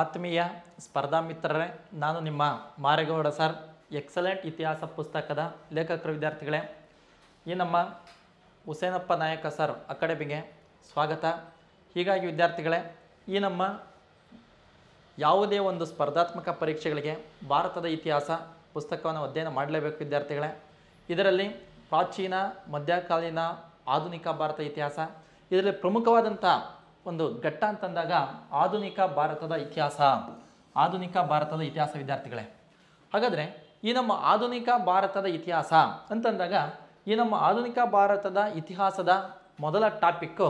ಆತ್ಮೀಯ ಸ್ಪರ್ಧಾ ಮಿತ್ರರೇ ನಾನು ನಿಮ್ಮ ಮಾರೇಗೌಡ ಸರ್ ಎಕ್ಸಲೆಂಟ್ ಇತಿಹಾಸ ಪುಸ್ತಕದ ಲೇಖಕರು ವಿದ್ಯಾರ್ಥಿಗಳೇ ಈ ನಮ್ಮ ಹುಸೇನಪ್ಪ ನಾಯಕ ಸರ್ ಅಕಾಡೆಮಿಗೆ ಸ್ವಾಗತ ಹೀಗಾಗಿ ವಿದ್ಯಾರ್ಥಿಗಳೇ ಈ ನಮ್ಮ ಯಾವುದೇ ಒಂದು ಸ್ಪರ್ಧಾತ್ಮಕ ಪರೀಕ್ಷೆಗಳಿಗೆ ಭಾರತದ ಇತಿಹಾಸ ಪುಸ್ತಕವನ್ನು ಅಧ್ಯಯನ ಮಾಡಲೇಬೇಕು ವಿದ್ಯಾರ್ಥಿಗಳೇ ಇದರಲ್ಲಿ ಪ್ರಾಚೀನ ಮಧ್ಯಕಾಲೀನ ಆಧುನಿಕ ಭಾರತ ಇತಿಹಾಸ ಇದರಲ್ಲಿ ಪ್ರಮುಖವಾದಂಥ ಒಂದು ಘಟ್ಟ ಅಂತಂದಾಗ ಆಧುನಿಕ ಭಾರತದ ಇತಿಹಾಸ ಆಧುನಿಕ ಭಾರತದ ಇತಿಹಾಸ ವಿದ್ಯಾರ್ಥಿಗಳೇ ಹಾಗಾದರೆ ಈ ನಮ್ಮ ಆಧುನಿಕ ಭಾರತದ ಇತಿಹಾಸ ಅಂತಂದಾಗ ಈ ನಮ್ಮ ಆಧುನಿಕ ಭಾರತದ ಇತಿಹಾಸದ ಮೊದಲ ಟಾಪಿಕ್ಕು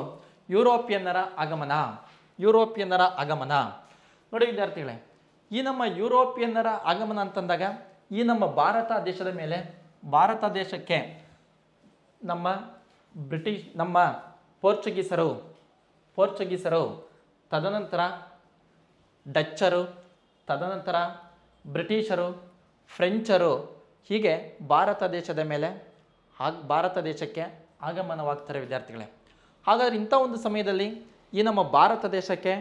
ಯುರೋಪಿಯನ್ನರ ಆಗಮನ ಯುರೋಪಿಯನ್ನರ ಆಗಮನ ನೋಡಿ ವಿದ್ಯಾರ್ಥಿಗಳೇ ಈ ನಮ್ಮ ಯುರೋಪಿಯನ್ನರ ಆಗಮನ ಅಂತಂದಾಗ ಈ ನಮ್ಮ ಭಾರತ ದೇಶದ ಮೇಲೆ ಭಾರತ ದೇಶಕ್ಕೆ ನಮ್ಮ ಬ್ರಿಟಿಷ್ ನಮ್ಮ ಪೋರ್ಚುಗೀಸರು ಪೋರ್ಚುಗೀಸರು ತದನಂತರ ಡಚ್ಚರು ತದನಂತರ ಬ್ರಿಟಿಷರು ಫ್ರೆಂಚರು ಹೀಗೆ ಭಾರತ ದೇಶದ ಮೇಲೆ ಆಗ ಭಾರತ ದೇಶಕ್ಕೆ ಆಗಮನವಾಗ್ತಾರೆ ವಿದ್ಯಾರ್ಥಿಗಳೇ ಹಾಗಾದರೆ ಇಂಥ ಒಂದು ಸಮಯದಲ್ಲಿ ಈ ನಮ್ಮ ಭಾರತ ದೇಶಕ್ಕೆ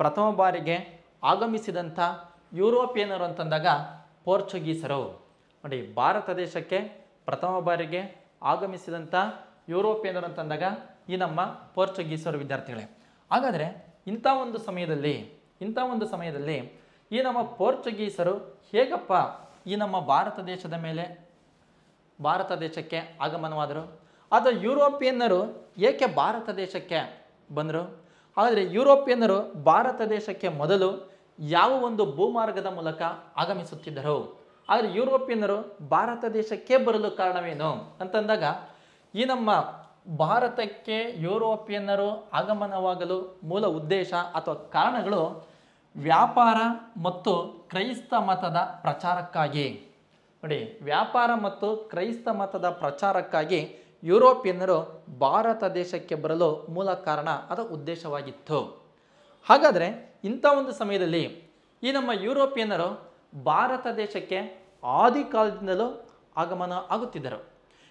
ಪ್ರಥಮ ಬಾರಿಗೆ ಆಗಮಿಸಿದಂಥ ಯುರೋಪಿಯನರು ಅಂತಂದಾಗ ಪೋರ್ಚುಗೀಸರು ನೋಡಿ ಭಾರತ ದೇಶಕ್ಕೆ ಪ್ರಥಮ ಬಾರಿಗೆ ಆಗಮಿಸಿದಂಥ ಯುರೋಪಿಯನರು ಅಂತಂದಾಗ ಈ ನಮ್ಮ ಪೋರ್ಚುಗೀಸರು ವಿದ್ಯಾರ್ಥಿಗಳೇ ಹಾಗಾದರೆ ಇಂಥ ಒಂದು ಸಮಯದಲ್ಲಿ ಇಂಥ ಒಂದು ಸಮಯದಲ್ಲಿ ಈ ನಮ್ಮ ಪೋರ್ಚುಗೀಸರು ಹೇಗಪ್ಪ ಈ ನಮ್ಮ ಭಾರತ ದೇಶದ ಮೇಲೆ ಭಾರತ ದೇಶಕ್ಕೆ ಆಗಮನವಾದರು ಅದು ಯುರೋಪಿಯನ್ನರು ಏಕೆ ಭಾರತ ದೇಶಕ್ಕೆ ಬಂದರು ಆದರೆ ಯುರೋಪಿಯನ್ನರು ಭಾರತ ದೇಶಕ್ಕೆ ಮೊದಲು ಯಾವ ಒಂದು ಭೂಮಾರ್ಗದ ಮೂಲಕ ಆಗಮಿಸುತ್ತಿದ್ದರು ಆದರೆ ಯುರೋಪಿಯನ್ನರು ಭಾರತ ದೇಶಕ್ಕೆ ಬರಲು ಕಾರಣವೇನು ಅಂತಂದಾಗ ಈ ನಮ್ಮ ಭಾರತಕ್ಕೆ ಯುರೋಪಿಯನ್ನರು ಆಗಮನವಾಗಲು ಮೂಲ ಉದ್ದೇಶ ಅಥವಾ ಕಾರಣಗಳು ವ್ಯಾಪಾರ ಮತ್ತು ಕ್ರೈಸ್ತ ಮತದ ಪ್ರಚಾರಕ್ಕಾಗಿ ನೋಡಿ ವ್ಯಾಪಾರ ಮತ್ತು ಕ್ರೈಸ್ತ ಮತದ ಪ್ರಚಾರಕ್ಕಾಗಿ ಯುರೋಪಿಯನ್ನರು ಭಾರತ ದೇಶಕ್ಕೆ ಬರಲು ಮೂಲ ಕಾರಣ ಅದು ಉದ್ದೇಶವಾಗಿತ್ತು ಹಾಗಾದರೆ ಇಂಥ ಒಂದು ಸಮಯದಲ್ಲಿ ಈ ನಮ್ಮ ಯುರೋಪಿಯನ್ನರು ಭಾರತ ದೇಶಕ್ಕೆ ಆದಿಕಾಲದಿಂದಲೂ ಆಗಮನ ಆಗುತ್ತಿದ್ದರು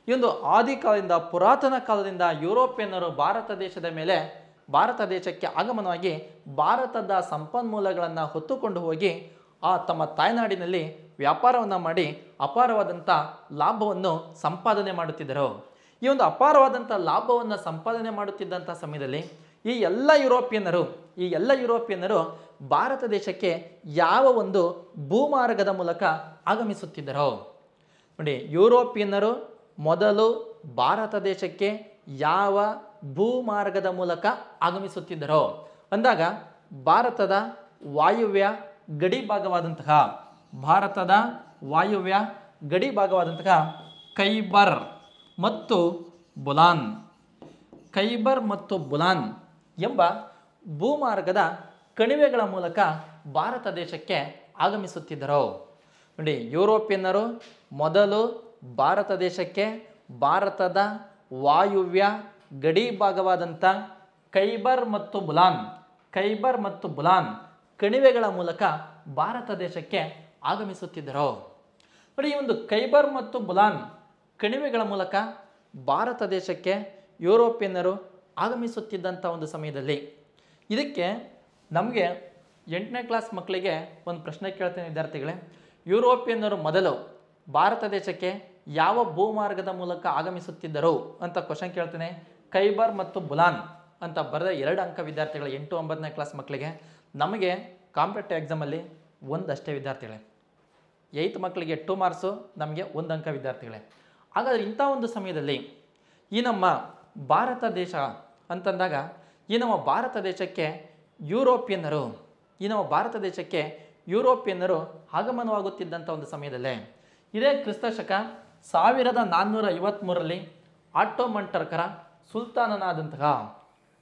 ಈ ಒಂದು ಆದಿ ಪುರಾತನ ಕಾಲದಿಂದ ಯುರೋಪಿಯನ್ನರು ಭಾರತ ದೇಶದ ಮೇಲೆ ಭಾರತ ದೇಶಕ್ಕೆ ಆಗಮನವಾಗಿ ಭಾರತದ ಸಂಪನ್ಮೂಲಗಳನ್ನು ಹೊತ್ತುಕೊಂಡು ಹೋಗಿ ಆ ತಮ್ಮ ತಾಯ್ನಾಡಿನಲ್ಲಿ ವ್ಯಾಪಾರವನ್ನು ಮಾಡಿ ಅಪಾರವಾದಂಥ ಲಾಭವನ್ನು ಸಂಪಾದನೆ ಮಾಡುತ್ತಿದ್ದರು ಈ ಒಂದು ಅಪಾರವಾದಂಥ ಲಾಭವನ್ನು ಸಂಪಾದನೆ ಮಾಡುತ್ತಿದ್ದಂಥ ಸಮಯದಲ್ಲಿ ಈ ಎಲ್ಲ ಯುರೋಪಿಯನ್ನರು ಈ ಎಲ್ಲ ಯುರೋಪಿಯನ್ನರು ಭಾರತ ದೇಶಕ್ಕೆ ಯಾವ ಒಂದು ಭೂಮಾರ್ಗದ ಮೂಲಕ ಆಗಮಿಸುತ್ತಿದ್ದರು ನೋಡಿ ಯುರೋಪಿಯನ್ನರು ಮೊದಲು ಭಾರತ ದೇಶಕ್ಕೆ ಯಾವ ಭೂಮಾರ್ಗದ ಮೂಲಕ ಆಗಮಿಸುತ್ತಿದ್ದರೋ ಅಂದಾಗ ಭಾರತದ ವಾಯುವ್ಯ ಗಡಿ ಭಾಗವಾದಂತಹ ಭಾರತದ ವಾಯುವ್ಯ ಗಡಿ ಭಾಗವಾದಂತಹ ಕೈಬರ್ ಮತ್ತು ಬುಲಾನ್ ಕೈಬರ್ ಮತ್ತು ಬುಲಾನ್ ಎಂಬ ಭೂಮಾರ್ಗದ ಕಣಿವೆಗಳ ಮೂಲಕ ಭಾರತ ದೇಶಕ್ಕೆ ಆಗಮಿಸುತ್ತಿದ್ದರು ನೋಡಿ ಯುರೋಪಿಯನ್ನರು ಮೊದಲು ಭಾರತ ದೇಶಕ್ಕೆ ಭಾರತದ ವಾಯುವ್ಯ ಗಡಿ ಭಾಗವಾದಂಥ ಕೈಬರ್ ಮತ್ತು ಬುಲಾನ್ ಕೈಬರ್ ಮತ್ತು ಬುಲಾನ್ ಕಣಿವೆಗಳ ಮೂಲಕ ಭಾರತ ದೇಶಕ್ಕೆ ಆಗಮಿಸುತ್ತಿದ್ದರು ನೋಡಿ ಈ ಒಂದು ಕೈಬರ್ ಮತ್ತು ಬುಲಾನ್ ಕಣಿವೆಗಳ ಮೂಲಕ ಭಾರತ ದೇಶಕ್ಕೆ ಯುರೋಪಿಯನ್ನರು ಆಗಮಿಸುತ್ತಿದ್ದಂಥ ಒಂದು ಸಮಯದಲ್ಲಿ ಇದಕ್ಕೆ ನಮಗೆ ಎಂಟನೇ ಕ್ಲಾಸ್ ಮಕ್ಕಳಿಗೆ ಒಂದು ಪ್ರಶ್ನೆ ಕೇಳ್ತೇನೆ ವಿದ್ಯಾರ್ಥಿಗಳೇ ಯುರೋಪಿಯನ್ನರು ಮೊದಲು ಭಾರತ ದೇಶಕ್ಕೆ ಯಾವ ಭೂಮಾರ್ಗದ ಮೂಲಕ ಆಗಮಿಸುತ್ತಿದ್ದರು ಅಂತ ಕ್ವಶನ್ ಕೇಳ್ತೇನೆ ಕೈಬರ್ ಮತ್ತು ಬುಲಾನ್ ಅಂತ ಬರೆದ ಎರಡು ಅಂಕ ವಿದ್ಯಾರ್ಥಿಗಳ ಎಂಟು ಒಂಬತ್ತನೇ ಕ್ಲಾಸ್ ಮಕ್ಕಳಿಗೆ ನಮಗೆ ಕಾಂಪಿಟೇಟಿವ್ ಎಕ್ಸಾಮಲ್ಲಿ ಒಂದಷ್ಟೇ ವಿದ್ಯಾರ್ಥಿಗಳೇ ಏಯ್ತ್ ಮಕ್ಕಳಿಗೆ ಟು ಮಾರ್ಕ್ಸು ನಮಗೆ ಒಂದು ಅಂಕ ವಿದ್ಯಾರ್ಥಿಗಳೇ ಹಾಗಾದರೆ ಇಂಥ ಒಂದು ಸಮಯದಲ್ಲಿ ಈ ನಮ್ಮ ಭಾರತ ದೇಶ ಅಂತಂದಾಗ ಈ ನಮ್ಮ ಭಾರತ ದೇಶಕ್ಕೆ ಯುರೋಪಿಯನ್ನರು ಈ ನಮ್ಮ ಭಾರತ ದೇಶಕ್ಕೆ ಯುರೋಪಿಯನ್ನರು ಆಗಮನವಾಗುತ್ತಿದ್ದಂಥ ಒಂದು ಸಮಯದಲ್ಲೇ ಇದೇ ಕ್ರಿಸ್ತಶಕ ಸಾವಿರದ ನಾನ್ನೂರ ಐವತ್ತ್ಮೂರರಲ್ಲಿ ಆಟೋಮನ್ ಟರ್ಕರ ಸುಲ್ತಾನನಾದಂತಹ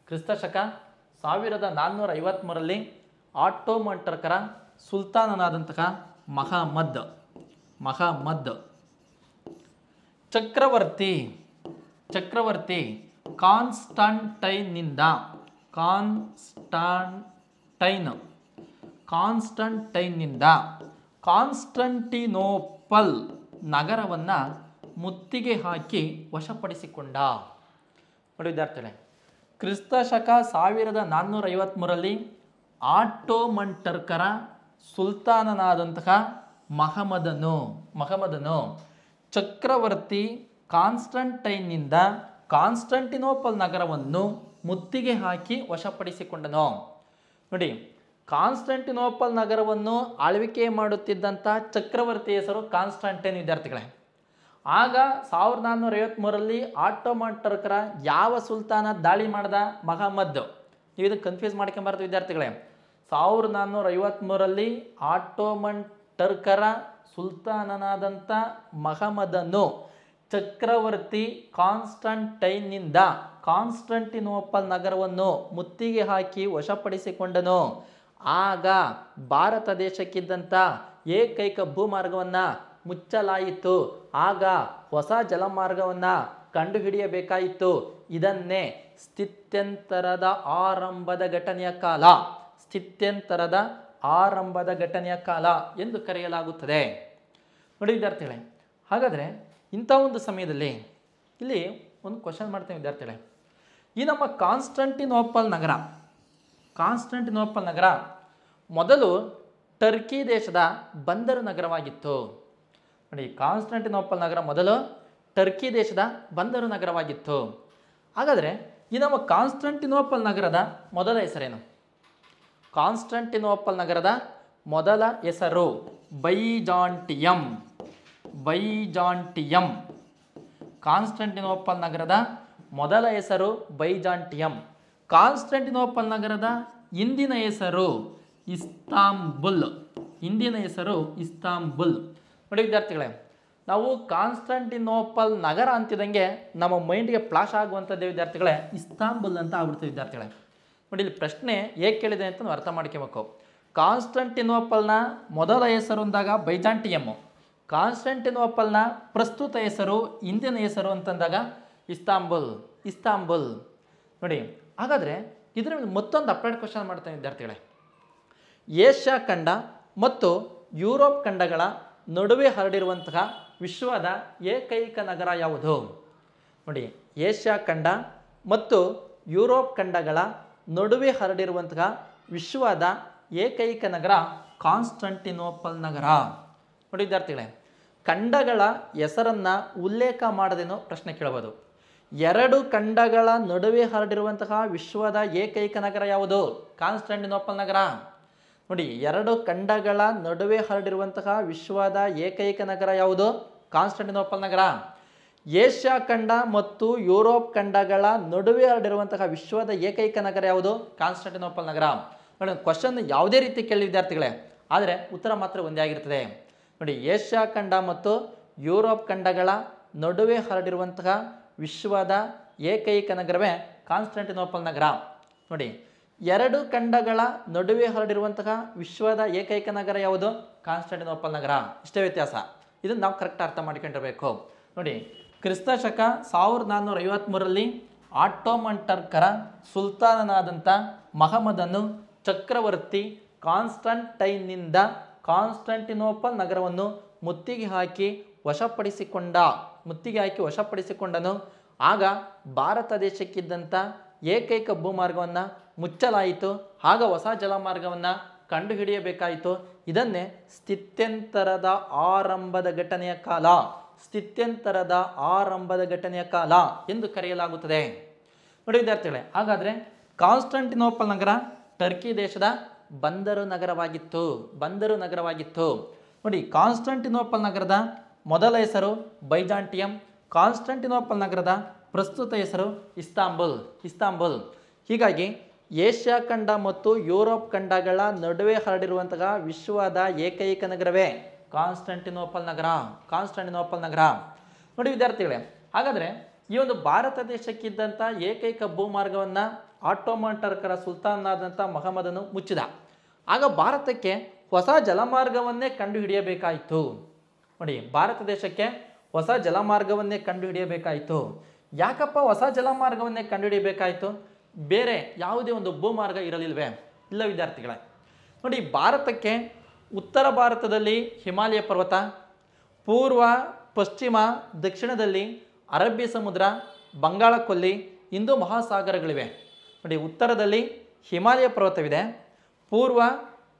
ಕ್ರಿಸ್ತ ಶಕ ಸಾವಿರದ ನಾನ್ನೂರ ಐವತ್ತ್ಮೂರರಲ್ಲಿ ಆಟೋಮನ್ ಟರ್ಕರ ಸುಲ್ತಾನನಾದಂತಹ ಮಹಮ್ಮದ್ ಮಹಮ್ಮದ್ ಚಕ್ರವರ್ತಿ ಚಕ್ರವರ್ತಿ ಕಾನ್ಸ್ಟಂಟೈನಿಂದ ಕಾನ್ಸ್ಟಾಂಟೈನ್ ಕಾನ್ಸ್ಟಂಟೈನಿಂದ ಕಾನ್ಸ್ಟಂಟಿನೋಪ್ ಪಲ್ ನಗರವನ್ನು ಮುತ್ತಿಗೆ ಹಾಕಿ ವಶಪಡಿಸಿಕೊಂಡ ನೋಡಿ ವಿದ್ಯಾರ್ಥಿಗಳೇ ಕ್ರಿಸ್ತ ಶಕ ಸಾವಿರದ ನಾನ್ನೂರ ಐವತ್ತ್ಮೂರಲ್ಲಿ ಆಟೋಮನ್ ಟರ್ಕರ ಸುಲ್ತಾನನಾದಂತಹ ಮಹಮದನು ಮಹಮ್ಮದನು ಚಕ್ರವರ್ತಿ ಕಾನ್ಸ್ಟಂಟೈನ್ನಿಂದ ಕಾನ್ಸ್ಟಂಟಿನೋಪಲ್ ನಗರವನ್ನು ಮುತ್ತಿಗೆ ಹಾಕಿ ವಶಪಡಿಸಿಕೊಂಡನು ನೋಡಿ ಕಾನ್ಸ್ಟಂಟಿನೋಪಲ್ ನಗರವನ್ನು ಆಳ್ವಿಕೆ ಮಾಡುತ್ತಿದ್ದಂತಹ ಚಕ್ರವರ್ತಿ ಹೆಸರು ಕಾನ್ಸ್ಟಂಟೈನ್ ವಿದ್ಯಾರ್ಥಿಗಳೇ ಆಗ ಸಾವಿರದ ನಾನ್ನೂರ ಐವತ್ ಆಟೋಮನ್ ಟರ್ಕರ ಯಾವ ಸುಲ್ತಾನ ದಾಳಿ ಮಾಡಿದ ಮಹಮ್ಮದ್ ನೀವು ಇದನ್ನು ಕನ್ಫ್ಯೂಸ್ ಮಾಡ್ಕೊಂಬಾರದು ವಿದ್ಯಾರ್ಥಿಗಳೇ ಸಾವಿರದ ನಾನ್ನೂರ ಐವತ್ತ್ಮೂರಲ್ಲಿ ಆಟೋಮನ್ ಟರ್ಕರ ಸುಲ್ತಾನನಾದಂಥ ಮಹಮ್ಮದನ್ನು ಚಕ್ರವರ್ತಿ ಕಾನ್ಸ್ಟಂಟೈನ್ನಿಂದ ಕಾನ್ಸ್ಟಂಟಿನೋಪಲ್ ನಗರವನ್ನು ಮುತ್ತಿಗೆ ಹಾಕಿ ವಶಪಡಿಸಿಕೊಂಡನು ಆಗ ಭಾರತ ದೇಶಕ್ಕಿದ್ದಂಥ ಏಕೈಕ ಭೂಮಾರ್ಗವನ್ನು ಮುಚ್ಚಲಾಯಿತು ಆಗ ಹೊಸ ಜಲಮಾರ್ಗವನ್ನು ಕಂಡುಹಿಡಿಯಬೇಕಾಯಿತು ಇದನ್ನೇ ಸ್ಥಿತ್ಯಂತರದ ಆರಂಭದ ಘಟನೆಯ ಕಾಲ ಸ್ಥಿತ್ಯಂತರದ ಆರಂಭದ ಘಟನೆಯ ಕಾಲ ಎಂದು ಕರೆಯಲಾಗುತ್ತದೆ ನೋಡಿ ವಿದ್ಯಾರ್ಥಿಗಳೇ ಹಾಗಾದರೆ ಇಂಥ ಒಂದು ಸಮಯದಲ್ಲಿ ಇಲ್ಲಿ ಒಂದು ಕ್ವಶನ್ ಮಾಡ್ತೇನೆ ವಿದ್ಯಾರ್ಥಿಗಳೇ ಈ ನಮ್ಮ ಕಾನ್ಸ್ಟಂಟಿನೋಪಲ್ ನಗರ ಕಾನ್ಸ್ಟಂಟಿನೋಪಲ್ ನಗರ ಮೊದಲು ಟರ್ಕಿ ದೇಶದ ಬಂದರು ನಗರವಾಗಿತ್ತು ನೋಡಿ ಕಾನ್ಸ್ಟಂಟಿನೋಪಲ್ ನಗರ ಮೊದಲು ಟರ್ಕಿ ದೇಶದ ಬಂದರು ನಗರವಾಗಿತ್ತು ಹಾಗಾದರೆ ಈ ನಮ್ಮ ಕಾನ್ಸ್ಟಂಟಿನೋಪಲ್ ನಗರದ ಮೊದಲ ಹೆಸರೇನು ಕಾನ್ಸ್ಟಂಟಿನೋಪಲ್ ನಗರದ ಮೊದಲ ಹೆಸರು ಬೈಜಾಂಟಿಯಂ ಬೈಜಾಂಟಿಯಂ ಕಾನ್ಸ್ಟಂಟಿನೋಪಲ್ ನಗರದ ಮೊದಲ ಹೆಸರು ಬೈಜಾಂಟಿಯಂ ಕಾನ್ಸ್ಟಂಟಿನೋಪಲ್ ನಗರದ ಇಂದಿನ ಹೆಸರು ಇಸ್ತಾಂಬುಲ್ ಹಿಂದಿನ ಹೆಸರು ಇಸ್ತಾಂಬುಲ್ ನೋಡಿ ವಿದ್ಯಾರ್ಥಿಗಳೇ ನಾವು ಕಾನ್ಸ್ಟಂಟಿನೋಪಲ್ ನಗರ ಅಂತಿದ್ದಂಗೆ ನಮ್ಮ ಮೈಂಡ್ಗೆ ಫ್ಲಾಶ್ ಆಗುವಂಥದ್ದೇ ವಿದ್ಯಾರ್ಥಿಗಳೇ ಇಸ್ತಾಂಬುಲ್ ಅಂತ ಆಗ್ಬಿಡ್ತೀವಿ ವಿದ್ಯಾರ್ಥಿಗಳೇ ನೋಡಿ ಇಲ್ಲಿ ಪ್ರಶ್ನೆ ಹೇಗೆ ಕೇಳಿದೆ ಅಂತ ನಾವು ಅರ್ಥ ಮಾಡ್ಕೋಬೇಕು ಕಾನ್ಸ್ಟಂಟಿನೋಪಲ್ನ ಮೊದಲ ಹೆಸರು ಅಂದಾಗ ಬೈಜಾಂಟಿಯಮ್ಮು ಕಾನ್ಸ್ಟಂಟಿನೋಪಲ್ನ ಪ್ರಸ್ತುತ ಹೆಸರು ಹಿಂದಿನ ಹೆಸರು ಅಂತಂದಾಗ ಇಸ್ತಾಂಬುಲ್ ಇಸ್ತಾಂಬುಲ್ ನೋಡಿ ಹಾಗಾದರೆ ಇದರ ಮತ್ತೊಂದು ಅಪ್ಡೇಟ್ ಕ್ವಶನ್ ಮಾಡ್ತಾನೆ ವಿದ್ಯಾರ್ಥಿಗಳೇ ಏಷ್ಯಾ ಖಂಡ ಮತ್ತು ಯುರೋಪ್ ಖಂಡಗಳ ನಡುವೆ ಹರಡಿರುವಂತಹ ವಿಶ್ವದ ಏಕೈಕ ನಗರ ಯಾವುದು ನೋಡಿ ಏಷ್ಯಾ ಖಂಡ ಮತ್ತು ಯುರೋಪ್ ಖಂಡಗಳ ನಡುವೆ ಹರಡಿರುವಂತಹ ವಿಶ್ವದ ಏಕೈಕ ನಗರ ಕಾನ್ಸ್ಟಂಟಿನೋಪಲ್ ನಗರ ನೋಡಿ ವಿದ್ಯಾರ್ಥಿಗಳೇ ಖಂಡಗಳ ಹೆಸರನ್ನು ಉಲ್ಲೇಖ ಮಾಡದೇನೋ ಪ್ರಶ್ನೆ ಕೇಳಬಹುದು ಎರಡು ಖಂಡಗಳ ನಡುವೆ ಹರಡಿರುವಂತಹ ವಿಶ್ವದ ಏಕೈಕ ನಗರ ಯಾವುದು ಕಾನ್ಸ್ಟಂಟಿನೋಪಲ್ ನಗರ ನೋಡಿ ಎರಡು ಖಂಡಗಳ ನಡುವೆ ಹರಡಿರುವಂತಹ ವಿಶ್ವದ ಏಕೈಕ ನಗರ ಯಾವುದು ಕಾನ್ಸ್ಟಂಟಿನೋಪಲ್ ನಗರ ಏಷ್ಯಾ ಖಂಡ ಮತ್ತು ಯುರೋಪ್ ಖಂಡಗಳ ನಡುವೆ ಹರಡಿರುವಂತಹ ವಿಶ್ವದ ಏಕೈಕ ನಗರ ಯಾವುದು ಕಾನ್ಸ್ಟಂಟಿನೋಪಲ್ ನಗರ ನೋಡಿ ಕ್ವಶನ್ ಯಾವುದೇ ರೀತಿ ಕೇಳಿ ವಿದ್ಯಾರ್ಥಿಗಳೇ ಆದರೆ ಉತ್ತರ ಮಾತ್ರ ಒಂದೇ ಆಗಿರ್ತದೆ ನೋಡಿ ಏಷ್ಯಾ ಖಂಡ ಮತ್ತು ಯುರೋಪ್ ಖಂಡಗಳ ನಡುವೆ ಹರಡಿರುವಂತಹ ವಿಶ್ವದ ಏಕೈಕ ನಗರವೇ ಕಾನ್ಸ್ಟಂಟಿನೋಪಲ್ ನಗರ ನೋಡಿ ಎರಡು ಖಂಡಗಳ ನಡುವೆ ಹೊರಡಿರುವಂತಹ ವಿಶ್ವದ ಏಕೈಕ ನಗರ ಯಾವುದು ಕಾನ್ಸ್ಟಾಂಟಿನೋಪಲ್ ನಗರ ಇಷ್ಟೇ ವ್ಯತ್ಯಾಸ ಇದನ್ನು ನಾವು ಕರೆಕ್ಟ್ ಅರ್ಥ ಮಾಡ್ಕೊಂಡಿರಬೇಕು ನೋಡಿ ಕ್ರಿಸ್ತ ಶಕ ಸಾವಿರದ ನಾನ್ನೂರ ಐವತ್ತ್ಮೂರಲ್ಲಿ ಆಟೋಮನ್ ಟರ್ಕರ ಸುಲ್ತಾನನಾದಂಥ ಮಹಮ್ಮದನ್ನು ಚಕ್ರವರ್ತಿ ಕಾನ್ಸ್ಟಂಟೈನ್ನಿಂದ ಕಾನ್ಸ್ಟಂಟಿನೋಪಲ್ ನಗರವನ್ನು ಮುತ್ತಿಗೆ ಹಾಕಿ ವಶಪಡಿಸಿಕೊಂಡ ಮುತ್ತಿಗೆ ಹಾಕಿ ವಶಪಡಿಸಿಕೊಂಡನು ಆಗ ಭಾರತ ದೇಶಕ್ಕಿದ್ದಂಥ ಏಕೈಕ ಭೂಮಾರ್ಗವನ್ನು ಮುಚ್ಚಲಾಯಿತು ಆಗ ಹೊಸ ಜಲಮಾರ್ಗವನ್ನು ಕಂಡುಹಿಡಿಯಬೇಕಾಯಿತು ಇದನ್ನೇ ಸ್ಥಿತ್ಯಂತರದ ಆರಂಭದ ಘಟನೆಯ ಕಾಲ ಸ್ಥಿತ್ಯಂತರದ ಆರಂಭದ ಘಟನೆಯ ಕಾಲ ಎಂದು ಕರೆಯಲಾಗುತ್ತದೆ ನೋಡಿ ವಿದ್ಯಾರ್ಥಿಗಳೇ ಹಾಗಾದರೆ ಕಾನ್ಸ್ಟಂಟಿನೋಪಲ್ ನಗರ ಟರ್ಕಿ ದೇಶದ ಬಂದರು ನಗರವಾಗಿತ್ತು ಬಂದರು ನಗರವಾಗಿತ್ತು ನೋಡಿ ಕಾನ್ಸ್ಟಂಟಿನೋಪಲ್ ನಗರದ ಮೊದಲ ಹೆಸರು ಬೈಜಾಂಟಿಯಂ ಕಾನ್ಸ್ಟಂಟಿನೋಪಲ್ ನಗರದ ಪ್ರಸ್ತುತ ಹೆಸರು ಇಸ್ತಾಂಬುಲ್ ಇಸ್ತಾಂಬುಲ್ ಹೀಗಾಗಿ ಏಷ್ಯಾ ಖಂಡ ಮತ್ತು ಯುರೋಪ್ ಖಂಡಗಳ ನಡುವೆ ಹರಡಿರುವಂತಹ ವಿಶ್ವದ ಏಕೈಕ ನಗರವೇ ಕಾನ್ಸ್ಟಂಟಿನೋಪಲ್ ನಗರ ಕಾನ್ಸ್ಟಂಟಿನೋಪಲ್ ನಗರ ನೋಡಿ ವಿದ್ಯಾರ್ಥಿಗಳೇ ಹಾಗಾದರೆ ಈ ಒಂದು ಭಾರತ ದೇಶಕ್ಕಿದ್ದಂಥ ಏಕೈಕ ಭೂಮಾರ್ಗವನ್ನು ಆಟೋಮನ್ ಟರ್ಕರ ಸುಲ್ತಾನ್ ಮುಚ್ಚಿದ ಆಗ ಭಾರತಕ್ಕೆ ಹೊಸ ಜಲಮಾರ್ಗವನ್ನೇ ಕಂಡುಹಿಡಿಯಬೇಕಾಯಿತು ನೋಡಿ ಭಾರತ ದೇಶಕ್ಕೆ ಹೊಸ ಜಲಮಾರ್ಗವನ್ನೇ ಕಂಡುಹಿಡಿಯಬೇಕಾಯಿತು ಯಾಕಪ್ಪ ಹೊಸ ಜಲಮಾರ್ಗವನ್ನೇ ಕಂಡುಹಿಡಿಯಬೇಕಾಯಿತು ಬೇರೆ ಯಾವುದೇ ಒಂದು ಭೂಮಾರ್ಗ ಇರಲಿಲ್ವೇ ಇಲ್ಲ ವಿದ್ಯಾರ್ಥಿಗಳೇ ನೋಡಿ ಭಾರತಕ್ಕೆ ಉತ್ತರ ಭಾರತದಲ್ಲಿ ಹಿಮಾಲಯ ಪರ್ವತ ಪೂರ್ವ ಪಶ್ಚಿಮ ದಕ್ಷಿಣದಲ್ಲಿ ಅರಬ್ಬಿ ಸಮುದ್ರ ಬಂಗಾಳ ಕೊಲ್ಲಿ ಹಿಂದೂ ಮಹಾಸಾಗರಗಳಿವೆ ನೋಡಿ ಉತ್ತರದಲ್ಲಿ ಹಿಮಾಲಯ ಪರ್ವತವಿದೆ ಪೂರ್ವ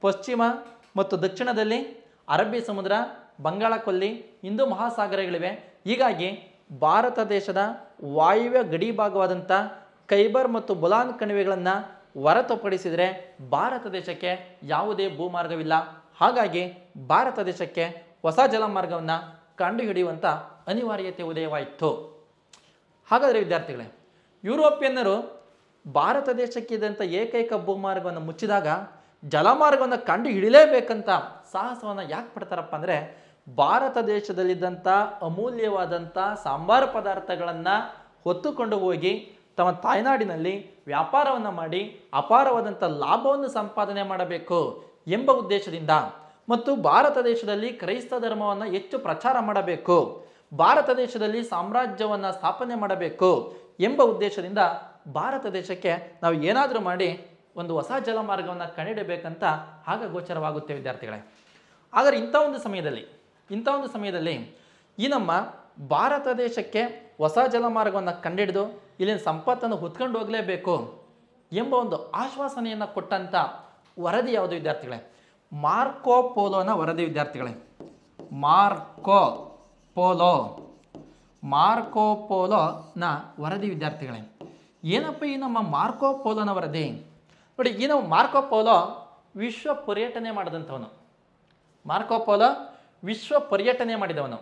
ಪಶ್ಚಿಮ ಮತ್ತು ದಕ್ಷಿಣದಲ್ಲಿ ಅರಬ್ಬಿ ಸಮುದ್ರ ಬಂಗಾಳ ಕೊಲ್ಲಿ ಹಿಂದೂ ಮಹಾಸಾಗರಗಳಿವೆ ಹೀಗಾಗಿ ಭಾರತ ದೇಶದ ವಾಯುವ್ಯ ಗಡಿ ಭಾಗವಾದಂಥ ಕೈಬರ್ ಮತ್ತು ಬುಲಾನ್ ಕಣಿವೆಗಳನ್ನು ಹೊರತುಪಡಿಸಿದರೆ ಭಾರತ ದೇಶಕ್ಕೆ ಯಾವುದೇ ಭೂಮಾರ್ಗವಿಲ್ಲ ಹಾಗಾಗಿ ಭಾರತ ದೇಶಕ್ಕೆ ಹೊಸ ಜಲಮಾರ್ಗವನ್ನು ಕಂಡುಹಿಡಿಯುವಂಥ ಅನಿವಾರ್ಯತೆ ಉದಯವಾಯಿತು ಹಾಗಾದರೆ ವಿದ್ಯಾರ್ಥಿಗಳೇ ಯುರೋಪಿಯನ್ನರು ಭಾರತ ದೇಶಕ್ಕಿದ್ದಂಥ ಏಕೈಕ ಭೂಮಾರ್ಗವನ್ನು ಮುಚ್ಚಿದಾಗ ಜಲಮಾರ್ಗವನ್ನು ಕಂಡು ಹಿಡಿಯಲೇಬೇಕಂತ ಸಾಹಸವನ್ನು ಯಾಕೆ ಪಡ್ತಾರಪ್ಪ ಅಂದರೆ ಭಾರತ ದೇಶದಲ್ಲಿದ್ದಂಥ ಅಮೂಲ್ಯವಾದಂಥ ಸಾಂಬಾರು ಪದಾರ್ಥಗಳನ್ನು ಹೊತ್ತುಕೊಂಡು ಹೋಗಿ ತಮ್ಮ ತಾಯ್ನಾಡಿನಲ್ಲಿ ವ್ಯಾಪಾರವನ್ನು ಮಾಡಿ ಅಪಾರವಾದಂಥ ಲಾಭವನ್ನು ಸಂಪಾದನೆ ಮಾಡಬೇಕು ಎಂಬ ಉದ್ದೇಶದಿಂದ ಮತ್ತು ಭಾರತ ದೇಶದಲ್ಲಿ ಕ್ರೈಸ್ತ ಧರ್ಮವನ್ನು ಹೆಚ್ಚು ಪ್ರಚಾರ ಮಾಡಬೇಕು ಭಾರತ ದೇಶದಲ್ಲಿ ಸಾಮ್ರಾಜ್ಯವನ್ನು ಸ್ಥಾಪನೆ ಮಾಡಬೇಕು ಎಂಬ ಉದ್ದೇಶದಿಂದ ಭಾರತ ದೇಶಕ್ಕೆ ನಾವು ಏನಾದರೂ ಮಾಡಿ ಒಂದು ಹೊಸ ಜಲಮಾರ್ಗವನ್ನು ಕಂಡಿಡಬೇಕಂತ ಆಗ ಗೋಚರವಾಗುತ್ತೆ ವಿದ್ಯಾರ್ಥಿಗಳೇ ಆದರೆ ಇಂಥ ಒಂದು ಸಮಯದಲ್ಲಿ ಇಂಥ ಒಂದು ಸಮಯದಲ್ಲಿ ಈ ನಮ್ಮ ಭಾರತ ದೇಶಕ್ಕೆ ಹೊಸ ಜಲಮಾರ್ಗವನ್ನು ಕಂಡಿಡಿದು ಇಲ್ಲಿನ ಸಂಪತ್ತನ್ನು ಹೊತ್ಕೊಂಡು ಹೋಗಲೇಬೇಕು ಎಂಬ ಒಂದು ಆಶ್ವಾಸನೆಯನ್ನು ಕೊಟ್ಟಂಥ ವರದಿ ಯಾವುದು ವಿದ್ಯಾರ್ಥಿಗಳೇ ಮಾರ್ಕೋ ಪೋಲೋನ ವರದಿ ವಿದ್ಯಾರ್ಥಿಗಳೇ ಮಾರ್ಕೋ ಪೋಲೋ ಮಾರ್ಕೋ ಪೋಲೋನ ವರದಿ ವಿದ್ಯಾರ್ಥಿಗಳೇ ಏನಪ್ಪ ಈ ನಮ್ಮ ಮಾರ್ಕೋ ಪೋಲೋನ ವರದಿ ನೋಡಿ ಈ ನಾವು ಮಾರ್ಕೋ ಪೋಲೋ ವಿಶ್ವ ಪರ್ಯಟನೆ ಮಾಡಿದಂಥವನು ಮಾರ್ಕೋ ಪೋಲೋ ವಿಶ್ವ ಪರ್ಯಟನೆ ಮಾಡಿದವನು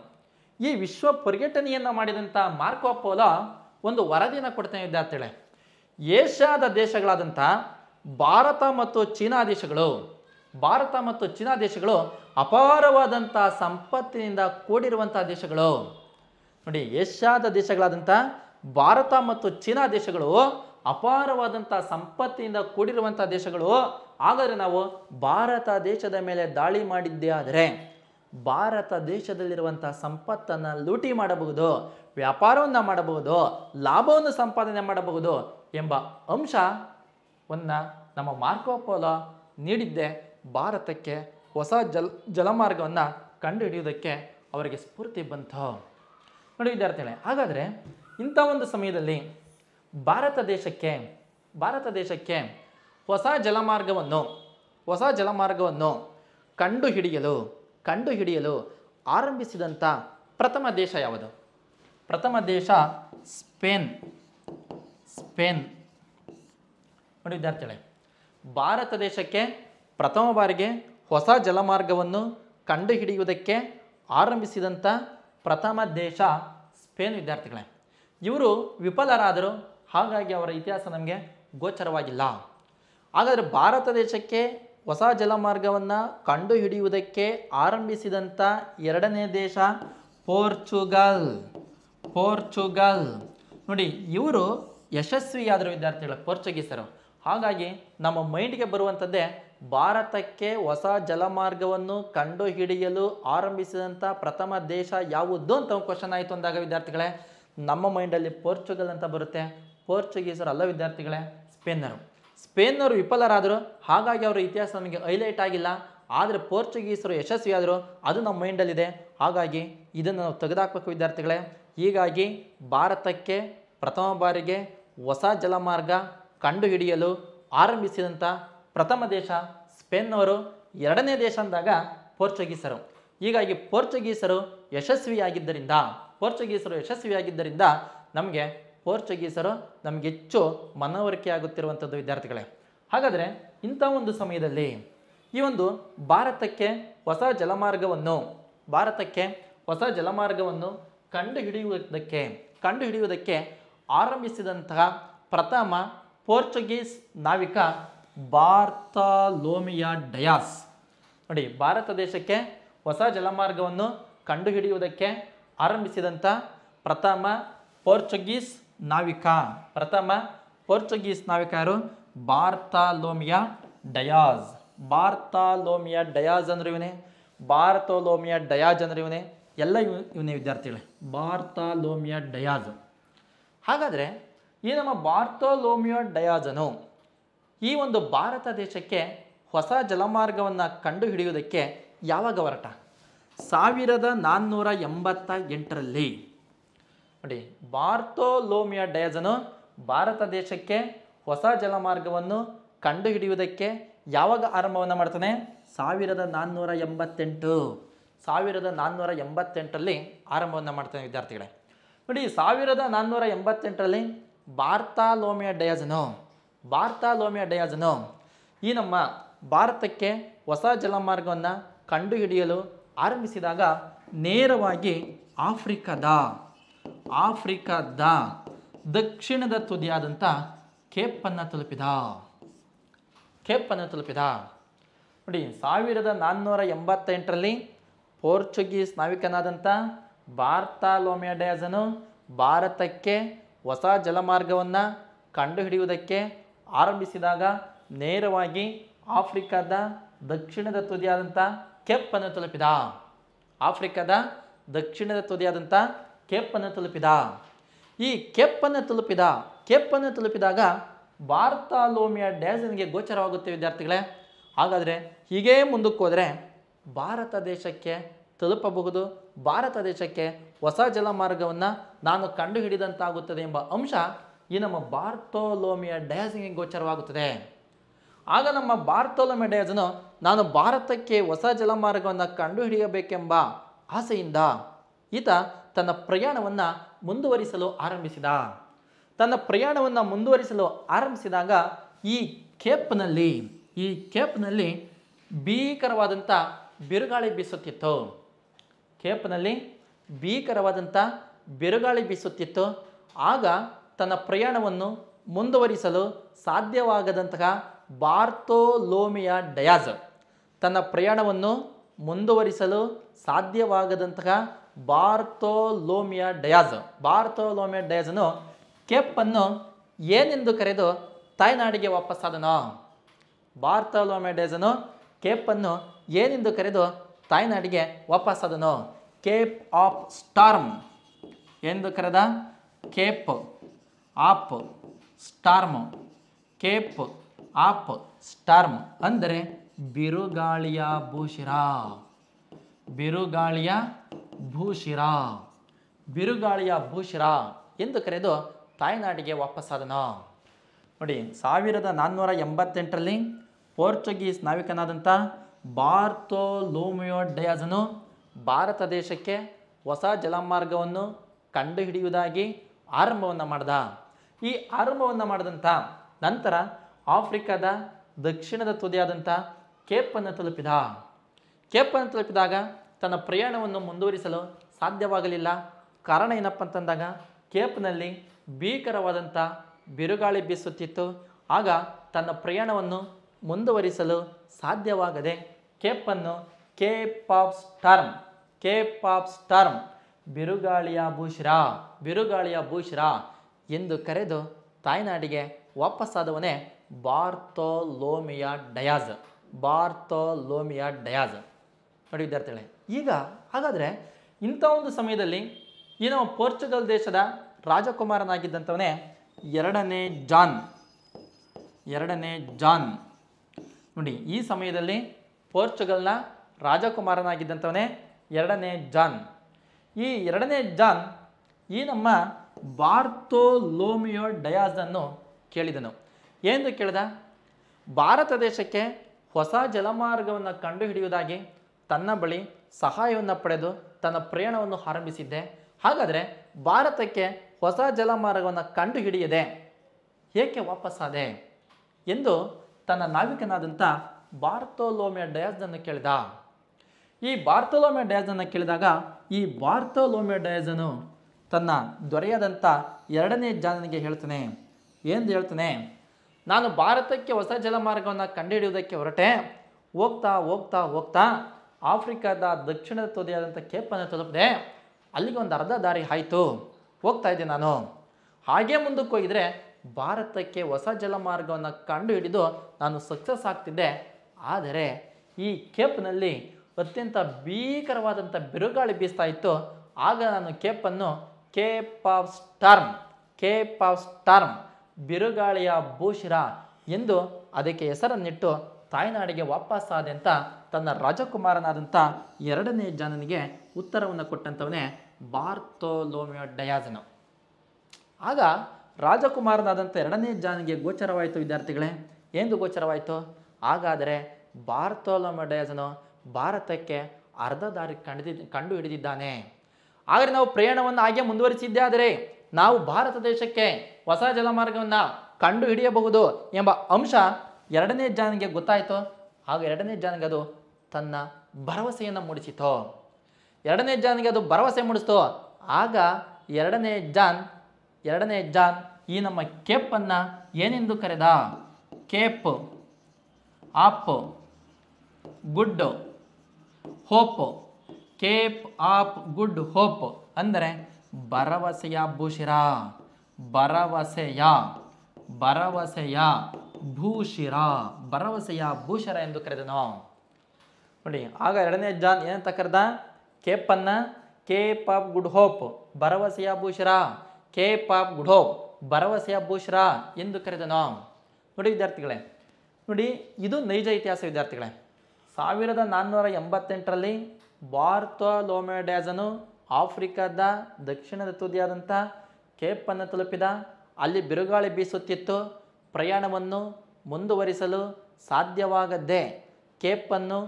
ಈ ವಿಶ್ವ ಪರ್ಯಟನೆಯನ್ನು ಮಾಡಿದಂಥ ಮಾರ್ಕೋಪೋಲ ಒಂದು ವರದಿಯನ್ನು ಕೊಡ್ತಾನೆ ವಿದ್ಯಾರ್ಥಿಗಳೇ ಏಷ್ಯಾದ ದೇಶಗಳಾದಂಥ ಭಾರತ ಮತ್ತು ಚೀನಾ ದೇಶಗಳು ಭಾರತ ಮತ್ತು ಚೀನಾ ದೇಶಗಳು ಅಪಾರವಾದಂಥ ಸಂಪತ್ತಿನಿಂದ ಕೂಡಿರುವಂಥ ದೇಶಗಳು ನೋಡಿ ಏಷ್ಯಾದ ದೇಶಗಳಾದಂಥ ಭಾರತ ಮತ್ತು ಚೀನಾ ದೇಶಗಳು ಅಪಾರವಾದಂಥ ಸಂಪತ್ತಿನಿಂದ ಕೂಡಿರುವಂಥ ದೇಶಗಳು ಆದರೆ ನಾವು ಭಾರತ ದೇಶದ ಮೇಲೆ ದಾಳಿ ಮಾಡಿದ್ದೇ ಆದರೆ ಭಾರತ ದೇಶದಲ್ಲಿರುವಂತಹ ಸಂಪತ್ತನ್ನು ಲೂಟಿ ಮಾಡಬಹುದು ವ್ಯಾಪಾರವನ್ನು ಮಾಡಬಹುದು ಲಾಭವನ್ನು ಸಂಪಾದನೆ ಮಾಡಬಹುದು ಎಂಬ ಅಂಶವನ್ನು ನಮ್ಮ ಮಾರ್ಕೋಪೋಲೋ ನೀಡಿದ್ದೆ ಭಾರತಕ್ಕೆ ಹೊಸ ಜಲ್ ಜಲಮಾರ್ಗವನ್ನು ಕಂಡುಹಿಡಿಯುವುದಕ್ಕೆ ಅವರಿಗೆ ಸ್ಫೂರ್ತಿ ಬಂತು ನೋಡಿ ವಿದ್ಯಾರ್ಥಿಗಳೇ ಹಾಗಾದರೆ ಇಂಥ ಒಂದು ಸಮಯದಲ್ಲಿ ಭಾರತ ದೇಶಕ್ಕೆ ಭಾರತ ದೇಶಕ್ಕೆ ಹೊಸ ಜಲಮಾರ್ಗವನ್ನು ಹೊಸ ಜಲಮಾರ್ಗವನ್ನು ಕಂಡುಹಿಡಿಯಲು ಕಂಡುಹಿಡಿಯಲು ಆರಂಭಿಸಿದಂಥ ಪ್ರಥಮ ದೇಶ ಯಾವುದು ಪ್ರಥಮ ದೇಶ ಸ್ಪೇನ್ ಸ್ಪೇನ್ ನೋಡಿ ವಿದ್ಯಾರ್ಥಿಗಳೇ ಭಾರತ ದೇಶಕ್ಕೆ ಪ್ರಥಮ ಬಾರಿಗೆ ಹೊಸ ಜಲಮಾರ್ಗವನ್ನು ಕಂಡುಹಿಡಿಯುವುದಕ್ಕೆ ಆರಂಭಿಸಿದಂಥ ಪ್ರಥಮ ದೇಶ ಸ್ಪೇನ್ ವಿದ್ಯಾರ್ಥಿಗಳೇ ಇವರು ವಿಫಲರಾದರು ಹಾಗಾಗಿ ಅವರ ಇತಿಹಾಸ ನಮಗೆ ಗೋಚರವಾಗಿಲ್ಲ ಹಾಗಾದರೆ ಭಾರತ ದೇಶಕ್ಕೆ ಹೊಸ ಜಲಮಾರ್ಗವನ್ನು ಕಂಡುಹಿಡಿಯುವುದಕ್ಕೆ ಆರಂಭಿಸಿದಂಥ ಎರಡನೇ ದೇಶ ಪೋರ್ಚುಗಲ್ ಪೋರ್ಚುಗಲ್ ನೋಡಿ ಇವರು ಯಶಸ್ವಿಯಾದರು ವಿದ್ಯಾರ್ಥಿಗಳು ಪೋರ್ಚುಗೀಸರು ಹಾಗಾಗಿ ನಮ್ಮ ಮೈಂಡ್ಗೆ ಬರುವಂಥದ್ದೇ ಭಾರತಕ್ಕೆ ಹೊಸ ಜಲಮಾರ್ಗವನ್ನು ಕಂಡುಹಿಡಿಯಲು ಆರಂಭಿಸಿದಂಥ ಪ್ರಥಮ ದೇಶ ಯಾವುದು ಅಂತ ಕ್ವಶನ್ ಆಯಿತು ಅಂದಾಗ ವಿದ್ಯಾರ್ಥಿಗಳೇ ನಮ್ಮ ಮೈಂಡಲ್ಲಿ ಪೋರ್ಚುಗಲ್ ಅಂತ ಬರುತ್ತೆ ಪೋರ್ಚುಗೀಸರು ಅಲ್ಲ ವಿದ್ಯಾರ್ಥಿಗಳೇ ಸ್ಪೇನರು ಸ್ಪೇನ್ನವರು ವಿಫಲರಾದರು ಹಾಗಾಗಿ ಅವರ ಇತಿಹಾಸ ನಮಗೆ ಹೈಲೈಟ್ ಆಗಿಲ್ಲ ಆದರೆ ಪೋರ್ಚುಗೀಸರು ಯಶಸ್ವಿಯಾದರು ಅದು ನಮ್ಮ ಮೈಂಡಲ್ಲಿದೆ ಹಾಗಾಗಿ ಇದನ್ನು ನಾವು ತೆಗೆದುಹಾಕಬೇಕು ವಿದ್ಯಾರ್ಥಿಗಳೇ ಹೀಗಾಗಿ ಭಾರತಕ್ಕೆ ಪ್ರಥಮ ಬಾರಿಗೆ ಹೊಸ ಜಲಮಾರ್ಗ ಕಂಡುಹಿಡಿಯಲು ಆರಂಭಿಸಿದಂಥ ಪ್ರಥಮ ದೇಶ ಸ್ಪೇನ್ನವರು ಎರಡನೇ ದೇಶ ಅಂದಾಗ ಪೋರ್ಚುಗೀಸರು ಹೀಗಾಗಿ ಪೋರ್ಚುಗೀಸರು ಯಶಸ್ವಿಯಾಗಿದ್ದರಿಂದ ಪೋರ್ಚುಗೀಸರು ಯಶಸ್ವಿಯಾಗಿದ್ದರಿಂದ ನಮಗೆ ಪೋರ್ಚುಗೀಸರು ನಮಗೆ ಹೆಚ್ಚು ಮನವರಿಕೆ ಆಗುತ್ತಿರುವಂಥದ್ದು ವಿದ್ಯಾರ್ಥಿಗಳೇ ಹಾಗಾದರೆ ಇಂಥ ಒಂದು ಸಮಯದಲ್ಲಿ ಈ ಒಂದು ಭಾರತಕ್ಕೆ ಹೊಸ ಜಲಮಾರ್ಗವನ್ನು ಭಾರತಕ್ಕೆ ಹೊಸ ಜಲಮಾರ್ಗವನ್ನು ಕಂಡುಹಿಡಿಯುವುದಕ್ಕೆ ಕಂಡುಹಿಡಿಯುವುದಕ್ಕೆ ಆರಂಭಿಸಿದಂತಹ ಪ್ರಥಮ ಪೋರ್ಚುಗೀಸ್ ನಾವಿಕ ಬಾರ್ತಾಲೋಮಿಯಾ ಡಯಾಸ್ ನೋಡಿ ಭಾರತ ದೇಶಕ್ಕೆ ಹೊಸ ಜಲಮಾರ್ಗವನ್ನು ಕಂಡುಹಿಡಿಯುವುದಕ್ಕೆ ಆರಂಭಿಸಿದಂಥ ಪ್ರಥಮ ಪೋರ್ಚುಗೀಸ್ ನಾವಿಕ ಪ್ರಥಮ ಪೋರ್ಚುಗೀಸ್ ನಾವಿಕ ಯಾರು ಬಾರ್ತಾಲೋಮಿಯಾ ಡಯಾಜ್ ಬಾರ್ತಾಲೋಮಿಯಾ ಡಯಾಜ್ ಅಂದ್ರೆ ಇವನೇ ಬಾರ್ತೋಲೋಮಿಯಾ ಡಯಾಜ್ ಅಂದ್ರೆ ಇವನೇ ಎಲ್ಲ ಇವನೇ ವಿದ್ಯಾರ್ಥಿಗಳೇ ಬಾರ್ತಾಲೋಮಿಯಾ ಡಯಾಜ್ ಹಾಗಾದರೆ ಈ ನಮ್ಮ ಬಾರ್ತೋಲೋಮಿಯೋ ಡಯಾಜನು ಈ ಒಂದು ಭಾರತ ದೇಶಕ್ಕೆ ಹೊಸ ಜಲಮಾರ್ಗವನ್ನು ಕಂಡುಹಿಡಿಯುವುದಕ್ಕೆ ಯಾವಾಗ ಹೊರಟ ಸಾವಿರದ ನಾನ್ನೂರ ಎಂಬತ್ತ ಎಂಟರಲ್ಲಿ ನೋಡಿ ಬಾರ್ತೋಲೋಮಿಯಾ ಡಯಾಜನು ಭಾರತ ದೇಶಕ್ಕೆ ಹೊಸ ಜಲಮಾರ್ಗವನ್ನು ಕಂಡುಹಿಡಿಯುವುದಕ್ಕೆ ಯಾವಾಗ ಆರಂಭವನ್ನು ಮಾಡ್ತಾನೆ ಸಾವಿರದ ನಾನ್ನೂರ ಎಂಬತ್ತೆಂಟು ಸಾವಿರದ ನಾನ್ನೂರ ಎಂಬತ್ತೆಂಟರಲ್ಲಿ ಆರಂಭವನ್ನು ಮಾಡ್ತಾನೆ ವಿದ್ಯಾರ್ಥಿಗಳೇ ನೋಡಿ ಸಾವಿರದ ನಾನ್ನೂರ ಎಂಬತ್ತೆಂಟರಲ್ಲಿ ಬಾರ್ತಾಲೋಮಿಯಾ ಡಯಜನು ಬಾರ್ತಾಲೋಮಿಯ ಡಯಾಜನು ಈ ನಮ್ಮ ಭಾರತಕ್ಕೆ ಹೊಸ ಜಲಮಾರ್ಗವನ್ನು ಕಂಡುಹಿಡಿಯಲು ಆರಂಭಿಸಿದಾಗ ನೇರವಾಗಿ ಆಫ್ರಿಕಾದ ಆಫ್ರಿಕಾದ ದಕ್ಷಿಣದ ತುದಿಯಾದಂಥ ಕೇಪನ್ನು ತಲುಪಿದ ಕೇಪನ್ನು ತಲುಪಿದ ನೋಡಿ ಸಾವಿರದ ನಾನ್ನೂರ ಎಂಬತ್ತೆಂಟರಲ್ಲಿ ಪೋರ್ಚುಗೀಸ್ ನಾವಿಕನಾದಂಥ ಬಾರ್ತಾಲೋಮೆಡೇಜನು ಭಾರತಕ್ಕೆ ಹೊಸ ಜಲಮಾರ್ಗವನ್ನು ಕಂಡುಹಿಡಿಯುವುದಕ್ಕೆ ಆರಂಭಿಸಿದಾಗ ನೇರವಾಗಿ ಆಫ್ರಿಕಾದ ದಕ್ಷಿಣದ ತುದಿಯಾದಂಥ ಕೆಪ್ಪನ್ನು ತಲುಪಿದ ಆಫ್ರಿಕಾದ ದಕ್ಷಿಣದ ತುದಿಯಾದಂಥ ಕೆಪ್ಪನ್ನು ತಲುಪಿದ ಈ ಕೆಪ್ಪನ್ನು ತಲುಪಿದ ಕೆಪ್ಪನ್ನು ತಲುಪಿದಾಗ ಭಾರತಾಲೋಮಿಯ ಡ್ಯಾಸನ್ಗೆ ಗೋಚರವಾಗುತ್ತೆ ವಿದ್ಯಾರ್ಥಿಗಳೇ ಹಾಗಾದರೆ ಹೀಗೇ ಮುಂದಕ್ಕೆ ಹೋದರೆ ಭಾರತ ದೇಶಕ್ಕೆ ತಲುಪಬಹುದು ಭಾರತ ದೇಶಕ್ಕೆ ಹೊಸ ಜಲಮಾರ್ಗವನ್ನು ನಾನು ಕಂಡುಹಿಡಿದಂತಾಗುತ್ತದೆ ಎಂಬ ಅಂಶ ಈ ನಮ್ಮ ಭಾರತೋಲೋಮಿಯ ಡಯಾಸಿಗೆ ಗೋಚರವಾಗುತ್ತದೆ ಆಗ ನಮ್ಮ ಭಾರತೋಲೋಮಿಯ ಡಯಾಸನು ನಾನು ಭಾರತಕ್ಕೆ ಹೊಸ ಜಲಮಾರ್ಗವನ್ನು ಕಂಡುಹಿಡಿಯಬೇಕೆಂಬ ಆಸೆಯಿಂದ ಈತ ತನ್ನ ಪ್ರಯಾಣವನ್ನು ಮುಂದುವರಿಸಲು ಆರಂಭಿಸಿದ ತನ್ನ ಪ್ರಯಾಣವನ್ನು ಮುಂದುವರಿಸಲು ಆರಂಭಿಸಿದಾಗ ಈ ಕೇಪ್ನಲ್ಲಿ ಈ ಕೇಪ್ನಲ್ಲಿ ಭೀಕರವಾದಂಥ ಬಿರುಗಾಳಿ ಬೀಸುತ್ತಿತ್ತು ಕೇಪ್ನಲ್ಲಿ ಭೀಕರವಾದಂಥ ಬಿರುಗಾಳಿ ಬೀಸುತ್ತಿತ್ತು ಆಗ ತನ್ನ ಪ್ರಯಾಣವನ್ನು ಮುಂದುವರಿಸಲು ಸಾಧ್ಯವಾಗದಂತಹ ಬಾರ್ತೋಲೋಮಿಯ ಡಯಾಜ್ ತನ್ನ ಪ್ರಯಾಣವನ್ನು ಮುಂದುವರಿಸಲು ಸಾಧ್ಯವಾಗದಂತಹ ಬಾರ್ತೋಲೋಮಿಯಾ ಡಯಾಜ್ ಬಾರ್ತೋಲೋಮಿಯಾ ಡಯಾಜನು ಕೆಪ್ಪನ್ನು ಏನೆಂದು ಕರೆದು ತಾಯ್ನಾಡಿಗೆ ವಾಪಸ್ಸಾದನು ಬಾರ್ತೋಲೋಮಿಯಾ ಡಯಾಜನು ಕೇಪನ್ನು ಏನೆಂದು ಕರೆದು ತಾಯ್ನಾಡಿಗೆ ವಾಪಸ್ಸಾದನು ಕೇಪ್ ಆಫ್ ಸ್ಟಾರ್ಮ್ ಎಂದು ಕರೆದ Cape of Storm Cape of Storm ಅಂದರೆ ಬಿರುಗಾಳಿಯ ಭೂಷಿರ ಬಿರುಗಾಳಿಯ ಭೂಶಿರ ಬಿರುಗಾಳಿಯ ಭೂಶಿರ ಎಂದು ಕರೆದು ತಾಯ್ನಾಡಿಗೆ ವಾಪಸ್ಸಾದನು ನೋಡಿ ಸಾವಿರದ ನಾನ್ನೂರ ಎಂಬತ್ತೆಂಟರಲ್ಲಿ ಪೋರ್ಚುಗೀಸ್ ನಾವಿಕನಾದಂಥ ಬಾರ್ತೋಲೋಮಿಯೋ ಡಯಾಜನು ಭಾರತ ದೇಶಕ್ಕೆ ಹೊಸ ಜಲಮಾರ್ಗವನ್ನು ಕಂಡುಹಿಡಿಯುವುದಾಗಿ ಆರಂಭವನ್ನು ಮಾಡಿದ ಈ ಆರಂಭವನ್ನು ಮಾಡಿದಂಥ ನಂತರ ಆಫ್ರಿಕಾದ ದಕ್ಷಿಣದ ತುದಿಯಾದಂಥ ಕೇಪನ್ನು ತಲುಪಿದ ಕೇಪನ್ನು ತಲುಪಿದಾಗ ತನ್ನ ಪ್ರಯಾಣವನ್ನು ಮುಂದುವರಿಸಲು ಸಾಧ್ಯವಾಗಲಿಲ್ಲ ಕಾರಣ ಏನಪ್ಪ ಅಂತಂದಾಗ ಕೇಪ್ನಲ್ಲಿ ಭೀಕರವಾದಂಥ ಬಿರುಗಾಳಿ ಬೀಸುತ್ತಿತ್ತು ಆಗ ತನ್ನ ಪ್ರಯಾಣವನ್ನು ಮುಂದುವರಿಸಲು ಸಾಧ್ಯವಾಗದೆ ಕೇಪನ್ನು Cape of Storm Cape of Storm ಬಿರುಗಾಳಿಯ ಭೂಷರ ಬಿರುಗಾಳಿಯ ಭೂಷರ ಎಂದು ಕರೆದು ತಾಯ್ನಾಡಿಗೆ ವಾಪಸ್ಸಾದವನೇ ಬಾರ್ತೋಲೋಮಿಯಾ ಡಯಾಜ್ ಬಾರ್ತೋಲೋಮಿಯಾ ಡಯಾಜ್ ನೋಡಿ ವಿದ್ಯಾರ್ಥಿಗಳೇ ಈಗ ಹಾಗಾದರೆ ಇಂಥ ಒಂದು ಸಮಯದಲ್ಲಿ ಏನೋ ಪೋರ್ಚುಗಲ್ ದೇಶದ ರಾಜಕುಮಾರನಾಗಿದ್ದಂಥವನೇ ಎರಡನೇ ಜಾನ್ ಎರಡನೇ ಜಾನ್ ನೋಡಿ ಈ ಸಮಯದಲ್ಲಿ ಪೋರ್ಚುಗಲ್ನ ರಾಜಕುಮಾರನಾಗಿದ್ದಂಥವನೇ ಎರಡನೇ ಜಾನ್ ಈ ಎರಡನೇ ಜಾನ್ ಈ ನಮ್ಮ ಬಾರ್ತೋಲೋಮಿಯೋ ಡಯಾಸನ್ನು ಕೇಳಿದನು ಏನು ಕೇಳಿದ ಭಾರತ ದೇಶಕ್ಕೆ ಹೊಸ ಜಲಮಾರ್ಗವನ್ನು ಕಂಡುಹಿಡಿಯುವುದಾಗಿ ತನ್ನ ಬಳಿ ಸಹಾಯವನ್ನು ಪಡೆದು ತನ್ನ ಪ್ರಯಾಣವನ್ನು ಆರಂಭಿಸಿದ್ದೆ ಹಾಗಾದರೆ ಭಾರತಕ್ಕೆ ಹೊಸ ಜಲಮಾರ್ಗವನ್ನು ಕಂಡುಹಿಡಿಯದೆ ಏಕೆ ವಾಪಸ್ಸಾದೆ ಎಂದು ತನ್ನ ನಾವಿಕನಾದಂಥ ಬಾರ್ತೋಲೋಮೆ ಡಯಾಜನ್ನು ಕೇಳಿದ ಈ ಬಾರ್ತೋಲೋಮೆ ಡಯಾಜನ್ನು ಕೇಳಿದಾಗ ಈ ಬಾರ್ತೋಲೋಮೆ ಡಯಾಸನು ತನ್ನ ದೊರೆಯಾದಂಥ ಎರಡನೇ ಜಾನನಿಗೆ ಹೇಳ್ತಾನೆ ಏನು ಹೇಳ್ತಾನೆ ನಾನು ಭಾರತಕ್ಕೆ ಹೊಸ ಜಲಮಾರ್ಗವನ್ನು ಕಂಡುಹಿಡಿಯುವುದಕ್ಕೆ ಹೊರಟೆ ಹೋಗ್ತಾ ಹೋಗ್ತಾ ಹೋಗ್ತಾ ಆಫ್ರಿಕಾದ ದಕ್ಷಿಣದ ತುದಿಯಾದಂಥ ಕೇಪನ್ನು ತಲುಪದೆ ಅಲ್ಲಿಗೆ ಒಂದು ಅರ್ಧ ದಾರಿ ಆಯಿತು ಹೋಗ್ತಾ ಇದ್ದೆ ನಾನು ಹಾಗೇ ಮುಂದಕ್ಕೆ ಹೋಗಿದರೆ ಭಾರತಕ್ಕೆ ಹೊಸ ಜಲಮಾರ್ಗವನ್ನು ಕಂಡು ಹಿಡಿದು ನಾನು ಸಕ್ಸಸ್ ಆಗ್ತಿದ್ದೆ ಆದರೆ ಈ ಕೇಪ್ನಲ್ಲಿ ಅತ್ಯಂತ ಭೀಕರವಾದಂಥ ಬಿರುಗಾಳಿ ಬೀಸ್ತಾ ಇತ್ತು ಆಗ ನಾನು ಕೇಪನ್ನು Cape of Storm Cape of Storm ಬಿರುಗಾಳಿಯ ಭೂಶಿರ ಎಂದು ಅದಕ್ಕೆ ಹೆಸರನ್ನಿಟ್ಟು ತಾಯ್ನಾಡಿಗೆ ವಾಪಸ್ಸಾದಂಥ ತನ್ನ ರಾಜಕುಮಾರನಾದಂಥ ಎರಡನೇ ಜನನಿಗೆ ಉತ್ತರವನ್ನು ಕೊಟ್ಟಂಥವನೇ ಬಾರ್ತೋಲೋಮಿಯೋ ಡಯಾಜನು ಆಗ ರಾಜಕುಮಾರನಾದಂಥ ಎರಡನೇ ಜಾನಿಗೆ ಗೋಚರವಾಯಿತು ವಿದ್ಯಾರ್ಥಿಗಳೇ ಎಂದು ಗೋಚರವಾಯಿತು ಹಾಗಾದರೆ ಬಾರ್ತೋಲೋಮಿಯೋ ಡಯಾಜನು ಭಾರತಕ್ಕೆ ಅರ್ಧ ದಾರಿ ಕಂಡಿದ ಕಂಡು ಹಿಡಿದಿದ್ದಾನೆ ಆದರೆ ನಾವು ಪ್ರಯಾಣವನ್ನು ಹಾಗೆ ಮುಂದುವರಿಸಿದ್ದೇ ಆದರೆ ನಾವು ಭಾರತ ದೇಶಕ್ಕೆ ಹೊಸ ಜಲಮಾರ್ಗವನ್ನು ಕಂಡು ಹಿಡಿಯಬಹುದು ಎಂಬ ಅಂಶ ಎರಡನೇ ಜಾನಿಗೆ ಗೊತ್ತಾಯಿತೋ ಆಗ ಎರಡನೇ ಜಾನಿಗೆ ಅದು ತನ್ನ ಭರವಸೆಯನ್ನು ಮೂಡಿಸಿತೋ ಎರಡನೇ ಜಾನ್ಗೆ ಅದು ಭರವಸೆ ಮೂಡಿಸ್ತೋ ಆಗ ಎರಡನೇ ಜಾನ್ ಎರಡನೇ ಜಾನ್ ಈ ನಮ್ಮ ಕೇಪನ್ನು ಏನೆಂದು ಕರೆದ Cape of Good Hope Cape of Good Hope ಅಂದರೆ ಭರವಸೆಯ ಭೂಷಿರ ಭರವಸೆಯ ಭರವಸೆಯ ಭೂಶಿರ ಭರವಸೆಯ ಭೂಷರ ಎಂದು ಕರೆದನು ನೋಡಿ ಆಗ ಎರಡನೇ ಜಾನ್ ಏನಂತ ಕರೆದ ಕೇಪನ್ನು ಕೇಪ್ ಆಫ್ ಗುಡ್ ಹೋಪ್ ಭರವಸೆಯ ಭೂಷರ ಕೇಪ್ ಆಫ್ ಗುಡ್ ಹೋಪ್ ಭರವಸೆಯ ಭೂಷರ ಎಂದು ಕರೆದನು ನೋಡಿ ವಿದ್ಯಾರ್ಥಿಗಳೇ ನೋಡಿ ಇದು ನೈಜ ಇತಿಹಾಸ ವಿದ್ಯಾರ್ಥಿಗಳೇ ಸಾವಿರದ ನಾನ್ನೂರ ಎಂಬತ್ತೆಂಟರಲ್ಲಿ ಬಾರ್ತೋಲೋಮೆಡ್ಯಾಜನು ಆಫ್ರಿಕಾದ ದಕ್ಷಿಣದ ತುದಿಯಾದಂಥ ಕೇಪನ್ನು ತಲುಪಿದ ಅಲ್ಲಿ ಬಿರುಗಾಳಿ ಬೀಸುತ್ತಿತ್ತು ಪ್ರಯಾಣವನ್ನು ಮುಂದುವರಿಸಲು ಸಾಧ್ಯವಾಗದೆ ಕೇಪನ್ನು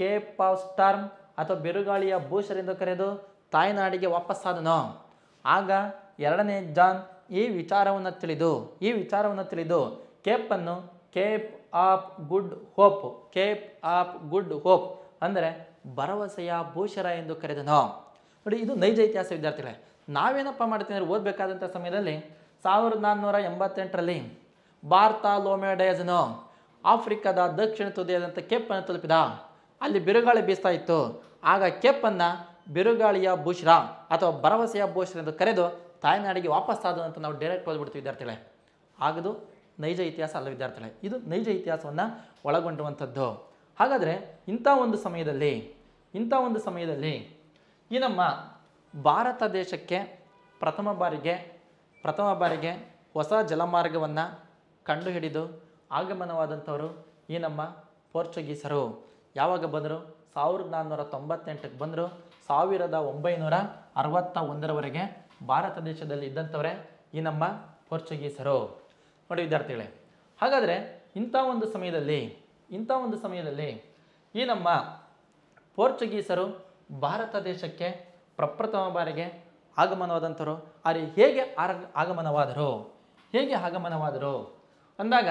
ಕೇಪ್ ಆಫ್ ಸ್ಟಾರ್ಮ್ ಅಥವಾ ಬಿರುಗಾಳಿಯ ಭೂಷರೆಂದು ಕರೆದು ತಾಯ್ನಾಡಿಗೆ ವಾಪಸ್ಸಾದನು ಆಗ ಎರಡನೇ ಜಾನ್ ಈ ವಿಚಾರವನ್ನು ತಿಳಿದು ಈ ವಿಚಾರವನ್ನು ತಿಳಿದು ಕೇಪನ್ನು Cape of Good Hope Cape of Good Hope ಅಂದರೆ ಭರವಸೆಯ ಭೂಷರ ಎಂದು ಕರೆದನು ನೋಡಿ ಇದು ನೈಜ ಇತಿಹಾಸ ವಿದ್ಯಾರ್ಥಿಗಳೇ ನಾವೇನಪ್ಪ ಮಾಡ್ತೀನಿ ಓದಬೇಕಾದಂಥ ಸಮಯದಲ್ಲಿ ಸಾವಿರದ ನಾನ್ನೂರ ಎಂಬತ್ತೆಂಟರಲ್ಲಿ ಭಾರತ ಲೋಮೆಡೇಜನು ಆಫ್ರಿಕಾದ ದಕ್ಷಿಣ ತುದಿಯಾದಂಥ ಕೆಪ್ಪನ್ನು ತಲುಪಿದ ಅಲ್ಲಿ ಬಿರುಗಾಳಿ ಬೀಸ್ತಾ ಇತ್ತು ಆಗ ಕೆಪ್ಪನ್ನು ಬಿರುಗಾಳಿಯ ಭೂಷ್ರ ಅಥವಾ ಭರವಸೆಯ ಭೂಷ್ರ ಎಂದು ಕರೆದು ತಾಯ್ನಾಡಿಗೆ ವಾಪಸ್ ಅಂತ ನಾವು ಡೈರೆಕ್ಟ್ ಓದ್ಬಿಡ್ತೀವಿ ವಿದ್ಯಾರ್ಥಿಗಳೇ ಆಗದು ನೈಜ ಇತಿಹಾಸ ಅಲ್ಲ ವಿದ್ಯಾರ್ಥಿಗಳೇ ಇದು ನೈಜ ಇತಿಹಾಸವನ್ನು ಒಳಗೊಂಡುವಂಥದ್ದು ಹಾಗಾದರೆ ಇಂಥ ಒಂದು ಸಮಯದಲ್ಲಿ ಇಂಥ ಒಂದು ಸಮಯದಲ್ಲಿ ಈ ನಮ್ಮ ಭಾರತ ದೇಶಕ್ಕೆ ಪ್ರಥಮ ಬಾರಿಗೆ ಪ್ರಥಮ ಬಾರಿಗೆ ಹೊಸ ಜಲಮಾರ್ಗವನ್ನು ಕಂಡುಹಿಡಿದು ಆಗಮನವಾದಂಥವರು ಈ ನಮ್ಮ ಪೋರ್ಚುಗೀಸರು ಯಾವಾಗ ಬಂದರು ಸಾವಿರದ ನಾನ್ನೂರ ತೊಂಬತ್ತೆಂಟಕ್ಕೆ ಬಂದರು ಸಾವಿರದ ಒಂಬೈನೂರ ಅರವತ್ತ ಒಂದರವರೆಗೆ ಭಾರತ ದೇಶದಲ್ಲಿ ಇದ್ದಂಥವರೇ ಈ ನಮ್ಮ ಪೋರ್ಚುಗೀಸರು ನೋಡಿ ವಿದ್ಯಾರ್ಥಿಗಳೇ ಹಾಗಾದರೆ ಇಂಥ ಒಂದು ಸಮಯದಲ್ಲಿ ಇಂಥ ಒಂದು ಸಮಯದಲ್ಲಿ ಈ ನಮ್ಮ ಪೋರ್ಚುಗೀಸರು ಭಾರತ ದೇಶಕ್ಕೆ ಪ್ರಪ್ರಥಮ ಬಾರಿಗೆ ಆಗಮನವಾದಂಥವರು ಆದರೆ ಹೇಗೆ ಆರ ಆಗಮನವಾದರು ಹೇಗೆ ಆಗಮನವಾದರು ಅಂದಾಗ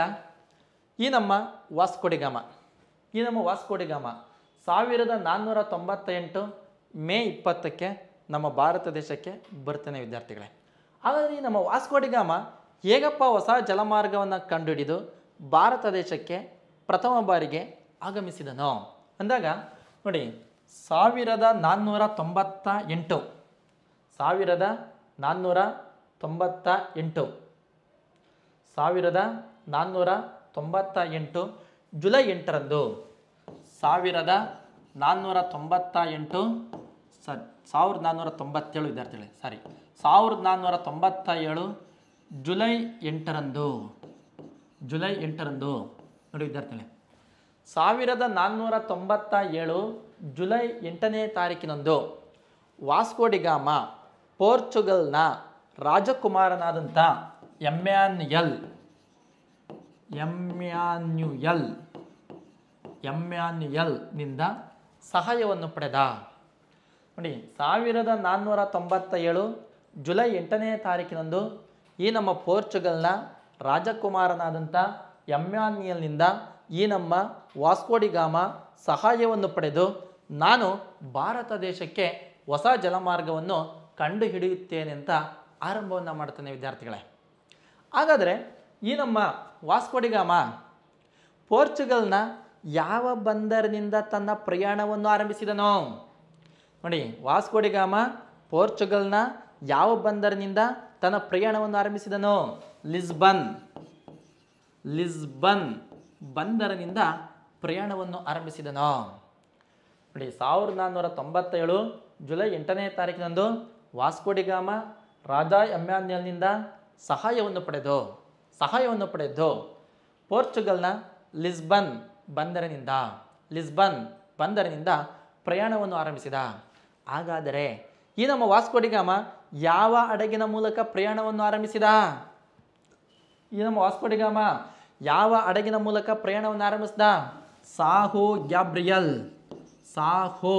ಈ ನಮ್ಮ ವಾಸ್ಕೋಡಿಗಾಮ ಈ ನಮ್ಮ ವಾಸ್ಕೋಡಿಗಾಮ ಸಾವಿರದ ನಾನ್ನೂರ ತೊಂಬತ್ತೆಂಟು ಮೇ ಇಪ್ಪತ್ತಕ್ಕೆ ನಮ್ಮ ಭಾರತ ದೇಶಕ್ಕೆ ಬರ್ತಾನೆ ವಿದ್ಯಾರ್ಥಿಗಳೇ ಹಾಗಾಗಿ ನಮ್ಮ ವಾಸ್ಕೋಡಿಗಾಮ ಹೇಗಪ್ಪ ಹೊಸ ಜಲಮಾರ್ಗವನ್ನು ಕಂಡುಹಿಡಿದು ಭಾರತ ದೇಶಕ್ಕೆ ಪ್ರಥಮ ಬಾರಿಗೆ ಆಗಮಿಸಿದನು ಅಂದಾಗ ನೋಡಿ ಸಾವಿರದ ನಾನ್ನೂರ ತೊಂಬತ್ತ ಎಂಟು ಸಾವಿರದ ನಾನ್ನೂರ ತೊಂಬತ್ತ ಎಂಟು ಸಾವಿರದ ನಾನ್ನೂರ ತೊಂಬತ್ತ ಎಂಟು ಜುಲೈ ಎಂಟರಂದು ಸಾವಿರದ ನಾನ್ನೂರ ತೊಂಬತ್ತ ಎಂಟು ಸರಿ ಸಾವಿರದ ನಾನ್ನೂರ ತೊಂಬತ್ತೇಳು ವಿದ್ಯಾರ್ಥಿಗಳೇ ಸಾರಿ ಸಾವಿರದ ನಾನ್ನೂರ ತೊಂಬತ್ತ ಏಳು ಜುಲೈ ಎಂಟರಂದು ಜುಲೈ ಎಂಟರಂದು ನೋಡಿ ವಿದ್ಯಾರ್ಥಿಗಳೇ ಸಾವಿರದ ನಾನ್ನೂರ ತೊಂಬತ್ತ ಏಳು ಜುಲೈ ಎಂಟನೇ ತಾರೀಕಿನಂದು ವಾಸ್ಕೋಡಿಗಾಮ ಪೋರ್ಚುಗಲ್ನ ರಾಜಕುಮಾರನಾದಂಥ ಎಮ್ಯಾನ್ಯಲ್ ಎಮ್ಯಾನ್ಯುಯಲ್ ಎಮ್ಯಾನ್ಯುಯಲ್ನಿಂದ ಸಹಾಯವನ್ನು ಪಡೆದ ನೋಡಿ ಸಾವಿರದ ನಾನ್ನೂರ ತೊಂಬತ್ತ ಏಳು ಜುಲೈ ಎಂಟನೇ ತಾರೀಕಿನಂದು ಈ ನಮ್ಮ ಪೋರ್ಚುಗಲ್ನ ರಾಜಕುಮಾರನಾದಂಥ ಎಮ್ಯಾನ್ಯಲ್ನಿಂದ ಈ ನಮ್ಮ ವಾಸ್ಕೋಡಿಗಾಮ ಸಹಾಯವನ್ನು ಪಡೆದು ನಾನು ಭಾರತ ದೇಶಕ್ಕೆ ಹೊಸ ಜಲಮಾರ್ಗವನ್ನು ಕಂಡುಹಿಡಿಯುತ್ತೇನೆ ಅಂತ ಆರಂಭವನ್ನು ಮಾಡ್ತೇನೆ ವಿದ್ಯಾರ್ಥಿಗಳೇ ಹಾಗಾದರೆ ಈ ನಮ್ಮ ವಾಸ್ಕೋಡಿಗಾಮ ಪೋರ್ಚುಗಲ್ನ ಯಾವ ಬಂದರಿನಿಂದ ತನ್ನ ಪ್ರಯಾಣವನ್ನು ಆರಂಭಿಸಿದನು ನೋಡಿ ವಾಸ್ಕೋಡಿಗಾಮ ಪೋರ್ಚುಗಲ್ನ ಯಾವ ಬಂದರಿನಿಂದ ತನ್ನ ಪ್ರಯಾಣವನ್ನು ಆರಂಭಿಸಿದನು ಲಿಸ್ಬನ್ ಲಿಸ್ಬನ್ ಬಂದರಿನಿಂದ ಪ್ರಯಾಣವನ್ನು ಆರಂಭಿಸಿದನು ನೋಡಿ ಸಾವಿರದ ನಾನ್ನೂರ ತೊಂಬತ್ತೇಳು ಜುಲೈ ಎಂಟನೇ ತಾರೀಕಿನಂದು ವಾಸ್ಕೋಡಿಗಾಮ ರಾಜಾ ಎಮ್ಯಾನ್ಯಲ್ನಿಂದ ಸಹಾಯವನ್ನು ಪಡೆದು ಸಹಾಯವನ್ನು ಪಡೆದು ಪೋರ್ಚುಗಲ್ನ ಲಿಸ್ಬನ್ ಬಂದರಿನಿಂದ ಲಿಸ್ಬನ್ ಬಂದರಿನಿಂದ ಪ್ರಯಾಣವನ್ನು ಆರಂಭಿಸಿದ ಹಾಗಾದರೆ ಈ ನಮ್ಮ ವಾಸ್ಕೋಡಿಗಾಮ ಯಾವ ಹಡಗಿನ ಮೂಲಕ ಪ್ರಯಾಣವನ್ನು ಆರಂಭಿಸಿದ ಈ ನಮ್ಮ ವಾಸ್ಕೋಡಿಗಾಮ ಯಾವ ಹಡಗಿನ ಮೂಲಕ ಪ್ರಯಾಣವನ್ನು ಆರಂಭಿಸಿದ Sao Gabriel Sao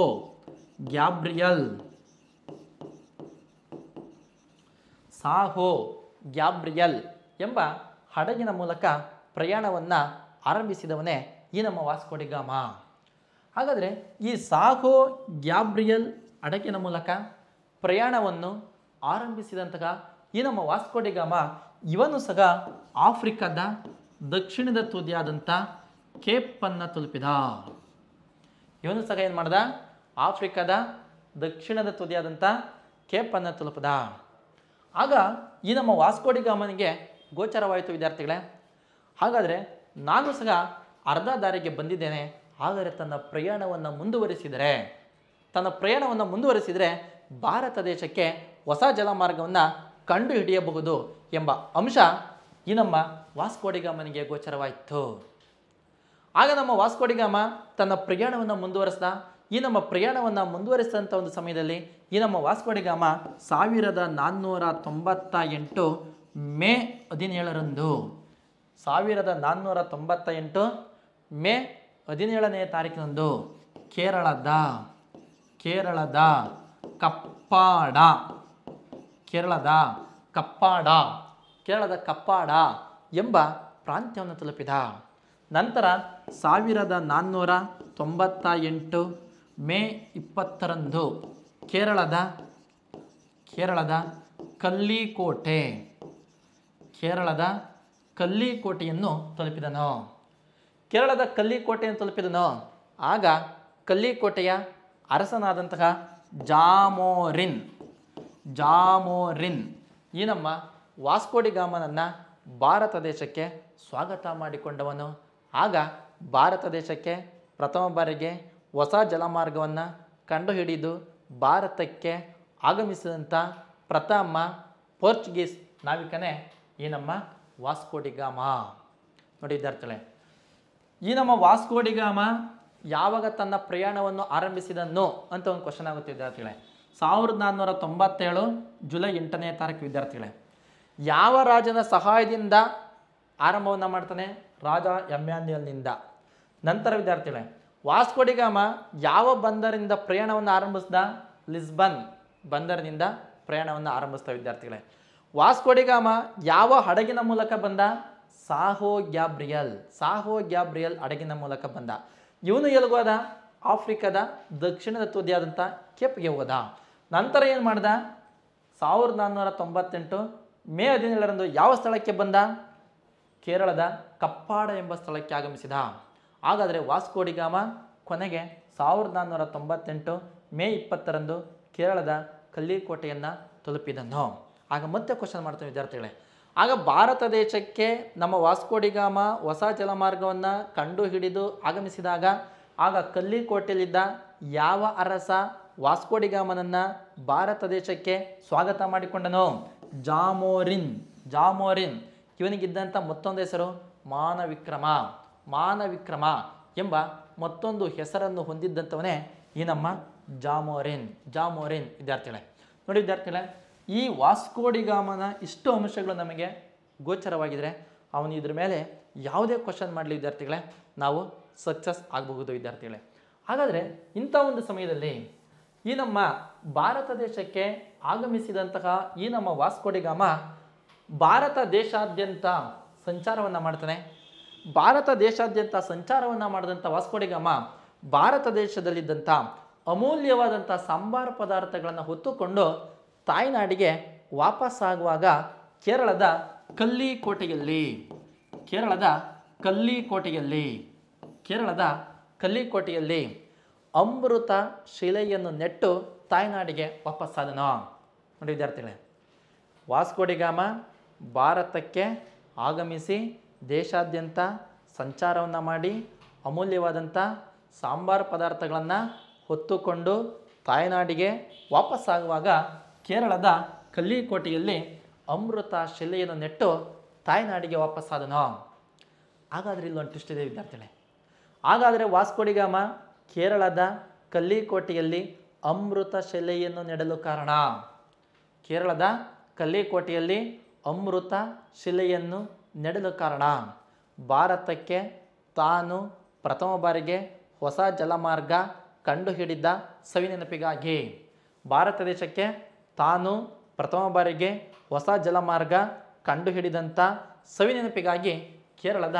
Gabriel Sao Gabriel ಎಂಬ ಹಡಗಿನ ಮೂಲಕ ಪ್ರಯಾಣವನ್ನು ಆರಂಭಿಸಿದವನೇ ಈ ನಮ್ಮ ವಾಸ್ಕೋಡಿಗಾಮ ಹಾಗಾದರೆ ಈ ಸಾಹೋ ಗ್ಯಾಬ್ರಿಯಲ್ ಹಡಗಿನ ಮೂಲಕ ಪ್ರಯಾಣವನ್ನು ಆರಂಭಿಸಿದಂತಹ ಈ ನಮ್ಮ ವಾಸ್ಕೋಡಿಗಾಮ ಇವನು ಸಹ ಆಫ್ರಿಕಾದ ದಕ್ಷಿಣದ ತುದಿಯಾದಂಥ ಕೇಪನ್ನು ತಲುಪಿದ ಇವನು ಸಹ ಏನು ಮಾಡ್ದ ಆಫ್ರಿಕಾದ ದಕ್ಷಿಣದ ತುದಿಯಾದಂಥ ಕೇಪನ್ನು ತಲುಪಿದ ಆಗ ಈ ನಮ್ಮ ವಾಸ್ಕೋಡಿಗಾಮನಿಗೆ ಗೋಚರವಾಯಿತು ವಿದ್ಯಾರ್ಥಿಗಳೇ ಹಾಗಾದರೆ ನಾನು ಸಹ ಅರ್ಧ ದಾರಿಗೆ ಬಂದಿದ್ದೇನೆ ಆದರೆ ತನ್ನ ಪ್ರಯಾಣವನ್ನು ಮುಂದುವರಿಸಿದರೆ ತನ್ನ ಪ್ರಯಾಣವನ್ನು ಮುಂದುವರಿಸಿದರೆ ಭಾರತ ದೇಶಕ್ಕೆ ಹೊಸ ಜಲಮಾರ್ಗವನ್ನು ಕಂಡುಹಿಡಿಯಬಹುದು ಎಂಬ ಅಂಶ ಈ ನಮ್ಮ ವಾಸ್ಕೋಡಿಗಾಮನಿಗೆ ಗೋಚರವಾಯಿತು ಆಗ ನಮ್ಮ ವಾಸ್ಕೋಡಿಗಾಮ ತನ್ನ ಪ್ರಯಾಣವನ್ನು ಮುಂದುವರೆಸ್ದ ಈ ನಮ್ಮ ಪ್ರಯಾಣವನ್ನು ಮುಂದುವರಿಸಿದಂಥ ಒಂದು ಸಮಯದಲ್ಲಿ ಈ ನಮ್ಮ ವಾಸ್ಕೋಡಿಗಾಮ ಸಾವಿರದ ನಾನ್ನೂರ ತೊಂಬತ್ತ ಎಂಟು ಮೇ ಹದಿನೇಳರಂದು ಸಾವಿರದ ನಾನ್ನೂರ ತೊಂಬತ್ತ ಎಂಟು ಮೇ ಹದಿನೇಳನೇ ತಾರೀಕಿನಂದು ಕೇರಳದ ಕೇರಳದ ಕಪ್ಪಾಡ ಕೇರಳದ ಕಪ್ಪಾಡ ಕೇರಳದ ಕಪ್ಪಾಡ ಎಂಬ ಪ್ರಾಂತ್ಯವನ್ನು ತಲುಪಿದ ನಂತರ ಸಾವಿರದ ನಾನ್ನೂರ ತೊಂಬತ್ತ ಎಂಟು ಮೇ ಇಪ್ಪತ್ತರಂದು ಕೇರಳದ ಕೇರಳದ ಕಲ್ಲಿಕೋಟೆ ಕೇರಳದ ಕಲ್ಲಿಕೋಟೆಯನ್ನು ತಲುಪಿದನು ಕೇರಳದ ಕಲ್ಲಿಕೋಟೆಯನ್ನು ತಲುಪಿದನು ಆಗ ಕಲ್ಲಿಕೋಟೆಯ ಅರಸನಾದಂತಹ ಜಾಮೋರಿನ್ ಜಾಮೋರಿನ್ ಈ ನಮ್ಮ ವಾಸ್ಕೋಡಿಗಾಮನನ್ನು ಭಾರತ ದೇಶಕ್ಕೆ ಸ್ವಾಗತ ಮಾಡಿಕೊಂಡವನು ಆಗ ಭಾರತ ದೇಶಕ್ಕೆ ಪ್ರಥಮ ಬಾರಿಗೆ ಹೊಸ ಜಲಮಾರ್ಗವನ್ನು ಕಂಡುಹಿಡಿದು ಭಾರತಕ್ಕೆ ಆಗಮಿಸಿದಂಥ ಪ್ರಥಮ ಪೋರ್ಚುಗೀಸ್ ನಾವಿಕನೇ ಏನಮ್ಮ ನೋಡಿ ವಿದ್ಯಾರ್ಥಿಗಳೇ ಈ ನಮ್ಮ ವಾಸ್ಕೋಡಿಗಾಮ ಯಾವಾಗ ತನ್ನ ಪ್ರಯಾಣವನ್ನು ಆರಂಭಿಸಿದನು ಅಂತ ಒಂದು ಕ್ವಶನ್ ಆಗುತ್ತೆ ವಿದ್ಯಾರ್ಥಿಗಳೇ ಸಾವಿರದ ನಾನ್ನೂರ ತೊಂಬತ್ತೇಳು ಜುಲೈ ಎಂಟನೇ ತಾರೀಕು ವಿದ್ಯಾರ್ಥಿಗಳೇ ಯಾವ ರಾಜನ ಸಹಾಯದಿಂದ ಆರಂಭವನ್ನು ಮಾಡ್ತಾನೆ ರಾಜ ಎಮ್ಯಾನ್ಯಲ್ನಿಂದ ನಂತರ ವಿದ್ಯಾರ್ಥಿಗಳೇ ವಾಸ್ಕೋಡಿಗಾಮ ಯಾವ ಬಂದರಿಂದ ಪ್ರಯಾಣವನ್ನು ಆರಂಭಿಸ್ದ ಲಿಸ್ಬನ್ ಬಂದರಿನಿಂದ ಪ್ರಯಾಣವನ್ನು ಆರಂಭಿಸ್ತಾ ವಿದ್ಯಾರ್ಥಿಗಳೇ ವಾಸ್ಕೋಡಿಗಾಮ ಯಾವ ಹಡಗಿನ ಮೂಲಕ ಬಂದ ಸಾಹೋ ಗ್ಯಾಬ್ರಿಯಲ್ ಸಾಹೋ ಗ್ಯಾಬ್ರಿಯಲ್ ಹಡಗಿನ ಮೂಲಕ ಬಂದ ಇವನು ಹೋದ ಆಫ್ರಿಕಾದ ದಕ್ಷಿಣದ ತುದಿಯಾದಂಥ ಕೆಪ್ಗೆ ಹೋದ ನಂತರ ಏನು ಮಾಡ್ದ ಸಾವಿರದ ನಾನ್ನೂರ ತೊಂಬತ್ತೆಂಟು ಮೇ ಹದಿನೇಳರಂದು ಯಾವ ಸ್ಥಳಕ್ಕೆ ಬಂದ ಕೇರಳದ ಕಪ್ಪಾಡ ಎಂಬ ಸ್ಥಳಕ್ಕೆ ಆಗಮಿಸಿದ ಹಾಗಾದರೆ ವಾಸ್ಕೋಡಿಗಾಮ ಕೊನೆಗೆ ಸಾವಿರದ ನಾನ್ನೂರ ತೊಂಬತ್ತೆಂಟು ಮೇ ಇಪ್ಪತ್ತರಂದು ಕೇರಳದ ಕಲ್ಲಿಕೋಟೆಯನ್ನು ತಲುಪಿದನು ಆಗ ಮತ್ತೆ ಕ್ವಶನ್ ಮಾಡ್ತೀವಿ ವಿದ್ಯಾರ್ಥಿಗಳೇ ಆಗ ಭಾರತ ದೇಶಕ್ಕೆ ನಮ್ಮ ವಾಸ್ಕೋಡಿಗಾಮ ಹೊಸ ಜಲಮಾರ್ಗವನ್ನು ಕಂಡು ಹಿಡಿದು ಆಗಮಿಸಿದಾಗ ಆಗ ಕಲ್ಲಿಕೋಟೆಯಲ್ಲಿದ್ದ ಯಾವ ಅರಸ ವಾಸ್ಕೋಡಿಗಾಮನನ್ನು ಭಾರತ ದೇಶಕ್ಕೆ ಸ್ವಾಗತ ಮಾಡಿಕೊಂಡನು ಜಾಮೋರಿನ್ ಜಾಮೋರಿನ್ ಇವನಿಗಿದ್ದಂಥ ಮತ್ತೊಂದು ಹೆಸರು ಮಾನವಿಕ್ರಮ ಮಾನವಿಕ್ರಮ ಎಂಬ ಮತ್ತೊಂದು ಹೆಸರನ್ನು ಹೊಂದಿದ್ದಂಥವನೇ ಈ ನಮ್ಮ ಜಾಮೋರಿನ್ ಜಾಮೋರಿನ್ ವಿದ್ಯಾರ್ಥಿಗಳೇ ನೋಡಿ ವಿದ್ಯಾರ್ಥಿಗಳೇ ಈ ವಾಸ್ಕೋಡಿಗಾಮನ ಇಷ್ಟು ಅಂಶಗಳು ನಮಗೆ ಗೋಚರವಾಗಿದ್ದರೆ ಅವನು ಇದ್ರ ಮೇಲೆ ಯಾವುದೇ ಕ್ವಶನ್ ಮಾಡಲಿ ವಿದ್ಯಾರ್ಥಿಗಳೇ ನಾವು ಸಕ್ಸಸ್ ಆಗಬಹುದು ವಿದ್ಯಾರ್ಥಿಗಳೇ ಹಾಗಾದರೆ ಇಂಥ ಒಂದು ಸಮಯದಲ್ಲಿ ಈ ನಮ್ಮ ಭಾರತ ದೇಶಕ್ಕೆ ಆಗಮಿಸಿದಂತಹ ಈ ನಮ್ಮ ವಾಸ್ಕೋಡಿಗಾಮ ಭಾರತ ದೇಶಾದ್ಯಂತ ಸಂಚಾರವನ್ನು ಮಾಡ್ತಾನೆ ಭಾರತ ದೇಶಾದ್ಯಂತ ಸಂಚಾರವನ್ನು ಮಾಡಿದಂಥ ವಾಸ್ಕೋಡಿಗಾಮ ಭಾರತ ದೇಶದಲ್ಲಿದ್ದಂಥ ಅಮೂಲ್ಯವಾದಂಥ ಸಾಂಬಾರು ಪದಾರ್ಥಗಳನ್ನು ಹೊತ್ತುಕೊಂಡು ತಾಯ್ನಾಡಿಗೆ ವಾಪಸ್ಸಾಗುವಾಗ ಕೇರಳದ ಕಲ್ಲಿಕೋಟೆಯಲ್ಲಿ ಕೇರಳದ ಕಲ್ಲಿಕೋಟೆಯಲ್ಲಿ ಕೇರಳದ ಕಲ್ಲಿಕೋಟೆಯಲ್ಲಿ ಅಮೃತ ಶಿಲೆಯನ್ನು ನೆಟ್ಟು ತಾಯ್ನಾಡಿಗೆ ವಾಪಸ್ಸಾದನು ನೋಡಿ ವಿದ್ಯಾರ್ಥಿಗಳೇ ವಾಸ್ಕೋಡಿಗಾಮ ಭಾರತಕ್ಕೆ ಆಗಮಿಸಿ ದೇಶಾದ್ಯಂತ ಸಂಚಾರವನ್ನು ಮಾಡಿ ಅಮೂಲ್ಯವಾದಂಥ ಸಾಂಬಾರು ಪದಾರ್ಥಗಳನ್ನು ಹೊತ್ತುಕೊಂಡು ತಾಯ್ನಾಡಿಗೆ ವಾಪಸ್ಸಾಗುವಾಗ ಕೇರಳದ ಕಲ್ಲಿಕೋಟೆಯಲ್ಲಿ ಅಮೃತ ಶಿಲೆಯನ್ನು ನೆಟ್ಟು ತಾಯ್ನಾಡಿಗೆ ವಾಪಸ್ಸಾದನೋ ಹಾಗಾದರೆ ಇಲ್ಲೊಂದು ಟ್ವಿಸ್ಟ್ ಇದೆ ವಿದ್ಯಾರ್ಥಿಗಳೇ ಹಾಗಾದರೆ ವಾಸ್ಕೋಡಿಗಾಮ ಕೇರಳದ ಕಲ್ಲಿಕೋಟೆಯಲ್ಲಿ ಅಮೃತ ಶಿಲೆಯನ್ನು ನೆಡಲು ಕಾರಣ ಕೇರಳದ ಕಲ್ಲಿಕೋಟೆಯಲ್ಲಿ ಅಮೃತ ಶಿಲೆಯನ್ನು ನೆಡಲು ಕಾರಣ ಭಾರತಕ್ಕೆ ತಾನು ಪ್ರಥಮ ಬಾರಿಗೆ ಹೊಸ ಜಲಮಾರ್ಗ ಕಂಡುಹಿಡಿದ ಸವಿನೆನಪಿಗಾಗಿ ಭಾರತ ದೇಶಕ್ಕೆ ತಾನು ಪ್ರಥಮ ಬಾರಿಗೆ ಹೊಸ ಜಲಮಾರ್ಗ ಕಂಡುಹಿಡಿದಂಥ ಸವಿನೆನಪಿಗಾಗಿ ಕೇರಳದ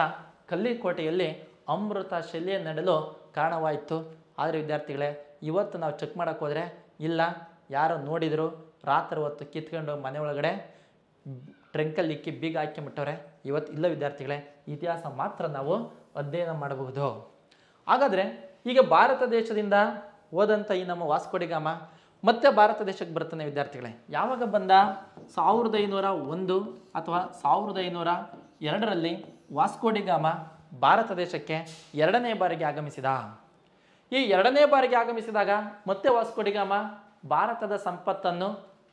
ಕಲ್ಲಿಕೋಟೆಯಲ್ಲಿ ಅಮೃತ ಶೈಲಿಯ ನಡೆಯಲು ಕಾರಣವಾಯಿತು ಆದರೆ ವಿದ್ಯಾರ್ಥಿಗಳೇ ಇವತ್ತು ನಾವು ಚೆಕ್ ಮಾಡೋಕ್ಕೆ ಹೋದರೆ ಇಲ್ಲ ಯಾರು ನೋಡಿದರೂ ರಾತ್ರಿ ಹೊತ್ತು ಕಿತ್ಕೊಂಡು ಮನೆ ಒಳಗಡೆ ಟ್ರೆಂಕಲ್ಲಿ ಇಕ್ಕಿ ಬೀಗ ಮುಟ್ಟವ್ರೆ ಇವತ್ತು ಇಲ್ಲ ವಿದ್ಯಾರ್ಥಿಗಳೇ ಇತಿಹಾಸ ಮಾತ್ರ ನಾವು ಅಧ್ಯಯನ ಮಾಡಬಹುದು ಹಾಗಾದರೆ ಈಗ ಭಾರತ ದೇಶದಿಂದ ಹೋದಂಥ ಈ ನಮ್ಮ ವಾಸ್ಕೋಡಿಗಾಮ ಮತ್ತೆ ಭಾರತ ದೇಶಕ್ಕೆ ಬರ್ತಾನೆ ವಿದ್ಯಾರ್ಥಿಗಳೇ ಯಾವಾಗ ಬಂದ ಸಾವಿರದ ಐನೂರ ಒಂದು ಅಥವಾ ಸಾವಿರದ ಐನೂರ ಎರಡರಲ್ಲಿ ವಾಸ್ಕೋಡಿಗಾಮ ಭಾರತ ದೇಶಕ್ಕೆ ಎರಡನೇ ಬಾರಿಗೆ ಆಗಮಿಸಿದ ಈ ಎರಡನೇ ಬಾರಿಗೆ ಆಗಮಿಸಿದಾಗ ಮತ್ತೆ ವಾಸ್ಕೋಡಿಗಾಮ ಭಾರತದ ಸಂಪತ್ತನ್ನು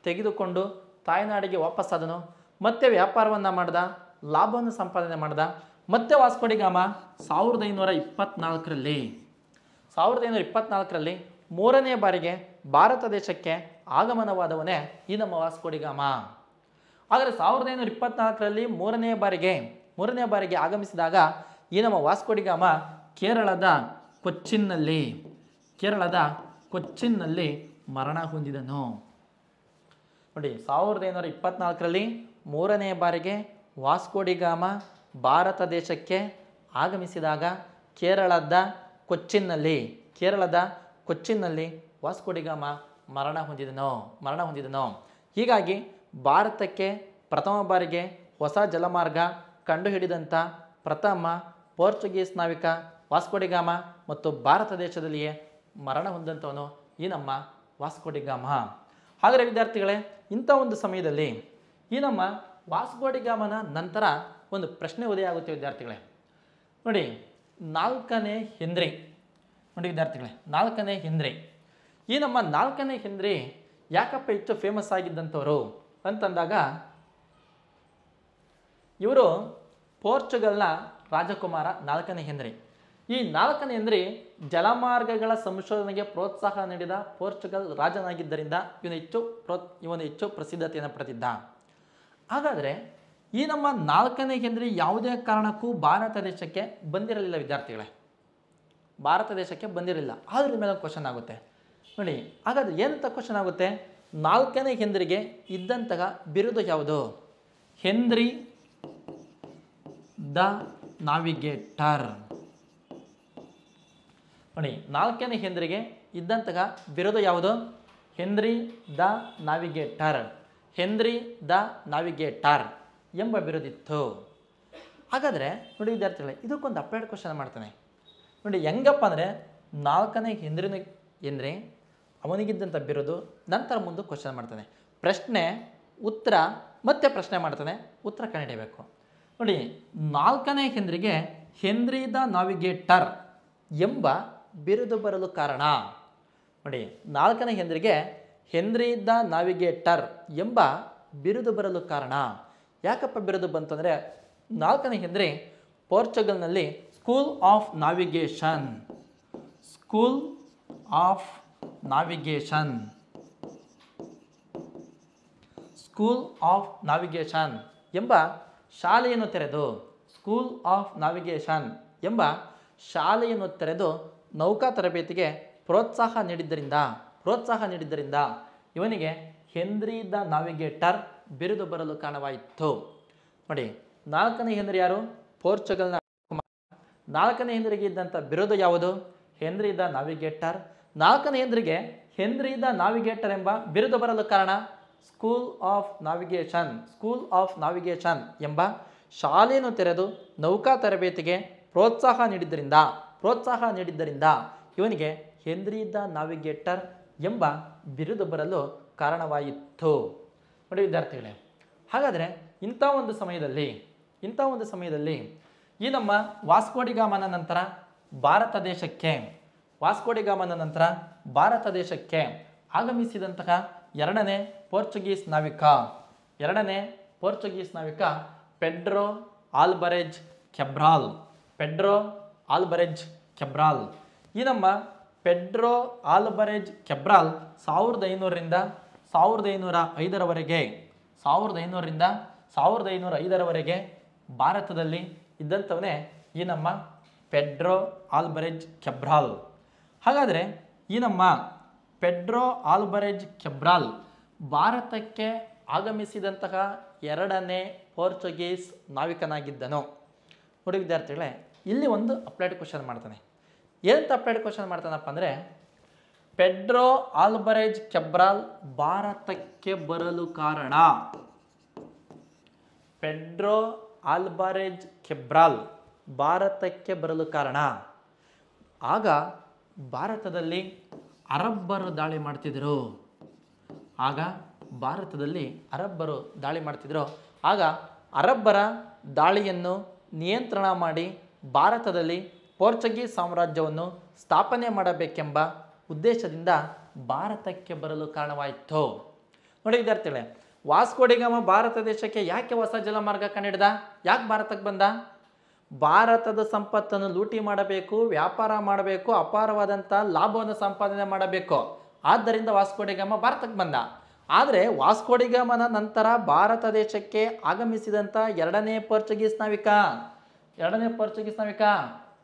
ತೆಗೆದುಕೊಂಡು ತಾಯ್ನಾಡಿಗೆ ವಾಪಸ್ಸಾದನು ಮತ್ತೆ ವ್ಯಾಪಾರವನ್ನು ಮಾಡಿದ ಲಾಭವನ್ನು ಸಂಪಾದನೆ ಮಾಡಿದ ಮತ್ತೆ ವಾಸ್ಕೋಡಿಗಾಮ ಸಾವಿರದ ಐನೂರ ಇಪ್ಪತ್ನಾಲ್ಕರಲ್ಲಿ ಸಾವಿರದ ಐನೂರ ಇಪ್ಪತ್ನಾಲ್ಕರಲ್ಲಿ ಮೂರನೇ ಬಾರಿಗೆ ಭಾರತ ದೇಶಕ್ಕೆ ಆಗಮನವಾದವನೇ ಈ ನಮ್ಮ ವಾಸ್ಕೋಡಿಗಾಮ ಆದರೆ ಸಾವಿರದ ಐನೂರ ಇಪ್ಪತ್ನಾಲ್ಕರಲ್ಲಿ ಮೂರನೇ ಬಾರಿಗೆ ಮೂರನೇ ಬಾರಿಗೆ ಆಗಮಿಸಿದಾಗ ಈ ನಮ್ಮ ವಾಸ್ಕೋಡಿಗಾಮ ಕೇರಳದ ಕೊಚ್ಚಿನ್ನಲ್ಲಿ ಕೇರಳದ ಕೊಚ್ಚಿನ್ನಲ್ಲಿ ಮರಣ ಹೊಂದಿದನು ನೋಡಿ ಸಾವಿರದ ಐನೂರ ಇಪ್ಪತ್ನಾಲ್ಕರಲ್ಲಿ ಮೂರನೇ ಬಾರಿಗೆ ವಾಸ್ಕೋಡಿಗಾಮ ಭಾರತ ದೇಶಕ್ಕೆ ಆಗಮಿಸಿದಾಗ ಕೇರಳದ ಕೊಚ್ಚಿನ್ನಲ್ಲಿ ಕೇರಳದ ಕೊಚ್ಚಿನ್ನಲ್ಲಿ ವಾಸ್ಕೋಡಿಗಾಮ ಮರಣ ಹೊಂದಿದನು ಮರಣ ಹೊಂದಿದನು ಹೀಗಾಗಿ ಭಾರತಕ್ಕೆ ಪ್ರಥಮ ಬಾರಿಗೆ ಹೊಸ ಜಲಮಾರ್ಗ ಕಂಡುಹಿಡಿದಂಥ ಪ್ರಥಮ ಪೋರ್ಚುಗೀಸ್ ನಾವಿಕ ವಾಸ್ಕೋಡಿಗಾಮ ಮತ್ತು ಭಾರತ ದೇಶದಲ್ಲಿಯೇ ಮರಣ ಹೊಂದಂಥವನು ಈ ನಮ್ಮ ವಾಸ್ಕೋಡಿಗಾಮ ಆದರೆ ವಿದ್ಯಾರ್ಥಿಗಳೇ ಇಂಥ ಒಂದು ಸಮಯದಲ್ಲಿ ಈ ನಮ್ಮ ವಾಸ್ಕೋಡಿಗಾಮನ ನಂತರ ಒಂದು ಪ್ರಶ್ನೆ ಉದಯ ಆಗುತ್ತೆ ವಿದ್ಯಾರ್ಥಿಗಳೇ ನೋಡಿ ನಾಲ್ಕನೇ ಹಿಂದ್ರಿ ನೋಡಿ ವಿದ್ಯಾರ್ಥಿಗಳೇ ನಾಲ್ಕನೇ ಹಿಂದ್ರಿ ಈ ನಮ್ಮ ನಾಲ್ಕನೇ ಹೆನ್ರಿ ಯಾಕಪ್ಪ ಹೆಚ್ಚು ಫೇಮಸ್ ಆಗಿದ್ದಂಥವರು ಅಂತಂದಾಗ ಇವರು ಪೋರ್ಚುಗಲ್ನ ರಾಜಕುಮಾರ ನಾಲ್ಕನೇ ಹೆಂದ್ರಿ ಈ ನಾಲ್ಕನೇ ಹೆನ್ರಿ ಜಲಮಾರ್ಗಗಳ ಸಂಶೋಧನೆಗೆ ಪ್ರೋತ್ಸಾಹ ನೀಡಿದ ಪೋರ್ಚುಗಲ್ ರಾಜನಾಗಿದ್ದರಿಂದ ಇವನು ಹೆಚ್ಚು ಪ್ರೋ ಇವನು ಹೆಚ್ಚು ಪ್ರಸಿದ್ಧತೆಯನ್ನು ಪಡೆದಿದ್ದ ಹಾಗಾದರೆ ಈ ನಮ್ಮ ನಾಲ್ಕನೇ ಹೆನ್ರಿ ಯಾವುದೇ ಕಾರಣಕ್ಕೂ ಭಾರತ ದೇಶಕ್ಕೆ ಬಂದಿರಲಿಲ್ಲ ವಿದ್ಯಾರ್ಥಿಗಳೇ ಭಾರತ ದೇಶಕ್ಕೆ ಬಂದಿರಲಿಲ್ಲ ಆದ್ರ ಮೇಲೆ ಕ್ವಶನ್ ಆಗುತ್ತೆ ನೋಡಿ ಹಾಗಾದ್ರೆ ಏನಂತ ಕ್ವಶನ್ ಆಗುತ್ತೆ ನಾಲ್ಕನೇ ಹೆಂದ್ರಿಗೆ ಇದ್ದಂತಹ ಬಿರುದು ಯಾವುದು ಹೆನ್ರಿ ದ ನಾವಿಗೇಟರ್ ನೋಡಿ ನಾಲ್ಕನೇ ಹೆಂದ್ರಿಗೆ ಇದ್ದಂತಹ ಬಿರುದು ಯಾವುದು Henry the Navigator Henry the Navigator ಎಂಬ ಬಿರುದಿತ್ತು ಹಾಗಾದರೆ ನೋಡಿ ವಿದ್ಯಾರ್ಥಿಗಳೇ ಇದಕ್ಕೊಂದು ಅಪ್ಡೇಟ್ ಕ್ವಶನ್ ಮಾಡ್ತಾನೆ ನೋಡಿ ಹೆಂಗಪ್ಪ ಅಂದರೆ ನಾಲ್ಕನೇ ಹೆಂದ್ರಿನ ಎಂದರೆ ಅವನಿಗಿದ್ದಂಥ ಬಿರುದು ನಂತರ ಮುಂದೆ ಕ್ವಶನ್ ಮಾಡ್ತಾನೆ ಪ್ರಶ್ನೆ ಉತ್ತರ ಮತ್ತೆ ಪ್ರಶ್ನೆ ಮಾಡ್ತಾನೆ ಉತ್ತರ ಕಂಡುಹಿಡಬೇಕು ನೋಡಿ ನಾಲ್ಕನೇ ಕೇಂದ್ರಿಗೆ ಹೆನ್ರಿ ದ ನಾವಿಗೇಟರ್ ಎಂಬ ಬಿರುದು ಬರಲು ಕಾರಣ ನೋಡಿ ನಾಲ್ಕನೇ ಹೆಂದ್ರಿಗೆ ಹೆನ್ರಿ ದ ನಾವಿಗೇಟರ್ ಎಂಬ ಬಿರುದು ಬರಲು ಕಾರಣ ಯಾಕಪ್ಪ ಬಿರುದು ಬಂತಂದರೆ ನಾಲ್ಕನೇ ಹೆಂದ್ರಿ ಪೋರ್ಚುಗಲ್ನಲ್ಲಿ school of navigation school of navigation school of navigation ಎಂಬ ಶಾಲೆಯನ್ನು ತೆರೆದು ಸ್ಕೂಲ್ ಆಫ್ ನಾವಿಗೇಷನ್ ಎಂಬ ಶಾಲೆಯನ್ನು ತೆರೆದು ನೌಕಾ ತರಬೇತಿಗೆ ಪ್ರೋತ್ಸಾಹ ನೀಡಿದ್ದರಿಂದ ಪ್ರೋತ್ಸಾಹ ನೀಡಿದ್ದರಿಂದ ಇವನಿಗೆ ಹೆನ್ರಿ ದ ನಾವಿಗೇಟರ್ ಬಿರುದು ಬರಲು ಕಾರಣವಾಯಿತು ನೋಡಿ ನಾಲ್ಕನೇ ಹೆನ್ರಿ ಯಾರು ಪೋರ್ಚುಗಲ್ನ ನಾಲ್ಕನೇ ಹೆನ್ರಿಗೆ ಇದ್ದಂಥ ಬಿರುದು ಯಾವುದು ಹೆನ್ರಿ ದ ನಾವಿಗೇಟರ್ ನಾಲ್ಕನೆಯದರಿಗೆ ಹೆನ್ರಿ ದ ನಾವಿಗೇಟರ್ ಎಂಬ ಬಿರುದು ಬರಲು ಕಾರಣ school of navigation school of navigation ಎಂಬ ಶಾಲೆಯನ್ನು ತೆರೆದು ನೌಕಾ ತರಬೇತಿಗೆ ಪ್ರೋತ್ಸಾಹ ನೀಡಿದ್ದರಿಂದ ಪ್ರೋತ್ಸಾಹ ನೀಡಿದ್ದರಿಂದ ಇವನಿಗೆ ಹೆನ್ರಿ ದ ನಾವಿಗೇಟರ್ ಎಂಬ ಬಿರುದು ಬರಲು ಕಾರಣವಾಯಿತು ನೋಡಿ ವಿದ್ಯಾರ್ಥಿಗಳೇ ಹಾಗಾದರೆ ಇಂಥ ಒಂದು ಸಮಯದಲ್ಲಿ ಇಂಥ ಒಂದು ಸಮಯದಲ್ಲಿ ಈ ನಮ್ಮ ವಾಸ್ಕೋಡಿಗಾಮನ ನಂತರ ಭಾರತ ದೇಶಕ್ಕೆ ವಾಸ್ಕೋಡಿಗಾಮನ ನಂತರ ಭಾರತ ದೇಶಕ್ಕೆ ಆಗಮಿಸಿದಂತಹ ಎರಡನೇ ಪೋರ್ಚುಗೀಸ್ ನಾವಿಕ ಎರಡನೇ ಪೋರ್ಚುಗೀಸ್ ನಾವಿಕ Pedro Alvares Cabral Pedro Alvares Cabral ಈ ನಮ್ಮ ಪೆಡ್ರೋ ಆಲ್ಬರೇಜ್ ಕೆಬ್ರಾಲ್ ಸಾವಿರದ ಐನೂರರಿಂದ ಸಾವಿರದ ಐನೂರ ಐದರವರೆಗೆ ಸಾವಿರದ ಐನೂರರಿಂದ ಸಾವಿರದ ಐನೂರ ಐದರವರೆಗೆ ಭಾರತದಲ್ಲಿ ಇದ್ದಂಥವನೇ ಈ ನಮ್ಮ ಪೆಡ್ರೋ ಆಲ್ಬರೇಜ್ ಕೆಬ್ರಾಲ್ ಹಾಗಾದರೆ ಈ ನಮ್ಮ ಪೆಡ್ರೋ ಆಲ್ಬರೇಜ್ ಕೆಬ್ರಾಲ್ ಭಾರತಕ್ಕೆ ಆಗಮಿಸಿದಂತಹ ಎರಡನೇ ಪೋರ್ಚುಗೀಸ್ ನಾವಿಕನಾಗಿದ್ದನು ನೋಡಿ ವಿದ್ಯಾರ್ಥಿಗಳೇ ಇಲ್ಲಿ ಒಂದು ಅಪ್ಲೈಡ್ ಕ್ವಶನ್ ಮಾಡ್ತಾನೆ ಏನಂತ ಅಪ್ಲೈಡ್ ಕ್ವಶನ್ ಮಾಡ್ತಾನಪ್ಪ ಅಂದರೆ ಪೆಡ್ರೋ ಆಲ್ಬರೇಜ್ ಕೆಬ್ರಾಲ್ ಭಾರತಕ್ಕೆ ಬರಲು ಕಾರಣ ಪೆಡ್ರೋ ಆಲ್ಬರೇಜ್ ಕೆಬ್ರಾಲ್ ಭಾರತಕ್ಕೆ ಬರಲು ಕಾರಣ ಆಗ ಭಾರತದಲ್ಲಿ ಅರಬ್ಬರು ದಾಳಿ ಮಾಡ್ತಿದ್ದರು ಆಗ ಭಾರತದಲ್ಲಿ ಅರಬ್ಬರು ದಾಳಿ ಮಾಡ್ತಿದ್ದರು ಆಗ ಅರಬ್ಬರ ದಾಳಿಯನ್ನು ನಿಯಂತ್ರಣ ಮಾಡಿ ಭಾರತದಲ್ಲಿ ಪೋರ್ಚುಗೀಸ್ ಸಾಮ್ರಾಜ್ಯವನ್ನು ಸ್ಥಾಪನೆ ಮಾಡಬೇಕೆಂಬ ಉದ್ದೇಶದಿಂದ ಭಾರತಕ್ಕೆ ಬರಲು ಕಾರಣವಾಯಿತು ನೋಡಿ ವಿದ್ಯಾರ್ಥಿಗಳೇ ವಾಸ್ಕೋಡಿಗಮ ಭಾರತ ದೇಶಕ್ಕೆ ಯಾಕೆ ಹೊಸ ಜಲಮಾರ್ಗ ಕಂಡಿಡ್ದ ಯಾಕೆ ಭಾರತಕ್ಕೆ ಬಂದ ಭಾರತದ ಸಂಪತ್ತನ್ನು ಲೂಟಿ ಮಾಡಬೇಕು ವ್ಯಾಪಾರ ಮಾಡಬೇಕು ಅಪಾರವಾದಂಥ ಲಾಭವನ್ನು ಸಂಪಾದನೆ ಮಾಡಬೇಕು ಆದ್ದರಿಂದ ವಾಸ್ಕೋಡಿಗಮ್ಮ ಭಾರತಕ್ಕೆ ಬಂದ ಆದರೆ ವಾಸ್ಕೋಡಿಗಮನ ನಂತರ ಭಾರತ ದೇಶಕ್ಕೆ ಆಗಮಿಸಿದಂಥ ಎರಡನೇ ಪೋರ್ಚುಗೀಸ್ ನಾವಿಕ ಎರಡನೇ ಪೋರ್ಚುಗೀಸ್ ನಾವಿಕ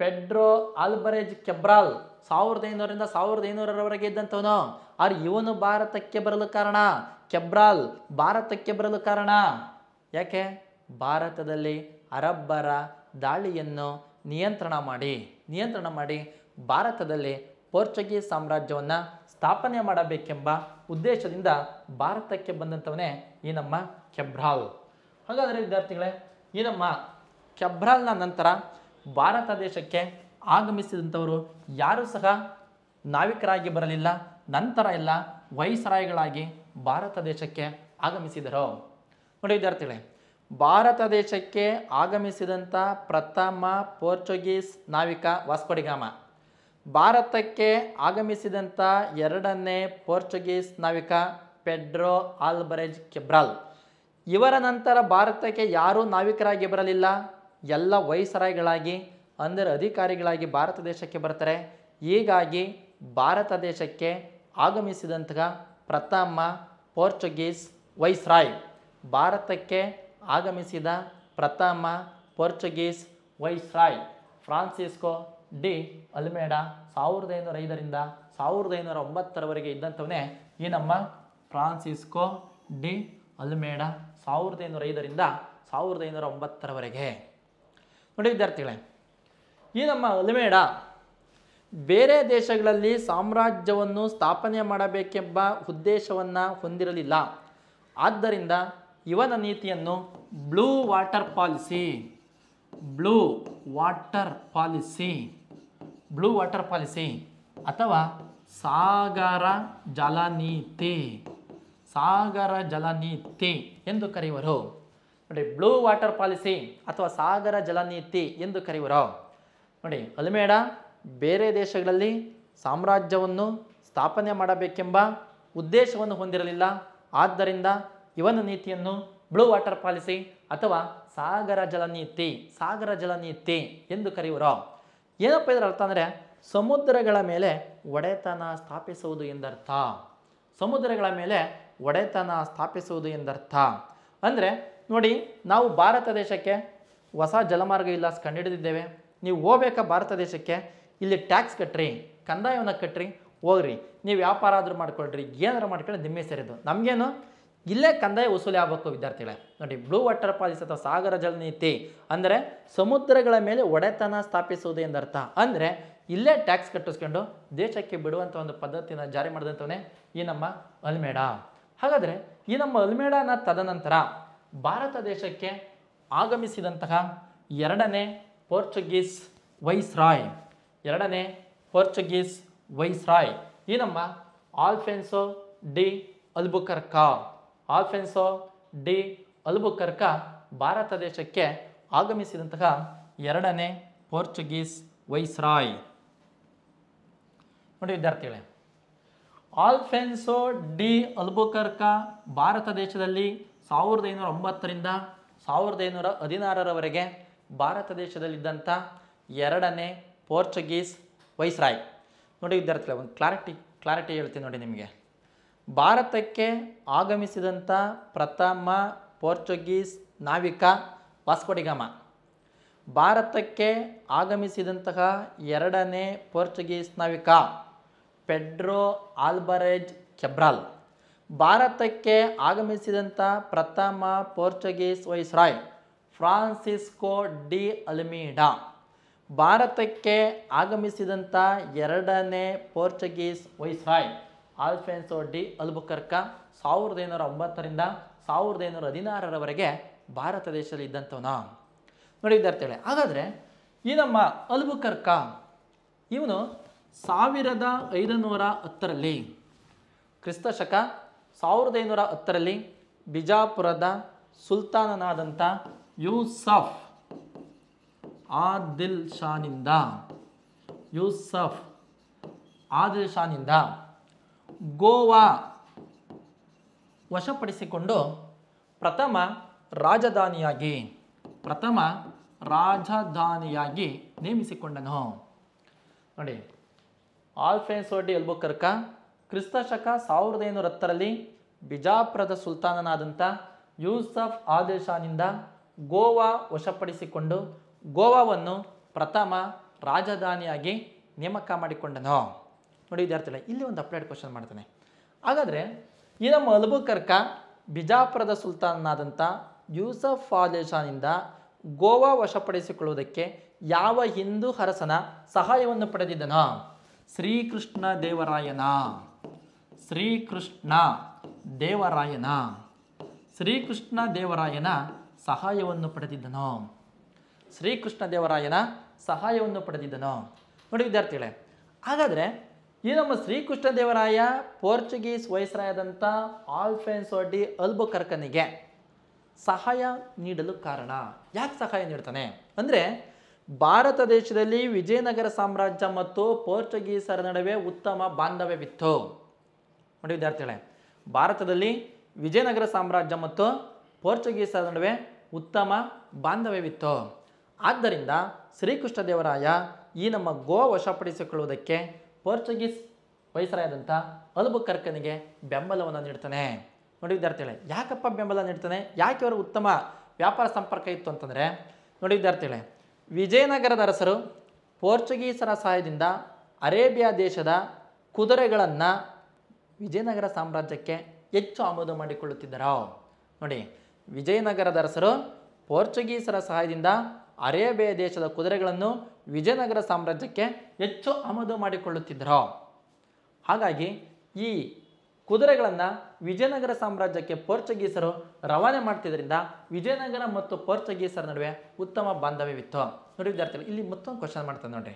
ಪೆಡ್ರೋ ಆಲ್ಬರೇಜ್ ಕೆಬ್ರಾಲ್ ಸಾವಿರದ ಐನೂರಿಂದ ಸಾವಿರದ ಐನೂರರವರೆಗೆ ಇದ್ದಂಥವನು ಆದ್ರೆ ಇವನು ಭಾರತಕ್ಕೆ ಬರಲು ಕಾರಣ ಕೆಬ್ರಾಲ್ ಭಾರತಕ್ಕೆ ಬರಲು ಕಾರಣ ಯಾಕೆ ಭಾರತದಲ್ಲಿ ಅರಬ್ಬರ ದಾಳಿಯನ್ನು ನಿಯಂತ್ರಣ ಮಾಡಿ ನಿಯಂತ್ರಣ ಮಾಡಿ ಭಾರತದಲ್ಲಿ ಪೋರ್ಚುಗೀಸ್ ಸಾಮ್ರಾಜ್ಯವನ್ನು ಸ್ಥಾಪನೆ ಮಾಡಬೇಕೆಂಬ ಉದ್ದೇಶದಿಂದ ಭಾರತಕ್ಕೆ ಬಂದಂಥವನೇ ಈ ನಮ್ಮ ಕೆಬ್ರಾಲ್ ಹಾಗಾದರೆ ವಿದ್ಯಾರ್ಥಿಗಳೇ ಈ ನಮ್ಮ ಕೆಬ್ರಾಲ್ನ ನಂತರ ಭಾರತ ದೇಶಕ್ಕೆ ಆಗಮಿಸಿದಂಥವರು ಯಾರೂ ಸಹ ನಾವಿಕರಾಗಿ ಬರಲಿಲ್ಲ ನಂತರ ಎಲ್ಲ ವಯಸ್ಸರಾಯಿಗಳಾಗಿ ಭಾರತ ದೇಶಕ್ಕೆ ಆಗಮಿಸಿದರು ನೋಡಿ ವಿದ್ಯಾರ್ಥಿಗಳೇ ಭಾರತ ದೇಶಕ್ಕೆ ಆಗಮಿಸಿದಂಥ ಪ್ರಥಮ ಪೋರ್ಚುಗೀಸ್ ನಾವಿಕ ವಾಸ್ಪಡಿಗಾಮ ಭಾರತಕ್ಕೆ ಆಗಮಿಸಿದಂಥ ಎರಡನೇ ಪೋರ್ಚುಗೀಸ್ ನಾವಿಕ ಪೆಡ್ರೋ ಆಲ್ಬರೇಜ್ ಕೆಬ್ರಾಲ್ ಇವರ ನಂತರ ಭಾರತಕ್ಕೆ ಯಾರೂ ನಾವಿಕರಾಗಿ ಬರಲಿಲ್ಲ ಎಲ್ಲ ವೈಸ್ರಾಯ್ಗಳಾಗಿ ಅಂದರೆ ಅಧಿಕಾರಿಗಳಾಗಿ ಭಾರತ ದೇಶಕ್ಕೆ ಬರ್ತಾರೆ ಹೀಗಾಗಿ ಭಾರತ ದೇಶಕ್ಕೆ ಆಗಮಿಸಿದಂತಹ ಪ್ರಥಮ ಪೋರ್ಚುಗೀಸ್ ವೈಸ್ರಾಯ್ ಭಾರತಕ್ಕೆ ಆಗಮಿಸಿದ ಪ್ರಥಮ Portuguese viceroy Francisco de Almeida ಸಾವಿರದ ಐನೂರ ಐದರಿಂದ ಸಾವಿರದ ಐನೂರ ಒಂಬತ್ತರವರೆಗೆ ಇದ್ದಂಥವನೇ ಈ ನಮ್ಮ ಫ್ರಾನ್ಸಿಸ್ಕೋ ಡಿ ಅಲ್ಮೇಡಾ ಸಾವಿರದ ಐನೂರ ಐದರಿಂದ ಸಾವಿರದ ಐನೂರ ಒಂಬತ್ತರವರೆಗೆ ನೋಡಿ ವಿದ್ಯಾರ್ಥಿಗಳೇ ಈ ನಮ್ಮ ಅಲ್ಮೇಡ ಬೇರೆ ದೇಶಗಳಲ್ಲಿ ಸಾಮ್ರಾಜ್ಯವನ್ನು ಸ್ಥಾಪನೆ ಮಾಡಬೇಕೆಂಬ ಉದ್ದೇಶವನ್ನು ಹೊಂದಿರಲಿಲ್ಲ ಆದ್ದರಿಂದ ಇವನ ನೀತಿಯನ್ನು blue water policy blue water policy blue water policy ಅಥವಾ ಸಾಗರ ನೀತಿ ಸಾಗರ ಜಲ ನೀತಿ ಎಂದು ಕರೆಯುವರು ನೋಡಿ ಬ್ಲೂ ವಾಟರ್ ಪಾಲಿಸಿ ಅಥವಾ ಸಾಗರ ಜಲನೀತಿ ಎಂದು ಕರೆಯುವರು ನೋಡಿ ಅಲ್ಮೇಡ ಬೇರೆ ದೇಶಗಳಲ್ಲಿ ಸಾಮ್ರಾಜ್ಯವನ್ನು ಸ್ಥಾಪನೆ ಮಾಡಬೇಕೆಂಬ ಉದ್ದೇಶವನ್ನು ಹೊಂದಿರಲಿಲ್ಲ ಆದ್ದರಿಂದ ಇವನ ನೀತಿಯನ್ನು ಬ್ಲೂ ವಾಟರ್ ಪಾಲಿಸಿ ಅಥವಾ ಸಾಗರ ಜಲ ನೀತಿ ಸಾಗರ ಜಲ ನೀತಿ ಎಂದು ಕರೆಯುವರು ಏನಪ್ಪ ಇದರ ಅರ್ಥ ಅಂದರೆ ಸಮುದ್ರಗಳ ಮೇಲೆ ಒಡೆತನ ಸ್ಥಾಪಿಸುವುದು ಎಂದರ್ಥ ಸಮುದ್ರಗಳ ಮೇಲೆ ಒಡೆತನ ಸ್ಥಾಪಿಸುವುದು ಎಂದರ್ಥ ಅಂದರೆ ನೋಡಿ ನಾವು ಭಾರತ ದೇಶಕ್ಕೆ ಹೊಸ ಜಲಮಾರ್ಗ ಇಲ್ಲ ಕಂಡುಹಿಡಿದಿದ್ದೇವೆ ನೀವು ಹೋಗ್ಬೇಕಾ ಭಾರತ ದೇಶಕ್ಕೆ ಇಲ್ಲಿ ಟ್ಯಾಕ್ಸ್ ಕಟ್ಟ್ರಿ ಕಂದಾಯವನ್ನು ಕಟ್ಟ್ರಿ ಹೋಗ್ರಿ ನೀವು ವ್ಯಾಪಾರ ಆದರೂ ಮಾಡ್ಕೊಳ್ರಿ ಏನಾದ್ರು ಮಾಡ್ಕೊಳ್ಳಿ ನಿಮ್ಮೇ ಸೇರಿದ್ದು ನಮಗೇನು ಇಲ್ಲೇ ಕಂದಾಯ ವಸೂಲಿ ಆಗಬೇಕು ವಿದ್ಯಾರ್ಥಿಗಳೇ ನೋಡಿ ಬ್ಲೂ ವಾಟರ್ ಪಾಲಿಸಿ ಅಥವಾ ಸಾಗರ ಜಲ ನೀತಿ ಅಂದರೆ ಸಮುದ್ರಗಳ ಮೇಲೆ ಒಡೆತನ ಸ್ಥಾಪಿಸುವುದು ಎಂದರ್ಥ ಅಂದರೆ ಇಲ್ಲೇ ಟ್ಯಾಕ್ಸ್ ಕಟ್ಟಿಸ್ಕೊಂಡು ದೇಶಕ್ಕೆ ಬಿಡುವಂಥ ಒಂದು ಪದ್ಧತಿಯನ್ನು ಜಾರಿ ಮಾಡಿದಂಥವೇ ಈ ನಮ್ಮ ಅಲ್ಮೇಡ ಹಾಗಾದರೆ ಈ ನಮ್ಮ ಅಲ್ಮೇಡನ ತದನಂತರ ಭಾರತ ದೇಶಕ್ಕೆ ಆಗಮಿಸಿದಂತಹ ಎರಡನೇ ಪೋರ್ಚುಗೀಸ್ ವೈಸ್ರಾಯ್ ಎರಡನೇ ಪೋರ್ಚುಗೀಸ್ ವೈಸ್ರಾಯ್ ಈ ನಮ್ಮ Alfonso de Albuquerque Alfonso de Albuquerque Bharat ದೇಶಕ್ಕೆ ಆಗಮಿಸಿದಂತಹ ಎರಡನೇ ಪೋರ್ಚುಗೀಸ್ ವೈಸ್ರಾಯ್ ನೋಡಿ ವಿದ್ಯಾರ್ಥಿಗಳೇ ಆಲ್ಫೆನ್ಸೊ ಡಿ ಅಲ್ಬುಕರ್ಕ ಭಾರತ ದೇಶದಲ್ಲಿ ಸಾವಿರದ ಐನೂರ ಒಂಬತ್ತರಿಂದ ಸಾವಿರದ ಐನೂರ ಹದಿನಾರರವರೆಗೆ ಭಾರತ ದೇಶದಲ್ಲಿದ್ದಂಥ ಎರಡನೇ ಪೋರ್ಚುಗೀಸ್ ವೈಸ್ರಾಯ್ ನೋಡಿ ವಿದ್ಯಾರ್ಥಿಗಳೇ ಒಂದು ಕ್ಲಾರಿಟಿ ಕ್ಲಾರಿಟಿ ಹೇಳ್ತೀನಿ ನೋಡಿ ನಿಮಗೆ ಭಾರತಕ್ಕೆ ಆಗಮಿಸಿದಂಥ ಪ್ರಥಮ ಪೋರ್ಚುಗೀಸ್ ನಾವಿಕ ವಾಸ್ಕೋಡಿಗಾಮ ಭಾರತಕ್ಕೆ ಆಗಮಿಸಿದಂತಹ ಎರಡನೇ ಪೋರ್ಚುಗೀಸ್ ನಾವಿಕ ಪೆಡ್ರೋ ಆಲ್ಬರೇಜ್ ಕೆಬ್ರಾಲ್ ಭಾರತಕ್ಕೆ ಆಗಮಿಸಿದಂಥ ಪ್ರಥಮ Portuguese viceroy Francisco de Almeida ಭಾರತಕ್ಕೆ ಆಗಮಿಸಿದಂಥ ಎರಡನೇ Portuguese viceroy Alfonso de Albuquerque ಸಾವಿರದ ಐನೂರ ಒಂಬತ್ತರಿಂದ ಸಾವಿರದ ಐನೂರ ಹದಿನಾರರವರೆಗೆ ಭಾರತ ದೇಶದಲ್ಲಿ ಇದ್ದಂಥವನ ನೋಡಿ ವಿದ್ಯಾರ್ಥಿಗಳೇ ಹಾಗಾದರೆ ಈ ನಮ್ಮ ಅಲ್ಬುಕರ್ಕ ಇವನು ಸಾವಿರದ ಐದುನೂರ ಹತ್ತರಲ್ಲಿ ಕ್ರಿಸ್ತ ಶಕ ಸಾವಿರದ ಐನೂರ ಹತ್ತರಲ್ಲಿ ಬಿಜಾಪುರದ ಸುಲ್ತಾನನಾದಂಥ ಯೂಸಫ್ ಆದಿಲ್ ಶಾನಿಂದ ಯೂಸಫ್ ಆದಿಲ್ ಶಾನಿಂದ ಗೋವಾ ವಶಪಡಿಸಿಕೊಂಡು ಪ್ರಥಮ ರಾಜಧಾನಿಯಾಗಿ ಪ್ರಥಮ ರಾಜಧಾನಿಯಾಗಿ ನೇಮಿಸಿಕೊಂಡನು ನೋಡಿ ಆಲ್ಫೆನ್ಸೋಡಿ ಎಲ್ಬುಕರ್ಕ ಕ್ರಿಸ್ತ ಶಕ ಸಾವಿರದ ಐನೂರ ಹತ್ತರಲ್ಲಿ ಬಿಜಾಪುರದ ಸುಲ್ತಾನನಾದಂಥ ಯೂಸಫ್ ಆದೇಶಾನಿಂದ ಗೋವಾ ವಶಪಡಿಸಿಕೊಂಡು ಗೋವಾವನ್ನು ಪ್ರಥಮ ರಾಜಧಾನಿಯಾಗಿ ನೇಮಕ ಮಾಡಿಕೊಂಡನು ನೋಡಿ ವಿದ್ಯಾರ್ಥಿಗಳೇ ಇಲ್ಲಿ ಒಂದು ಅಪ್ಲೈಡ್ ಕ್ವಶನ್ ಮಾಡ್ತಾನೆ ಹಾಗಾದರೆ ಈ ನಮ್ಮ ಅಲ್ಬುಕರ್ಕ ಬಿಜಾಪುರದ ಸುಲ್ತಾನಾದಂಥ ಯೂಸಫ್ ಫಾಲೇಶಾನಿಂದ ಗೋವಾ ವಶಪಡಿಸಿಕೊಳ್ಳುವುದಕ್ಕೆ ಯಾವ ಹಿಂದೂ ಅರಸನ ಸಹಾಯವನ್ನು ಪಡೆದಿದ್ದನ ಶ್ರೀಕೃಷ್ಣ ದೇವರಾಯನ ಶ್ರೀಕೃಷ್ಣ ದೇವರಾಯನ ಶ್ರೀಕೃಷ್ಣ ದೇವರಾಯನ ಸಹಾಯವನ್ನು ಪಡೆದಿದ್ದನು ಶ್ರೀಕೃಷ್ಣ ದೇವರಾಯನ ಸಹಾಯವನ್ನು ಪಡೆದಿದ್ದನು ನೋಡಿ ವಿದ್ಯಾರ್ಥಿಗಳೇ ಹಾಗಾದರೆ ಈ ನಮ್ಮ ಶ್ರೀಕೃಷ್ಣದೇವರಾಯ ಪೋರ್ಚುಗೀಸ್ ವಯಸ್ಸರಾಯದಂಥ ಆಲ್ಫೆನ್ಸೋ ಡಿ ಅಲ್ಬುಕರ್ಕನಿಗೆ ಸಹಾಯ ನೀಡಲು ಕಾರಣ ಯಾಕೆ ಸಹಾಯ ನೀಡ್ತಾನೆ ಅಂದರೆ ಭಾರತ ದೇಶದಲ್ಲಿ ವಿಜಯನಗರ ಸಾಮ್ರಾಜ್ಯ ಮತ್ತು ಪೋರ್ಚುಗೀಸರ ನಡುವೆ ಉತ್ತಮ ಬಾಂಧವ್ಯವಿತ್ತು ನೋಡಿ ವಿದ್ಯಾರ್ಥಿಗಳೇ ಭಾರತದಲ್ಲಿ ವಿಜಯನಗರ ಸಾಮ್ರಾಜ್ಯ ಮತ್ತು ಪೋರ್ಚುಗೀಸರ ನಡುವೆ ಉತ್ತಮ ಬಾಂಧವ್ಯವಿತ್ತು ಆದ್ದರಿಂದ ಶ್ರೀಕೃಷ್ಣದೇವರಾಯ ಈ ನಮ್ಮ ಗೋ ವಶಪಡಿಸಿಕೊಳ್ಳುವುದಕ್ಕೆ ಪೋರ್ಚುಗೀಸ್ ವಯಸ್ಸರಾದಂಥ ಅಲ್ಬು ಕರ್ಕನಿಗೆ ಬೆಂಬಲವನ್ನು ನೀಡ್ತಾನೆ ನೋಡಿ ವಿದ್ಯಾರ್ಥಿಗಳೇ ಯಾಕಪ್ಪ ಬೆಂಬಲ ನೀಡ್ತಾನೆ ಯಾಕೆ ಅವರು ಉತ್ತಮ ವ್ಯಾಪಾರ ಸಂಪರ್ಕ ಇತ್ತು ಅಂತಂದರೆ ನೋಡಿ ವಿದ್ಯಾರ್ಥಿಗಳೇ ವಿಜಯನಗರದ ಅರಸರು ಪೋರ್ಚುಗೀಸರ ಸಹಾಯದಿಂದ ಅರೇಬಿಯಾ ದೇಶದ ಕುದುರೆಗಳನ್ನು ವಿಜಯನಗರ ಸಾಮ್ರಾಜ್ಯಕ್ಕೆ ಹೆಚ್ಚು ಆಮದು ಮಾಡಿಕೊಳ್ಳುತ್ತಿದ್ದರು ನೋಡಿ ವಿಜಯನಗರದ ಅರಸರು ಪೋರ್ಚುಗೀಸರ ಸಹಾಯದಿಂದ ಅರೇಬಿಯಾ ದೇಶದ ಕುದುರೆಗಳನ್ನು ವಿಜಯನಗರ ಸಾಮ್ರಾಜ್ಯಕ್ಕೆ ಹೆಚ್ಚು ಆಮದು ಮಾಡಿಕೊಳ್ಳುತ್ತಿದ್ದರು ಹಾಗಾಗಿ ಈ ಕುದುರೆಗಳನ್ನು ವಿಜಯನಗರ ಸಾಮ್ರಾಜ್ಯಕ್ಕೆ ಪೋರ್ಚುಗೀಸರು ರವಾನೆ ಮಾಡ್ತಿದ್ದರಿಂದ ವಿಜಯನಗರ ಮತ್ತು ಪೋರ್ಚುಗೀಸರ ನಡುವೆ ಉತ್ತಮ ಬಾಂಧವ್ಯವಿತ್ತು ನೋಡಿ ವಿದ್ಯಾರ್ಥಿಗಳು ಇಲ್ಲಿ ಮತ್ತೊಂದು ಕ್ವಶನ್ ಮಾಡ್ತಾರೆ ನೋಡಿ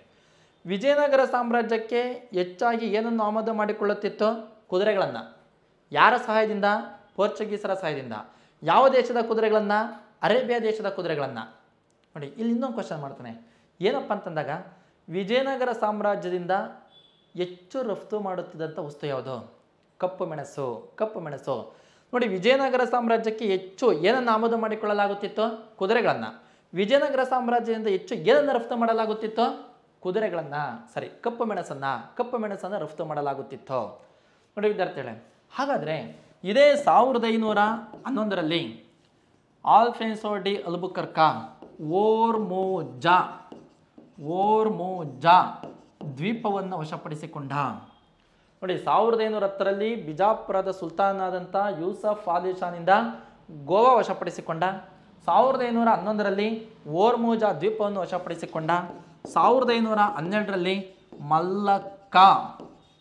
ವಿಜಯನಗರ ಸಾಮ್ರಾಜ್ಯಕ್ಕೆ ಹೆಚ್ಚಾಗಿ ಏನನ್ನು ಆಮದು ಮಾಡಿಕೊಳ್ಳುತ್ತಿತ್ತು ಕುದುರೆಗಳನ್ನು ಯಾರ ಸಹಾಯದಿಂದ ಪೋರ್ಚುಗೀಸರ ಸಹಾಯದಿಂದ ಯಾವ ದೇಶದ ಕುದುರೆಗಳನ್ನು ಅರೇಬಿಯಾ ದೇಶದ ಕುದುರೆಗಳನ್ನು ನೋಡಿ ಇಲ್ಲಿ ಇನ್ನೊಂದು ಕ್ವಶನ್ ಮಾಡ್ತಾನೆ ಏನಪ್ಪ ಅಂತಂದಾಗ ವಿಜಯನಗರ ಸಾಮ್ರಾಜ್ಯದಿಂದ ಹೆಚ್ಚು ರಫ್ತು ಮಾಡುತ್ತಿದ್ದಂಥ ವಸ್ತು ಯಾವುದು ಕಪ್ಪು ಮೆಣಸು ಕಪ್ಪು ಮೆಣಸು ನೋಡಿ ವಿಜಯನಗರ ಸಾಮ್ರಾಜ್ಯಕ್ಕೆ ಹೆಚ್ಚು ಏನನ್ನು ಆಮದು ಮಾಡಿಕೊಳ್ಳಲಾಗುತ್ತಿತ್ತು ಕುದುರೆಗಳನ್ನು ವಿಜಯನಗರ ಸಾಮ್ರಾಜ್ಯದಿಂದ ಹೆಚ್ಚು ಏನನ್ನು ರಫ್ತು ಮಾಡಲಾಗುತ್ತಿತ್ತು ಕುದುರೆಗಳನ್ನು ಸರಿ ಕಪ್ಪು ಮೆಣಸನ್ನು ಕಪ್ಪು ಮೆಣಸನ್ನು ರಫ್ತು ಮಾಡಲಾಗುತ್ತಿತ್ತು ನೋಡಿ ವಿದ್ಯಾರ್ಥಿಗಳೇ ಹಾಗಾದರೆ ಇದೇ ಸಾವಿರದ ಐನೂರ ಹನ್ನೊಂದರಲ್ಲಿ ಆಲ್ಫೆನ್ಸೋ ಡಿ ಅಲ್ಬುಕರ್ಕ ಓರ್ಮೋಜ ಓರ್ಮೋಜ ದ್ವೀಪವನ್ನು ವಶಪಡಿಸಿಕೊಂಡ ನೋಡಿ ಸಾವಿರದ ಐನೂರ ಹತ್ತರಲ್ಲಿ ಬಿಜಾಪುರದ ಸುಲ್ತಾನಾದಂಥ ಯೂಸಫ್ ಆಲಿಶಾನಿಂದ ಗೋವಾ ವಶಪಡಿಸಿಕೊಂಡ ಸಾವಿರದ ಐನೂರ ಹನ್ನೊಂದರಲ್ಲಿ ಓರ್ಮೋಜ ದ್ವೀಪವನ್ನು ವಶಪಡಿಸಿಕೊಂಡ ಸಾವಿರದ ಐನೂರ ಹನ್ನೆರಡರಲ್ಲಿ ಮಲ್ಲಕ್ಕ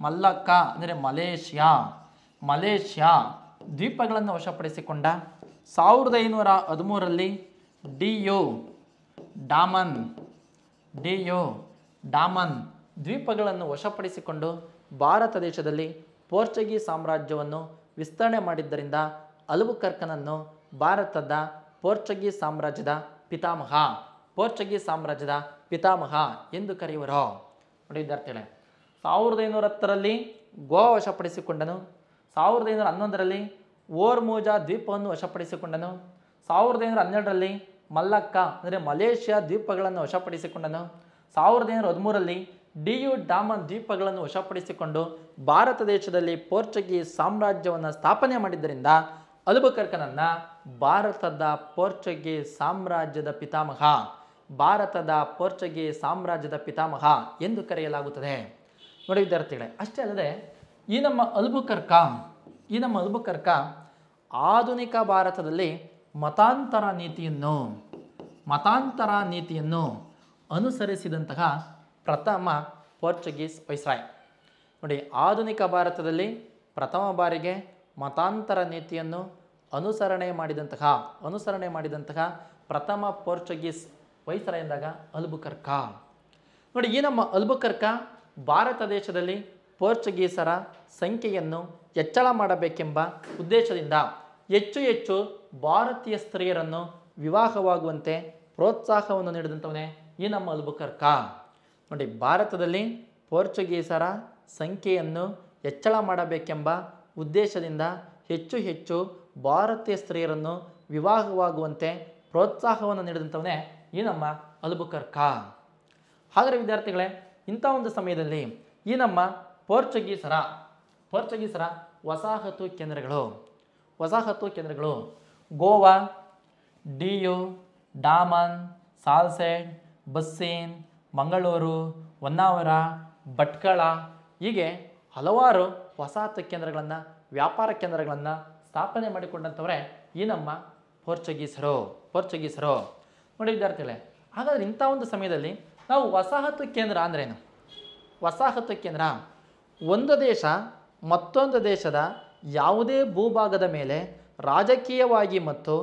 ಮಲ್ಲಕ್ಕ ಅಂದರೆ ಮಲೇಷ್ಯಾ ಮಲೇಷ್ಯಾ ದ್ವೀಪಗಳನ್ನು ವಶಪಡಿಸಿಕೊಂಡ ಸಾವಿರದ ಐನೂರ ಹದಿಮೂರರಲ್ಲಿ ಡಿಯೋ ಡಾಮನ್ ಡಿಯೋ ಡಾಮನ್ ದ್ವೀಪಗಳನ್ನು ವಶಪಡಿಸಿಕೊಂಡು ಭಾರತ ದೇಶದಲ್ಲಿ ಪೋರ್ಚುಗೀಸ್ ಸಾಮ್ರಾಜ್ಯವನ್ನು ವಿಸ್ತರಣೆ ಮಾಡಿದ್ದರಿಂದ ಅಲುಬುಕರ್ಕನನ್ನು ಭಾರತದ ಪೋರ್ಚುಗೀಸ್ ಸಾಮ್ರಾಜ್ಯದ ಪಿತಾಮಹ ಪೋರ್ಚುಗೀಸ್ ಸಾಮ್ರಾಜ್ಯದ ಪಿತಾಮಹ ಎಂದು ಕರೆಯುವರು ನೋಡಿ ವಿದ್ಯಾರ್ಥಿಗಳೇ ಸಾವಿರದ ಐನೂರ ಹತ್ತರಲ್ಲಿ ಗೋವಾ ವಶಪಡಿಸಿಕೊಂಡನು ಸಾವಿರದ ಐನೂರ ಹನ್ನೊಂದರಲ್ಲಿ ಓರ್ಮೋಜಾ ದ್ವೀಪವನ್ನು ವಶಪಡಿಸಿಕೊಂಡನು ಸಾವಿರದ ಐನೂರ ಹನ್ನೆರಡರಲ್ಲಿ ಮಲ್ಲಕ್ಕ ಅಂದರೆ ಮಲೇಷ್ಯಾ ದ್ವೀಪಗಳನ್ನು ವಶಪಡಿಸಿಕೊಂಡನು ಸಾವಿರದ ಏಳ್ನೂರ ಹದಿಮೂರಲ್ಲಿ ಡಿಯು ಡಾಮನ್ ದ್ವೀಪಗಳನ್ನು ವಶಪಡಿಸಿಕೊಂಡು ಭಾರತ ದೇಶದಲ್ಲಿ ಪೋರ್ಚುಗೀಸ್ ಸಾಮ್ರಾಜ್ಯವನ್ನು ಸ್ಥಾಪನೆ ಮಾಡಿದ್ದರಿಂದ ಅಲ್ಬುಕರ್ಕನನ್ನು ಭಾರತದ ಪೋರ್ಚುಗೀಸ್ ಸಾಮ್ರಾಜ್ಯದ ಪಿತಾಮಹ ಭಾರತದ ಪೋರ್ಚುಗೀಸ್ ಸಾಮ್ರಾಜ್ಯದ ಪಿತಾಮಹ ಎಂದು ಕರೆಯಲಾಗುತ್ತದೆ ನೋಡಿ ವಿದ್ಯಾರ್ಥಿಗಳೇ ಅಷ್ಟೇ ಅಲ್ಲದೆ ಈ ನಮ್ಮ ಅಲ್ಬುಕರ್ಕ ಈ ನಮ್ಮ ಅಲ್ಬುಕರ್ಕ ಆಧುನಿಕ ಭಾರತದಲ್ಲಿ ಮತಾಂತರ ನೀತಿಯನ್ನು ಮತಾಂತರ ನೀತಿಯನ್ನು ಅನುಸರಿಸಿದಂತಹ ಪ್ರಥಮ ಪೋರ್ಚುಗೀಸ್ ವೈಸ್ರಾಯ್ ನೋಡಿ ಆಧುನಿಕ ಭಾರತದಲ್ಲಿ ಪ್ರಥಮ ಬಾರಿಗೆ ಮತಾಂತರ ನೀತಿಯನ್ನು ಅನುಸರಣೆ ಮಾಡಿದಂತಹ ಅನುಸರಣೆ ಮಾಡಿದಂತಹ ಪ್ರಥಮ ಪೋರ್ಚುಗೀಸ್ ವೈಸ್ರಾಯ್ ಎಂದಾಗ ಅಲ್ಬುಕರ್ಕ ನೋಡಿ ಈ ನಮ್ಮ ಅಲ್ಬುಕರ್ಕ ಭಾರತ ದೇಶದಲ್ಲಿ ಪೋರ್ಚುಗೀಸರ ಸಂಖ್ಯೆಯನ್ನು ಹೆಚ್ಚಳ ಮಾಡಬೇಕೆಂಬ ಉದ್ದೇಶದಿಂದ ಹೆಚ್ಚು ಹೆಚ್ಚು ಭಾರತೀಯ ಸ್ತ್ರೀಯರನ್ನು ವಿವಾಹವಾಗುವಂತೆ ಪ್ರೋತ್ಸಾಹವನ್ನು ನೀಡಿದಂಥವನೇ ಈ ನಮ್ಮ ಅಲ್ಬುಕರ್ಕ ನೋಡಿ ಭಾರತದಲ್ಲಿ ಪೋರ್ಚುಗೀಸರ ಸಂಖ್ಯೆಯನ್ನು ಹೆಚ್ಚಳ ಮಾಡಬೇಕೆಂಬ ಉದ್ದೇಶದಿಂದ ಹೆಚ್ಚು ಹೆಚ್ಚು ಭಾರತೀಯ ಸ್ತ್ರೀಯರನ್ನು ವಿವಾಹವಾಗುವಂತೆ ಪ್ರೋತ್ಸಾಹವನ್ನು ನೀಡಿದಂಥವನೇ ಈ ನಮ್ಮ ಅಲ್ಬುಕರ್ಕ ಆದರೆ ವಿದ್ಯಾರ್ಥಿಗಳೇ ಇಂಥ ಒಂದು ಸಮಯದಲ್ಲಿ ಈ ನಮ್ಮ ಪೋರ್ಚುಗೀಸರ ಪೋರ್ಚುಗೀಸರ ವಸಾಹತು ಕೇಂದ್ರಗಳು ವಸಾಹತು ಕೇಂದ್ರಗಳು ಗೋವಾ ಡಿಯು ಡಾಮನ್ ಸಾಲ್ಸೆಡ್ ಬಸ್ಸೀನ್ ಮಂಗಳೂರು ಹೊನ್ನಾವರ ಭಟ್ಕಳ ಹೀಗೆ ಹಲವಾರು ವಸಾಹತು ಕೇಂದ್ರಗಳನ್ನು ವ್ಯಾಪಾರ ಕೇಂದ್ರಗಳನ್ನು ಸ್ಥಾಪನೆ ಮಾಡಿಕೊಂಡಂಥವ್ರೆ ಈ ನಮ್ಮ ಪೋರ್ಚುಗೀಸರು ಪೋರ್ಚುಗೀಸರು ನೋಡಿ ವಿದ್ಯಾರ್ಥಿಗಳೇ ಹಾಗಾದರೆ ಇಂಥ ಒಂದು ಸಮಯದಲ್ಲಿ ನಾವು ವಸಾಹತು ಕೇಂದ್ರ ಅಂದ್ರೇನು ವಸಾಹತು ಕೇಂದ್ರ ಒಂದು ದೇಶ ಮತ್ತೊಂದು ದೇಶದ ಯಾವುದೇ ಭೂಭಾಗದ ಮೇಲೆ ರಾಜಕೀಯವಾಗಿ ಮತ್ತು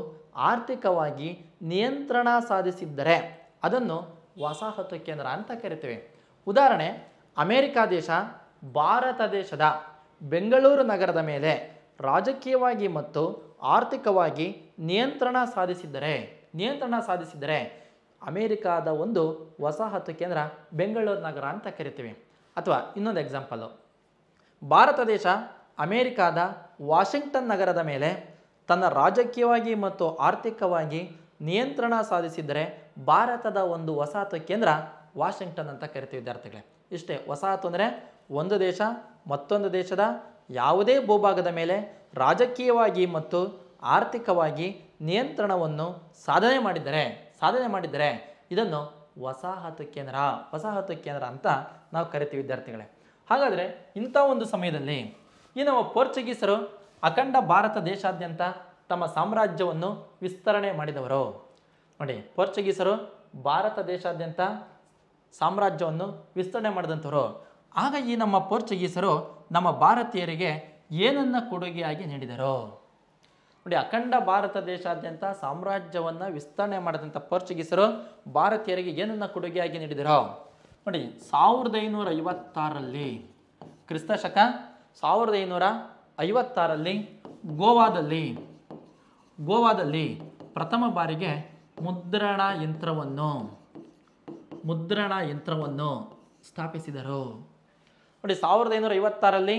ಆರ್ಥಿಕವಾಗಿ ನಿಯಂತ್ರಣ ಸಾಧಿಸಿದ್ದರೆ ಅದನ್ನು ವಸಾಹತು ಕೇಂದ್ರ ಅಂತ ಕರಿತೀವಿ ಉದಾಹರಣೆ ಅಮೇರಿಕ ದೇಶ ಭಾರತ ದೇಶದ ಬೆಂಗಳೂರು ನಗರದ ಮೇಲೆ ರಾಜಕೀಯವಾಗಿ ಮತ್ತು ಆರ್ಥಿಕವಾಗಿ ನಿಯಂತ್ರಣ ಸಾಧಿಸಿದ್ದರೆ ನಿಯಂತ್ರಣ ಸಾಧಿಸಿದರೆ ಅಮೇರಿಕಾದ ಒಂದು ವಸಾಹತು ಕೇಂದ್ರ ಬೆಂಗಳೂರು ನಗರ ಅಂತ ಕರಿತೀವಿ ಅಥವಾ ಇನ್ನೊಂದು ಎಕ್ಸಾಂಪಲ್ಲು ಭಾರತ ದೇಶ ಅಮೇರಿಕಾದ ವಾಷಿಂಗ್ಟನ್ ನಗರದ ಮೇಲೆ ತನ್ನ ರಾಜಕೀಯವಾಗಿ ಮತ್ತು ಆರ್ಥಿಕವಾಗಿ ನಿಯಂತ್ರಣ ಸಾಧಿಸಿದರೆ ಭಾರತದ ಒಂದು ವಸಾಹತು ಕೇಂದ್ರ ವಾಷಿಂಗ್ಟನ್ ಅಂತ ಕರಿತೀವಿ ವಿದ್ಯಾರ್ಥಿಗಳೇ ಇಷ್ಟೇ ವಸಾಹತು ಅಂದರೆ ಒಂದು ದೇಶ ಮತ್ತೊಂದು ದೇಶದ ಯಾವುದೇ ಭೂಭಾಗದ ಮೇಲೆ ರಾಜಕೀಯವಾಗಿ ಮತ್ತು ಆರ್ಥಿಕವಾಗಿ ನಿಯಂತ್ರಣವನ್ನು ಸಾಧನೆ ಮಾಡಿದರೆ ಸಾಧನೆ ಮಾಡಿದರೆ ಇದನ್ನು ವಸಾಹತು ಕೇಂದ್ರ ವಸಾಹತು ಕೇಂದ್ರ ಅಂತ ನಾವು ಕರಿತೀವಿ ವಿದ್ಯಾರ್ಥಿಗಳೇ ಹಾಗಾದರೆ ಇಂಥ ಒಂದು ಸಮಯದಲ್ಲಿ ಈ ನಮ್ಮ ಪೋರ್ಚುಗೀಸರು ಅಖಂಡ ಭಾರತ ದೇಶಾದ್ಯಂತ ತಮ್ಮ ಸಾಮ್ರಾಜ್ಯವನ್ನು ವಿಸ್ತರಣೆ ಮಾಡಿದವರು ನೋಡಿ ಪೋರ್ಚುಗೀಸರು ಭಾರತ ದೇಶಾದ್ಯಂತ ಸಾಮ್ರಾಜ್ಯವನ್ನು ವಿಸ್ತರಣೆ ಮಾಡಿದಂಥವರು ಆಗ ಈ ನಮ್ಮ ಪೋರ್ಚುಗೀಸರು ನಮ್ಮ ಭಾರತೀಯರಿಗೆ ಏನನ್ನು ಕೊಡುಗೆಯಾಗಿ ನೀಡಿದರು ನೋಡಿ ಅಖಂಡ ಭಾರತ ದೇಶಾದ್ಯಂತ ಸಾಮ್ರಾಜ್ಯವನ್ನು ವಿಸ್ತರಣೆ ಮಾಡಿದಂಥ ಪೋರ್ಚುಗೀಸರು ಭಾರತೀಯರಿಗೆ ಏನನ್ನು ಕೊಡುಗೆಯಾಗಿ ನೀಡಿದರು ನೋಡಿ ಸಾವಿರದ ಐನೂರ ಐವತ್ತಾರರಲ್ಲಿ ಕ್ರಿಸ್ತ ಶಕ ಸಾವಿರದ ಐನೂರ ಐವತ್ತಾರಲ್ಲಿ ಗೋವಾದಲ್ಲಿ ಗೋವಾದಲ್ಲಿ ಪ್ರಥಮ ಬಾರಿಗೆ ಮುದ್ರಣ ಯಂತ್ರವನ್ನು ಮುದ್ರಣ ಯಂತ್ರವನ್ನು ಸ್ಥಾಪಿಸಿದರು ನೋಡಿ ಸಾವಿರದ ಐನೂರ ಐವತ್ತಾರಲ್ಲಿ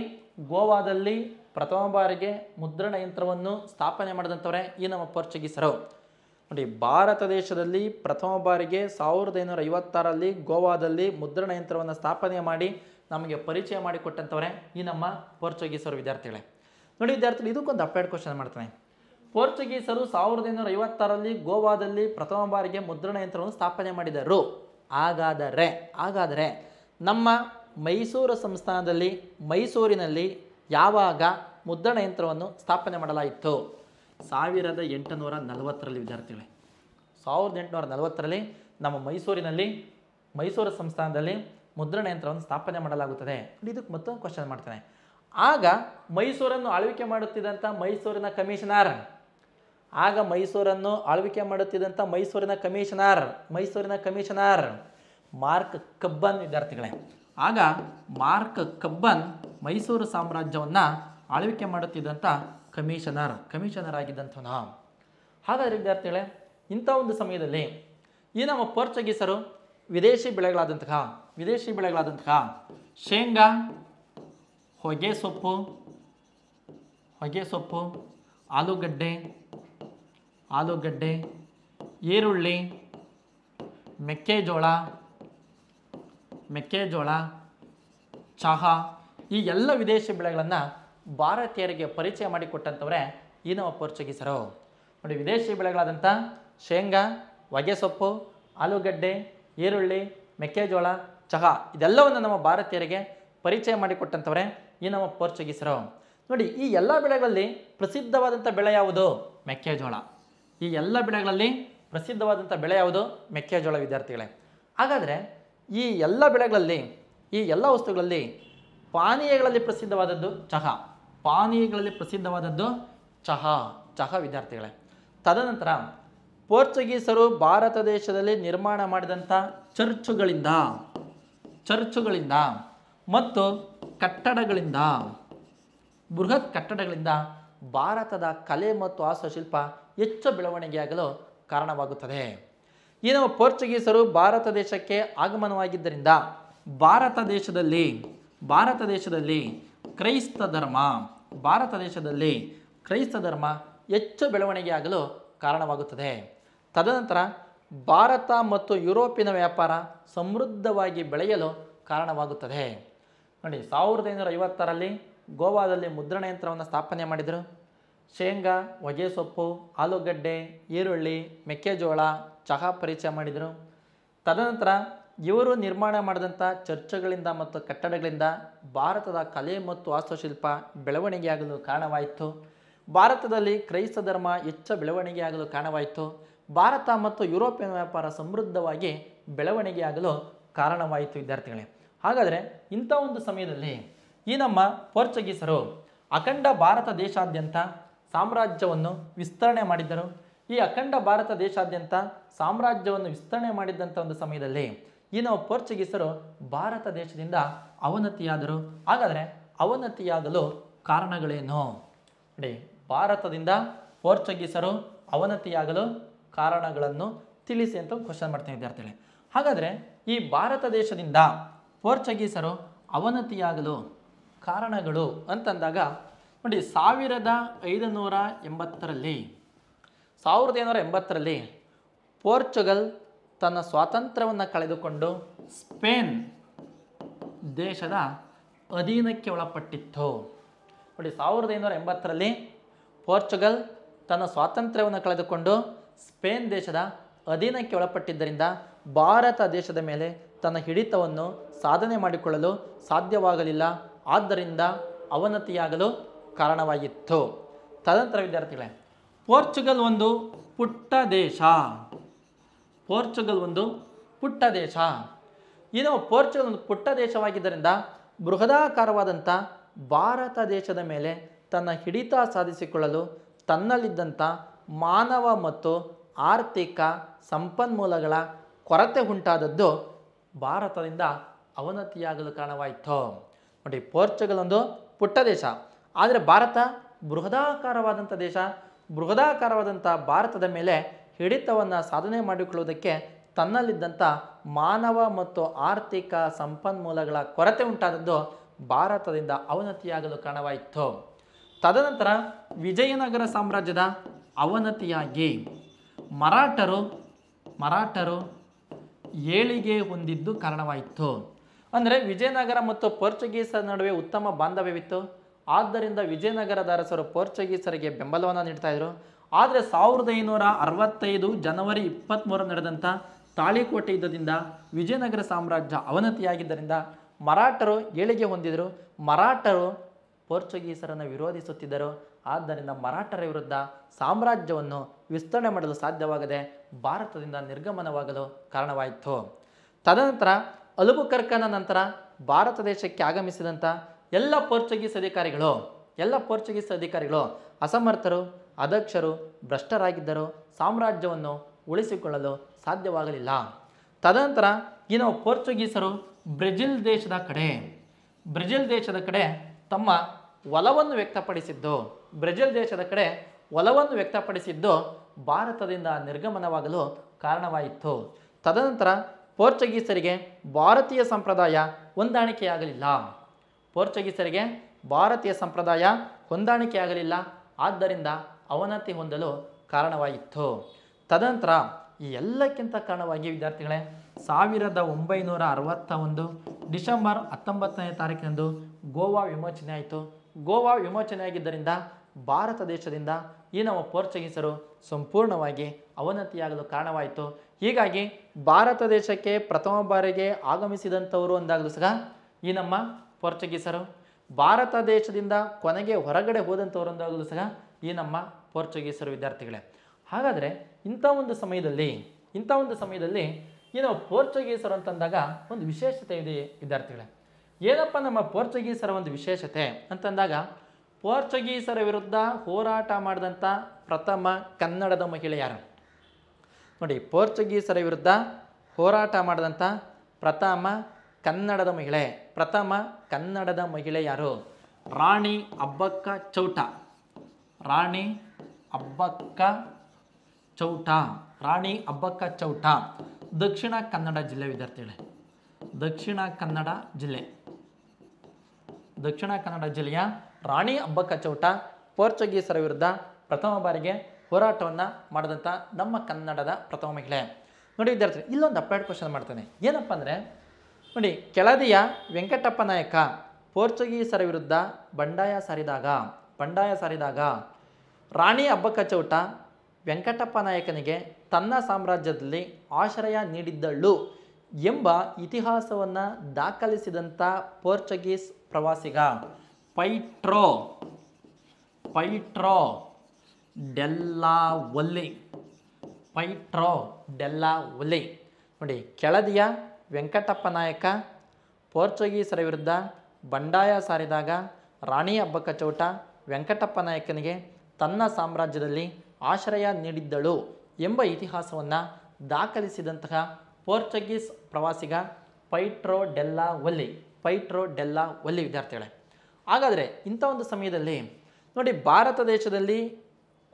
ಗೋವಾದಲ್ಲಿ ಪ್ರಥಮ ಬಾರಿಗೆ ಮುದ್ರಣ ಯಂತ್ರವನ್ನು ಸ್ಥಾಪನೆ ಮಾಡಿದಂಥವರೇ ಈ ನಮ್ಮ ಪೋರ್ಚುಗೀಸರು ನೋಡಿ ಭಾರತ ದೇಶದಲ್ಲಿ ಪ್ರಥಮ ಬಾರಿಗೆ ಸಾವಿರದ ಐನೂರ ಐವತ್ತಾರಲ್ಲಿ ಗೋವಾದಲ್ಲಿ ಮುದ್ರಣ ಯಂತ್ರವನ್ನು ಸ್ಥಾಪನೆ ಮಾಡಿ ನಮಗೆ ಪರಿಚಯ ಮಾಡಿಕೊಟ್ಟಂಥವ್ರೆ ಈ ನಮ್ಮ ಪೋರ್ಚುಗೀಸರು ವಿದ್ಯಾರ್ಥಿಗಳೇ ನೋಡಿ ವಿದ್ಯಾರ್ಥಿಗಳು ಇದಕ್ಕೊಂದು ಅಪ್ಡೇಟ್ ಕ್ವಶನ್ ಮಾಡ್ತಾನೆ ಪೋರ್ಚುಗೀಸರು ಸಾವಿರದ ಐನೂರ ಐವತ್ತಾರರಲ್ಲಿ ಗೋವಾದಲ್ಲಿ ಪ್ರಥಮ ಬಾರಿಗೆ ಮುದ್ರಣ ಯಂತ್ರವನ್ನು ಸ್ಥಾಪನೆ ಮಾಡಿದರು ಹಾಗಾದರೆ ಹಾಗಾದರೆ ನಮ್ಮ ಮೈಸೂರು ಸಂಸ್ಥಾನದಲ್ಲಿ ಮೈಸೂರಿನಲ್ಲಿ ಯಾವಾಗ ಮುದ್ರಣ ಯಂತ್ರವನ್ನು ಸ್ಥಾಪನೆ ಮಾಡಲಾಯಿತು ಸಾವಿರದ ಎಂಟುನೂರ ನಲವತ್ತರಲ್ಲಿ ವಿದ್ಯಾರ್ಥಿಗಳೇ ಸಾವಿರದ ಎಂಟುನೂರ ನಲವತ್ತರಲ್ಲಿ ನಮ್ಮ ಮೈಸೂರಿನಲ್ಲಿ ಮೈಸೂರು ಸಂಸ್ಥಾನದಲ್ಲಿ ಮುದ್ರಣ ಯಂತ್ರವನ್ನು ಸ್ಥಾಪನೆ ಮಾಡಲಾಗುತ್ತದೆ ಇದಕ್ಕೆ ಮತ್ತೊಂದು ಕ್ವಶನ್ ಮಾಡ್ತಾನೆ ಆಗ ಮೈಸೂರನ್ನು ಆಳ್ವಿಕೆ ಮಾಡುತ್ತಿದ್ದಂಥ ಮೈಸೂರಿನ ಕಮಿಷನರ್ ಆಗ ಮೈಸೂರನ್ನು ಆಳ್ವಿಕೆ ಮಾಡುತ್ತಿದ್ದಂಥ ಮೈಸೂರಿನ ಕಮಿಷನರ್ ಮೈಸೂರಿನ ಕಮಿಷನರ್ ಮಾರ್ಕ್ ಕಬ್ಬನ್ ವಿದ್ಯಾರ್ಥಿಗಳೇ ಆಗ ಮಾರ್ಕ್ ಕಬ್ಬನ್ ಮೈಸೂರು ಸಾಮ್ರಾಜ್ಯವನ್ನು ಆಳ್ವಿಕೆ ಮಾಡುತ್ತಿದ್ದಂಥ ಕಮಿಷನರ್ ಕಮಿಷನರ್ ನಾವು ಹಾಗಾದರೆ ವಿದ್ಯಾರ್ಥಿಗಳೇ ಇಂಥ ಒಂದು ಸಮಯದಲ್ಲಿ ಈ ನಮ್ಮ ಪೋರ್ಚುಗೀಸರು ವಿದೇಶಿ ಬೆಳೆಗಳಾದಂತಹ ವಿದೇಶಿ ಬೆಳೆಗಳಾದಂತಹ ಶೇಂಗಾ ಹೊಗೆ ಸೊಪ್ಪು ಹೊಗೆ ಸೊಪ್ಪು ಆಲೂಗಡ್ಡೆ ಆಲೂಗಡ್ಡೆ ಈರುಳ್ಳಿ ಮೆಕ್ಕೆಜೋಳ ಮೆಕ್ಕೆಜೋಳ ಚಹಾ ಈ ಎಲ್ಲ ವಿದೇಶಿ ಬೆಳೆಗಳನ್ನು ಭಾರತೀಯರಿಗೆ ಪರಿಚಯ ಮಾಡಿಕೊಟ್ಟಂಥವ್ರೆ ಈ ಪೋರ್ಚುಗೀಸರು ನೋಡಿ ವಿದೇಶಿ ಬೆಳೆಗಳಾದಂಥ ಶೇಂಗಾ ಹೊಗೆ ಸೊಪ್ಪು ಆಲೂಗಡ್ಡೆ ಈರುಳ್ಳಿ ಮೆಕ್ಕೆಜೋಳ ಚಹಾ ಇದೆಲ್ಲವನ್ನು ನಮ್ಮ ಭಾರತೀಯರಿಗೆ ಪರಿಚಯ ಮಾಡಿಕೊಟ್ಟಂಥವ್ರೆ ಈ ನಮ್ಮ ಪೋರ್ಚುಗೀಸರು ನೋಡಿ ಈ ಎಲ್ಲ ಬೆಳೆಗಳಲ್ಲಿ ಪ್ರಸಿದ್ಧವಾದಂಥ ಬೆಳೆ ಯಾವುದು ಮೆಕ್ಕೆಜೋಳ ಈ ಎಲ್ಲ ಬೆಳೆಗಳಲ್ಲಿ ಪ್ರಸಿದ್ಧವಾದಂಥ ಬೆಳೆ ಯಾವುದು ಮೆಕ್ಕೆಜೋಳ ವಿದ್ಯಾರ್ಥಿಗಳೇ ಹಾಗಾದರೆ ಈ ಎಲ್ಲ ಬೆಳೆಗಳಲ್ಲಿ ಈ ಎಲ್ಲ ವಸ್ತುಗಳಲ್ಲಿ ಪಾನೀಯಗಳಲ್ಲಿ ಪ್ರಸಿದ್ಧವಾದದ್ದು ಚಹಾ ಪಾನೀಯಗಳಲ್ಲಿ ಪ್ರಸಿದ್ಧವಾದದ್ದು ಚಹಾ ಚಹಾ ವಿದ್ಯಾರ್ಥಿಗಳೇ ತದನಂತರ ಪೋರ್ಚುಗೀಸರು ಭಾರತ ದೇಶದಲ್ಲಿ ನಿರ್ಮಾಣ ಮಾಡಿದಂಥ ಚರ್ಚುಗಳಿಂದ ಚರ್ಚುಗಳಿಂದ ಮತ್ತು ಕಟ್ಟಡಗಳಿಂದ ಬೃಹತ್ ಕಟ್ಟಡಗಳಿಂದ ಭಾರತದ ಕಲೆ ಮತ್ತು ವಾಸ್ತುಶಿಲ್ಪ ಹೆಚ್ಚು ಬೆಳವಣಿಗೆಯಾಗಲು ಕಾರಣವಾಗುತ್ತದೆ ಏನೋ ಪೋರ್ಚುಗೀಸರು ಭಾರತ ದೇಶಕ್ಕೆ ಆಗಮನವಾಗಿದ್ದರಿಂದ ಭಾರತ ದೇಶದಲ್ಲಿ ಭಾರತ ದೇಶದಲ್ಲಿ ಕ್ರೈಸ್ತ ಧರ್ಮ ಭಾರತ ದೇಶದಲ್ಲಿ ಕ್ರೈಸ್ತ ಧರ್ಮ ಹೆಚ್ಚು ಬೆಳವಣಿಗೆಯಾಗಲು ಕಾರಣವಾಗುತ್ತದೆ ತದನಂತರ ಭಾರತ ಮತ್ತು ಯುರೋಪಿನ ವ್ಯಾಪಾರ ಸಮೃದ್ಧವಾಗಿ ಬೆಳೆಯಲು ಕಾರಣವಾಗುತ್ತದೆ ನೋಡಿ ಸಾವಿರದ ಐನೂರ ಐವತ್ತರಲ್ಲಿ ಗೋವಾದಲ್ಲಿ ಮುದ್ರಣ ಯಂತ್ರವನ್ನು ಸ್ಥಾಪನೆ ಮಾಡಿದರು ಶೇಂಗಾ ಸೊಪ್ಪು ಆಲೂಗಡ್ಡೆ ಈರುಳ್ಳಿ ಮೆಕ್ಕೆಜೋಳ ಚಹಾ ಪರಿಚಯ ಮಾಡಿದರು ತದನಂತರ ಇವರು ನಿರ್ಮಾಣ ಮಾಡಿದಂಥ ಚರ್ಚ್ಗಳಿಂದ ಮತ್ತು ಕಟ್ಟಡಗಳಿಂದ ಭಾರತದ ಕಲೆ ಮತ್ತು ವಾಸ್ತುಶಿಲ್ಪ ಬೆಳವಣಿಗೆಯಾಗಲು ಕಾರಣವಾಯಿತು ಭಾರತದಲ್ಲಿ ಕ್ರೈಸ್ತ ಧರ್ಮ ಹೆಚ್ಚು ಬೆಳವಣಿಗೆಯಾಗಲು ಕಾರಣವಾಯಿತು ಭಾರತ ಮತ್ತು ಯುರೋಪಿಯನ್ ವ್ಯಾಪಾರ ಸಮೃದ್ಧವಾಗಿ ಬೆಳವಣಿಗೆಯಾಗಲು ಕಾರಣವಾಯಿತು ವಿದ್ಯಾರ್ಥಿಗಳೇ ಹಾಗಾದರೆ ಇಂಥ ಒಂದು ಸಮಯದಲ್ಲಿ ಈ ನಮ್ಮ ಪೋರ್ಚುಗೀಸರು ಅಖಂಡ ಭಾರತ ದೇಶಾದ್ಯಂತ ಸಾಮ್ರಾಜ್ಯವನ್ನು ವಿಸ್ತರಣೆ ಮಾಡಿದ್ದರು ಈ ಅಖಂಡ ಭಾರತ ದೇಶಾದ್ಯಂತ ಸಾಮ್ರಾಜ್ಯವನ್ನು ವಿಸ್ತರಣೆ ಮಾಡಿದ್ದಂಥ ಒಂದು ಸಮಯದಲ್ಲಿ ಈ ನಾವು ಪೋರ್ಚುಗೀಸರು ಭಾರತ ದೇಶದಿಂದ ಅವನತಿಯಾದರು ಹಾಗಾದರೆ ಅವನತಿಯಾಗಲು ಕಾರಣಗಳೇನು ನೋಡಿ ಭಾರತದಿಂದ ಪೋರ್ಚುಗೀಸರು ಅವನತಿಯಾಗಲು ಕಾರಣಗಳನ್ನು ತಿಳಿಸಿ ಅಂತ ಕ್ವಶನ್ ಮಾಡ್ತೀನಿ ವಿದ್ಯಾರ್ಥಿಗಳೇ ಹಾಗಾದರೆ ಈ ಭಾರತ ದೇಶದಿಂದ ಪೋರ್ಚುಗೀಸರು ಅವನತಿಯಾಗಲು ಕಾರಣಗಳು ಅಂತಂದಾಗ ನೋಡಿ ಸಾವಿರದ ಐದುನೂರ ಎಂಬತ್ತರಲ್ಲಿ ಸಾವಿರದ ಐನೂರ ಎಂಬತ್ತರಲ್ಲಿ ಪೋರ್ಚುಗಲ್ ತನ್ನ ಸ್ವಾತಂತ್ರ್ಯವನ್ನು ಕಳೆದುಕೊಂಡು ಸ್ಪೇನ್ ದೇಶದ ಅಧೀನಕ್ಕೆ ಒಳಪಟ್ಟಿತ್ತು ನೋಡಿ ಸಾವಿರದ ಐನೂರ ಎಂಬತ್ತರಲ್ಲಿ ಪೋರ್ಚುಗಲ್ ತನ್ನ ಸ್ವಾತಂತ್ರ್ಯವನ್ನು ಕಳೆದುಕೊಂಡು ಸ್ಪೇನ್ ದೇಶದ ಅಧೀನಕ್ಕೆ ಒಳಪಟ್ಟಿದ್ದರಿಂದ ಭಾರತ ದೇಶದ ಮೇಲೆ ತನ್ನ ಹಿಡಿತವನ್ನು ಸಾಧನೆ ಮಾಡಿಕೊಳ್ಳಲು ಸಾಧ್ಯವಾಗಲಿಲ್ಲ ಆದ್ದರಿಂದ ಅವನತಿಯಾಗಲು ಕಾರಣವಾಗಿತ್ತು ತದನಂತರ ವಿದ್ಯಾರ್ಥಿಗಳೇ ಪೋರ್ಚುಗಲ್ ಒಂದು ಪುಟ್ಟ ದೇಶ ಪೋರ್ಚುಗಲ್ ಒಂದು ಪುಟ್ಟ ದೇಶ ಏನು ಪೋರ್ಚುಗಲ್ ಒಂದು ಪುಟ್ಟ ದೇಶವಾಗಿದ್ದರಿಂದ ಬೃಹದಾಕಾರವಾದಂಥ ಭಾರತ ದೇಶದ ಮೇಲೆ ತನ್ನ ಹಿಡಿತ ಸಾಧಿಸಿಕೊಳ್ಳಲು ತನ್ನಲ್ಲಿದ್ದಂಥ ಮಾನವ ಮತ್ತು ಆರ್ಥಿಕ ಸಂಪನ್ಮೂಲಗಳ ಕೊರತೆ ಉಂಟಾದದ್ದು ಭಾರತದಿಂದ ಅವನತಿಯಾಗಲು ಕಾರಣವಾಯಿತು ನೋಡಿ ಪೋರ್ಚುಗಲ್ ಒಂದು ಪುಟ್ಟ ದೇಶ ಆದರೆ ಭಾರತ ಬೃಹದಾಕಾರವಾದಂಥ ದೇಶ ಬೃಹದಾಕಾರವಾದಂಥ ಭಾರತದ ಮೇಲೆ ಹಿಡಿತವನ್ನು ಸಾಧನೆ ಮಾಡಿಕೊಳ್ಳುವುದಕ್ಕೆ ತನ್ನಲ್ಲಿದ್ದಂಥ ಮಾನವ ಮತ್ತು ಆರ್ಥಿಕ ಸಂಪನ್ಮೂಲಗಳ ಕೊರತೆ ಉಂಟಾದದ್ದು ಭಾರತದಿಂದ ಅವನತಿಯಾಗಲು ಕಾರಣವಾಯಿತು ತದನಂತರ ವಿಜಯನಗರ ಸಾಮ್ರಾಜ್ಯದ ಅವನತಿಯಾಗಿ ಮರಾಠರು ಮರಾಠರು ಏಳಿಗೆ ಹೊಂದಿದ್ದು ಕಾರಣವಾಯಿತು ಅಂದರೆ ವಿಜಯನಗರ ಮತ್ತು ಪೋರ್ಚುಗೀಸರ ನಡುವೆ ಉತ್ತಮ ಬಾಂಧವ್ಯವಿತ್ತು ಆದ್ದರಿಂದ ವಿಜಯನಗರದ ಅರಸರು ಪೋರ್ಚುಗೀಸರಿಗೆ ಬೆಂಬಲವನ್ನು ನೀಡ್ತಾ ಇದ್ದರು ಆದರೆ ಸಾವಿರದ ಐನೂರ ಅರವತ್ತೈದು ಜನವರಿ ಇಪ್ಪತ್ತ್ಮೂರು ನಡೆದಂಥ ತಾಳಿಕೋಟೆ ಯುದ್ಧದಿಂದ ವಿಜಯನಗರ ಸಾಮ್ರಾಜ್ಯ ಅವನತಿಯಾಗಿದ್ದರಿಂದ ಮರಾಠರು ಏಳಿಗೆ ಹೊಂದಿದರು ಮರಾಠರು ಪೋರ್ಚುಗೀಸರನ್ನು ವಿರೋಧಿಸುತ್ತಿದ್ದರು ಆದ್ದರಿಂದ ಮರಾಠರ ವಿರುದ್ಧ ಸಾಮ್ರಾಜ್ಯವನ್ನು ವಿಸ್ತರಣೆ ಮಾಡಲು ಸಾಧ್ಯವಾಗದೆ ಭಾರತದಿಂದ ನಿರ್ಗಮನವಾಗಲು ಕಾರಣವಾಯಿತು ತದನಂತರ ಅಲುಬು ಕರ್ಕನ ನಂತರ ಭಾರತ ದೇಶಕ್ಕೆ ಆಗಮಿಸಿದಂಥ ಎಲ್ಲ ಪೋರ್ಚುಗೀಸ್ ಅಧಿಕಾರಿಗಳು ಎಲ್ಲ ಪೋರ್ಚುಗೀಸ್ ಅಧಿಕಾರಿಗಳು ಅಸಮರ್ಥರು ಅಧ್ಯಕ್ಷರು ಭ್ರಷ್ಟರಾಗಿದ್ದರು ಸಾಮ್ರಾಜ್ಯವನ್ನು ಉಳಿಸಿಕೊಳ್ಳಲು ಸಾಧ್ಯವಾಗಲಿಲ್ಲ ತದನಂತರ ಇನ್ನು ಪೋರ್ಚುಗೀಸರು ಬ್ರೆಜಿಲ್ ದೇಶದ ಕಡೆ ಬ್ರೆಜಿಲ್ ದೇಶದ ಕಡೆ ತಮ್ಮ ಒಲವನ್ನು ವ್ಯಕ್ತಪಡಿಸಿದ್ದು ಬ್ರೆಜಿಲ್ ದೇಶದ ಕಡೆ ಒಲವನ್ನು ವ್ಯಕ್ತಪಡಿಸಿದ್ದು ಭಾರತದಿಂದ ನಿರ್ಗಮನವಾಗಲು ಕಾರಣವಾಯಿತು ತದನಂತರ ಪೋರ್ಚುಗೀಸರಿಗೆ ಭಾರತೀಯ ಸಂಪ್ರದಾಯ ಹೊಂದಾಣಿಕೆಯಾಗಲಿಲ್ಲ ಪೋರ್ಚುಗೀಸರಿಗೆ ಭಾರತೀಯ ಸಂಪ್ರದಾಯ ಹೊಂದಾಣಿಕೆಯಾಗಲಿಲ್ಲ ಆದ್ದರಿಂದ ಅವನತಿ ಹೊಂದಲು ಕಾರಣವಾಯಿತು ತದನಂತರ ಈ ಎಲ್ಲಕ್ಕಿಂತ ಕಾರಣವಾಗಿ ವಿದ್ಯಾರ್ಥಿಗಳೇ ಸಾವಿರದ ಒಂಬೈನೂರ ಅರವತ್ತ ಒಂದು ಡಿಸೆಂಬರ್ ಹತ್ತೊಂಬತ್ತನೇ ತಾರೀಕಿನಂದು ಗೋವಾ ವಿಮೋಚನೆ ಆಯಿತು ಗೋವಾ ವಿಮೋಚನೆಯಾಗಿದ್ದರಿಂದ ಭಾರತ ದೇಶದಿಂದ ಈ ನಮ್ಮ ಪೋರ್ಚುಗೀಸರು ಸಂಪೂರ್ಣವಾಗಿ ಅವನತಿಯಾಗಲು ಕಾರಣವಾಯಿತು ಹೀಗಾಗಿ ಭಾರತ ದೇಶಕ್ಕೆ ಪ್ರಥಮ ಬಾರಿಗೆ ಆಗಮಿಸಿದಂಥವರು ಅಂದಾಗಲೂ ಸಹ ಈ ನಮ್ಮ ಪೋರ್ಚುಗೀಸರು ಭಾರತ ದೇಶದಿಂದ ಕೊನೆಗೆ ಹೊರಗಡೆ ಹೋದಂಥವರು ಅಂದಾಗಲೂ ಸಹ ಈ ನಮ್ಮ ಪೋರ್ಚುಗೀಸರು ವಿದ್ಯಾರ್ಥಿಗಳೇ ಹಾಗಾದರೆ ಇಂಥ ಒಂದು ಸಮಯದಲ್ಲಿ ಇಂಥ ಒಂದು ಸಮಯದಲ್ಲಿ ಈ ನಾವು ಪೋರ್ಚುಗೀಸರು ಅಂತಂದಾಗ ಒಂದು ವಿಶೇಷತೆ ಇದೆ ವಿದ್ಯಾರ್ಥಿಗಳೇ ಏನಪ್ಪ ನಮ್ಮ ಪೋರ್ಚುಗೀಸರ ಒಂದು ವಿಶೇಷತೆ ಅಂತಂದಾಗ ಪೋರ್ಚುಗೀಸರ ವಿರುದ್ಧ ಹೋರಾಟ ಮಾಡಿದಂಥ ಪ್ರಥಮ ಕನ್ನಡದ ಮಹಿಳೆ ಯಾರು ನೋಡಿ ಪೋರ್ಚುಗೀಸರ ವಿರುದ್ಧ ಹೋರಾಟ ಮಾಡಿದಂಥ ಪ್ರಥಮ ಕನ್ನಡದ ಮಹಿಳೆ ಪ್ರಥಮ ಕನ್ನಡದ ಮಹಿಳೆ ಯಾರು ರಾಣಿ ಅಬ್ಬಕ್ಕ ಚೌಟ ರಾಣಿ ಅಬ್ಬಕ್ಕ ಚೌಟ ರಾಣಿ ಅಬ್ಬಕ್ಕ ಚೌಟ ದಕ್ಷಿಣ ಕನ್ನಡ ಜಿಲ್ಲೆ ವಿದ್ಯಾರ್ಥಿಗಳೇ ದಕ್ಷಿಣ ಕನ್ನಡ ಜಿಲ್ಲೆ ದಕ್ಷಿಣ ಕನ್ನಡ ಜಿಲ್ಲೆಯ ರಾಣಿ ಚೌಟ ಪೋರ್ಚುಗೀಸರ ವಿರುದ್ಧ ಪ್ರಥಮ ಬಾರಿಗೆ ಹೋರಾಟವನ್ನು ಮಾಡಿದಂಥ ನಮ್ಮ ಕನ್ನಡದ ಪ್ರಥಮ ಮಹಿಳೆ ನೋಡಿ ವಿದ್ಯಾರ್ಥಿ ಇಲ್ಲೊಂದು ಅಪ್ಲೈಡ್ ಕ್ವಶನ್ ಮಾಡ್ತಾನೆ ಏನಪ್ಪ ಅಂದರೆ ನೋಡಿ ಕೆಳದಿಯ ವೆಂಕಟಪ್ಪ ನಾಯಕ ಪೋರ್ಚುಗೀಸರ ವಿರುದ್ಧ ಬಂಡಾಯ ಸಾರಿದಾಗ ಬಂಡಾಯ ಸಾರಿದಾಗ ರಾಣಿ ಚೌಟ ವೆಂಕಟಪ್ಪ ನಾಯಕನಿಗೆ ತನ್ನ ಸಾಮ್ರಾಜ್ಯದಲ್ಲಿ ಆಶ್ರಯ ನೀಡಿದ್ದಳು ಎಂಬ ಇತಿಹಾಸವನ್ನು ದಾಖಲಿಸಿದಂಥ ಪೋರ್ಚುಗೀಸ್ ಪ್ರವಾಸಿಗ ಪೈಟ್ರೋ ಪೈಟ್ರೋ ಒಲ್ಲಿ ಪೈಟ್ರೋ ಒಲ್ಲಿ ನೋಡಿ ಕೆಳದಿಯ ವೆಂಕಟಪ್ಪ ನಾಯಕ ಪೋರ್ಚುಗೀಸರ ವಿರುದ್ಧ ಬಂಡಾಯ ಸಾರಿದಾಗ ರಾಣಿ ಹಬ್ಬಕ್ಕ ಚೌಟ ವೆಂಕಟಪ್ಪ ನಾಯಕನಿಗೆ ತನ್ನ ಸಾಮ್ರಾಜ್ಯದಲ್ಲಿ ಆಶ್ರಯ ನೀಡಿದ್ದಳು ಎಂಬ ಇತಿಹಾಸವನ್ನು ದಾಖಲಿಸಿದಂತಹ ಪೋರ್ಚುಗೀಸ್ ಪ್ರವಾಸಿಗ Pietro Della Valle Pietro Della Valle ವಿದ್ಯಾರ್ಥಿಗಳೇ ಹಾಗಾದರೆ ಇಂಥ ಒಂದು ಸಮಯದಲ್ಲಿ ನೋಡಿ ಭಾರತ ದೇಶದಲ್ಲಿ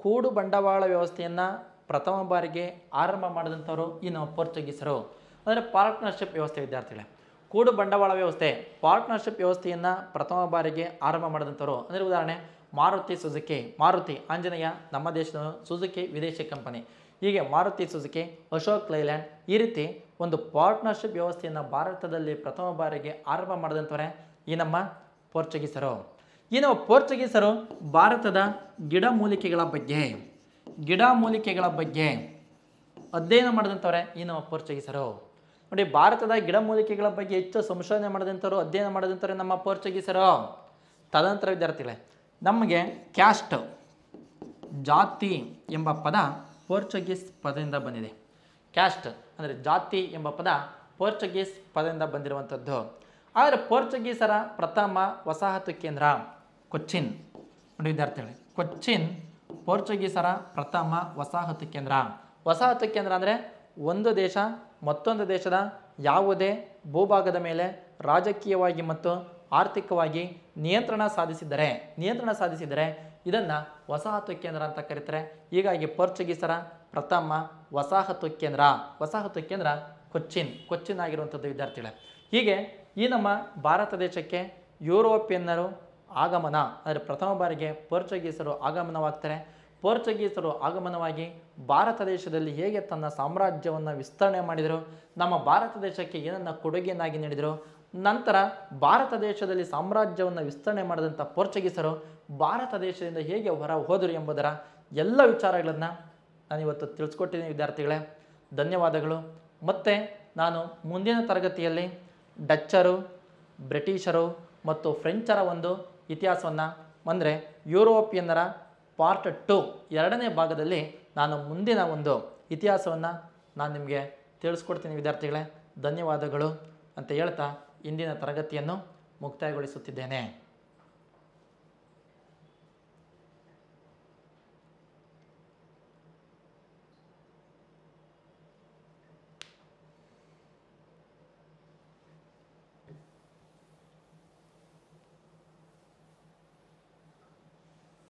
ಕೂಡು ಬಂಡವಾಳ ವ್ಯವಸ್ಥೆಯನ್ನು ಪ್ರಥಮ ಬಾರಿಗೆ ಆರಂಭ ಮಾಡಿದಂಥವರು ಈ ನಮ್ಮ ಪೋರ್ಚುಗೀಸರು ಅಂದರೆ ಪಾರ್ಟ್ನರ್ಶಿಪ್ ವ್ಯವಸ್ಥೆ ವಿದ್ಯಾರ್ಥಿಗಳೇ ಕೂಡು ಬಂಡವಾಳ ವ್ಯವಸ್ಥೆ ಪಾರ್ಟ್ನರ್ಶಿಪ್ ವ್ಯವಸ್ಥೆಯನ್ನು ಪ್ರಥಮ ಬಾರಿಗೆ ಆರಂಭ ಮಾಡಿದಂಥವರು ಅಂದರೆ ಉದಾಹರಣೆ ಮಾರುತಿ ಸುಜುಕಿ ಮಾರುತಿ ಆಂಜನೇಯ ನಮ್ಮ ದೇಶದ ಸುಜುಕಿ ವಿದೇಶಿ ಕಂಪನಿ ಹೀಗೆ ಮಾರುತಿ ಸುಜುಕಿ ಅಶೋಕ್ ಲೈಲ್ಯಾಂಡ್ ಈ ರೀತಿ ಒಂದು ಪಾರ್ಟ್ನರ್ಶಿಪ್ ವ್ಯವಸ್ಥೆಯನ್ನು ಭಾರತದಲ್ಲಿ ಪ್ರಥಮ ಬಾರಿಗೆ ಆರಂಭ ಮಾಡಿದಂಥವರೇ ಈ ನಮ್ಮ ಪೋರ್ಚುಗೀಸರು ಈ ನಮ್ಮ ಪೋರ್ಚುಗೀಸರು ಭಾರತದ ಗಿಡಮೂಲಿಕೆಗಳ ಬಗ್ಗೆ ಮೂಲಿಕೆಗಳ ಬಗ್ಗೆ ಅಧ್ಯಯನ ಮಾಡಿದಂಥವ್ರೆ ಈ ನಮ್ಮ ಪೋರ್ಚುಗೀಸರು ನೋಡಿ ಭಾರತದ ಮೂಲಿಕೆಗಳ ಬಗ್ಗೆ ಹೆಚ್ಚು ಸಂಶೋಧನೆ ಮಾಡಿದಂಥವ್ರು ಅಧ್ಯಯನ ಮಾಡಿದಂಥವ್ರೆ ನಮ್ಮ ಪೋರ್ಚುಗೀಸರು ತದನಂತರ ವಿದ್ಯಾರ್ಥಿಗಳೇ ನಮಗೆ ಕ್ಯಾಸ್ಟ್ ಜಾತಿ ಎಂಬ ಪದ ಪೋರ್ಚುಗೀಸ್ ಪದದಿಂದ ಬಂದಿದೆ ಕ್ಯಾಸ್ಟ್ ಅಂದರೆ ಜಾತಿ ಎಂಬ ಪದ ಪೋರ್ಚುಗೀಸ್ ಪದದಿಂದ ಬಂದಿರುವಂಥದ್ದು ಆದರೆ ಪೋರ್ಚುಗೀಸರ ಪ್ರಥಮ ವಸಾಹತು ಕೇಂದ್ರ ಕೊಚ್ಚಿನ್ ನೋಡಿ ವಿದ್ಯಾರ್ಥಿಗಳೇ ಕೊಚ್ಚಿನ್ ಪೋರ್ಚುಗೀಸರ ಪ್ರಥಮ ವಸಾಹತು ಕೇಂದ್ರ ವಸಾಹತು ಕೇಂದ್ರ ಅಂದರೆ ಒಂದು ದೇಶ ಮತ್ತೊಂದು ದೇಶದ ಯಾವುದೇ ಭೂಭಾಗದ ಮೇಲೆ ರಾಜಕೀಯವಾಗಿ ಮತ್ತು ಆರ್ಥಿಕವಾಗಿ ನಿಯಂತ್ರಣ ಸಾಧಿಸಿದರೆ ನಿಯಂತ್ರಣ ಸಾಧಿಸಿದರೆ ಇದನ್ನು ವಸಾಹತು ಕೇಂದ್ರ ಅಂತ ಕರೀತಾರೆ ಹೀಗಾಗಿ ಪೋರ್ಚುಗೀಸರ ಪ್ರಥಮ ವಸಾಹತು ಕೇಂದ್ರ ವಸಾಹತು ಕೇಂದ್ರ ಕೊಚ್ಚಿನ್ ಕೊಚ್ಚಿನ್ ಆಗಿರುವಂಥದ್ದು ವಿದ್ಯಾರ್ಥಿಗಳೇ ಹೀಗೆ ಈ ನಮ್ಮ ಭಾರತ ದೇಶಕ್ಕೆ ಯುರೋಪಿಯನ್ನರು ಆಗಮನ ಅಂದರೆ ಪ್ರಥಮ ಬಾರಿಗೆ ಪೋರ್ಚುಗೀಸರು ಆಗಮನವಾಗ್ತಾರೆ ಪೋರ್ಚುಗೀಸರು ಆಗಮನವಾಗಿ ಭಾರತ ದೇಶದಲ್ಲಿ ಹೇಗೆ ತನ್ನ ಸಾಮ್ರಾಜ್ಯವನ್ನು ವಿಸ್ತರಣೆ ಮಾಡಿದರು ನಮ್ಮ ಭಾರತ ದೇಶಕ್ಕೆ ಏನನ್ನು ಕೊಡುಗೆಯನ್ನಾಗಿ ನೀಡಿದರು ನಂತರ ಭಾರತ ದೇಶದಲ್ಲಿ ಸಾಮ್ರಾಜ್ಯವನ್ನು ವಿಸ್ತರಣೆ ಮಾಡಿದಂಥ ಪೋರ್ಚುಗೀಸರು ಭಾರತ ದೇಶದಿಂದ ಹೇಗೆ ಹೊರ ಹೋದರು ಎಂಬುದರ ಎಲ್ಲ ವಿಚಾರಗಳನ್ನು ಇವತ್ತು ತಿಳಿಸ್ಕೊಟ್ಟಿದ್ದೀನಿ ವಿದ್ಯಾರ್ಥಿಗಳೇ ಧನ್ಯವಾದಗಳು ಮತ್ತು ನಾನು ಮುಂದಿನ ತರಗತಿಯಲ್ಲಿ ಡಚ್ಚರು ಬ್ರಿಟಿಷರು ಮತ್ತು ಫ್ರೆಂಚರ ಒಂದು ಇತಿಹಾಸವನ್ನು ಅಂದರೆ ಯುರೋಪಿಯನ್ನರ ಪಾರ್ಟ್ ಟು ಎರಡನೇ ಭಾಗದಲ್ಲಿ ನಾನು ಮುಂದಿನ ಒಂದು ಇತಿಹಾಸವನ್ನು ನಾನು ನಿಮಗೆ ತಿಳಿಸ್ಕೊಡ್ತೀನಿ ವಿದ್ಯಾರ್ಥಿಗಳೇ ಧನ್ಯವಾದಗಳು ಅಂತ ಹೇಳ್ತಾ ಇಂದಿನ ತರಗತಿಯನ್ನು ಮುಕ್ತಾಯಗೊಳಿಸುತ್ತಿದ್ದೇನೆ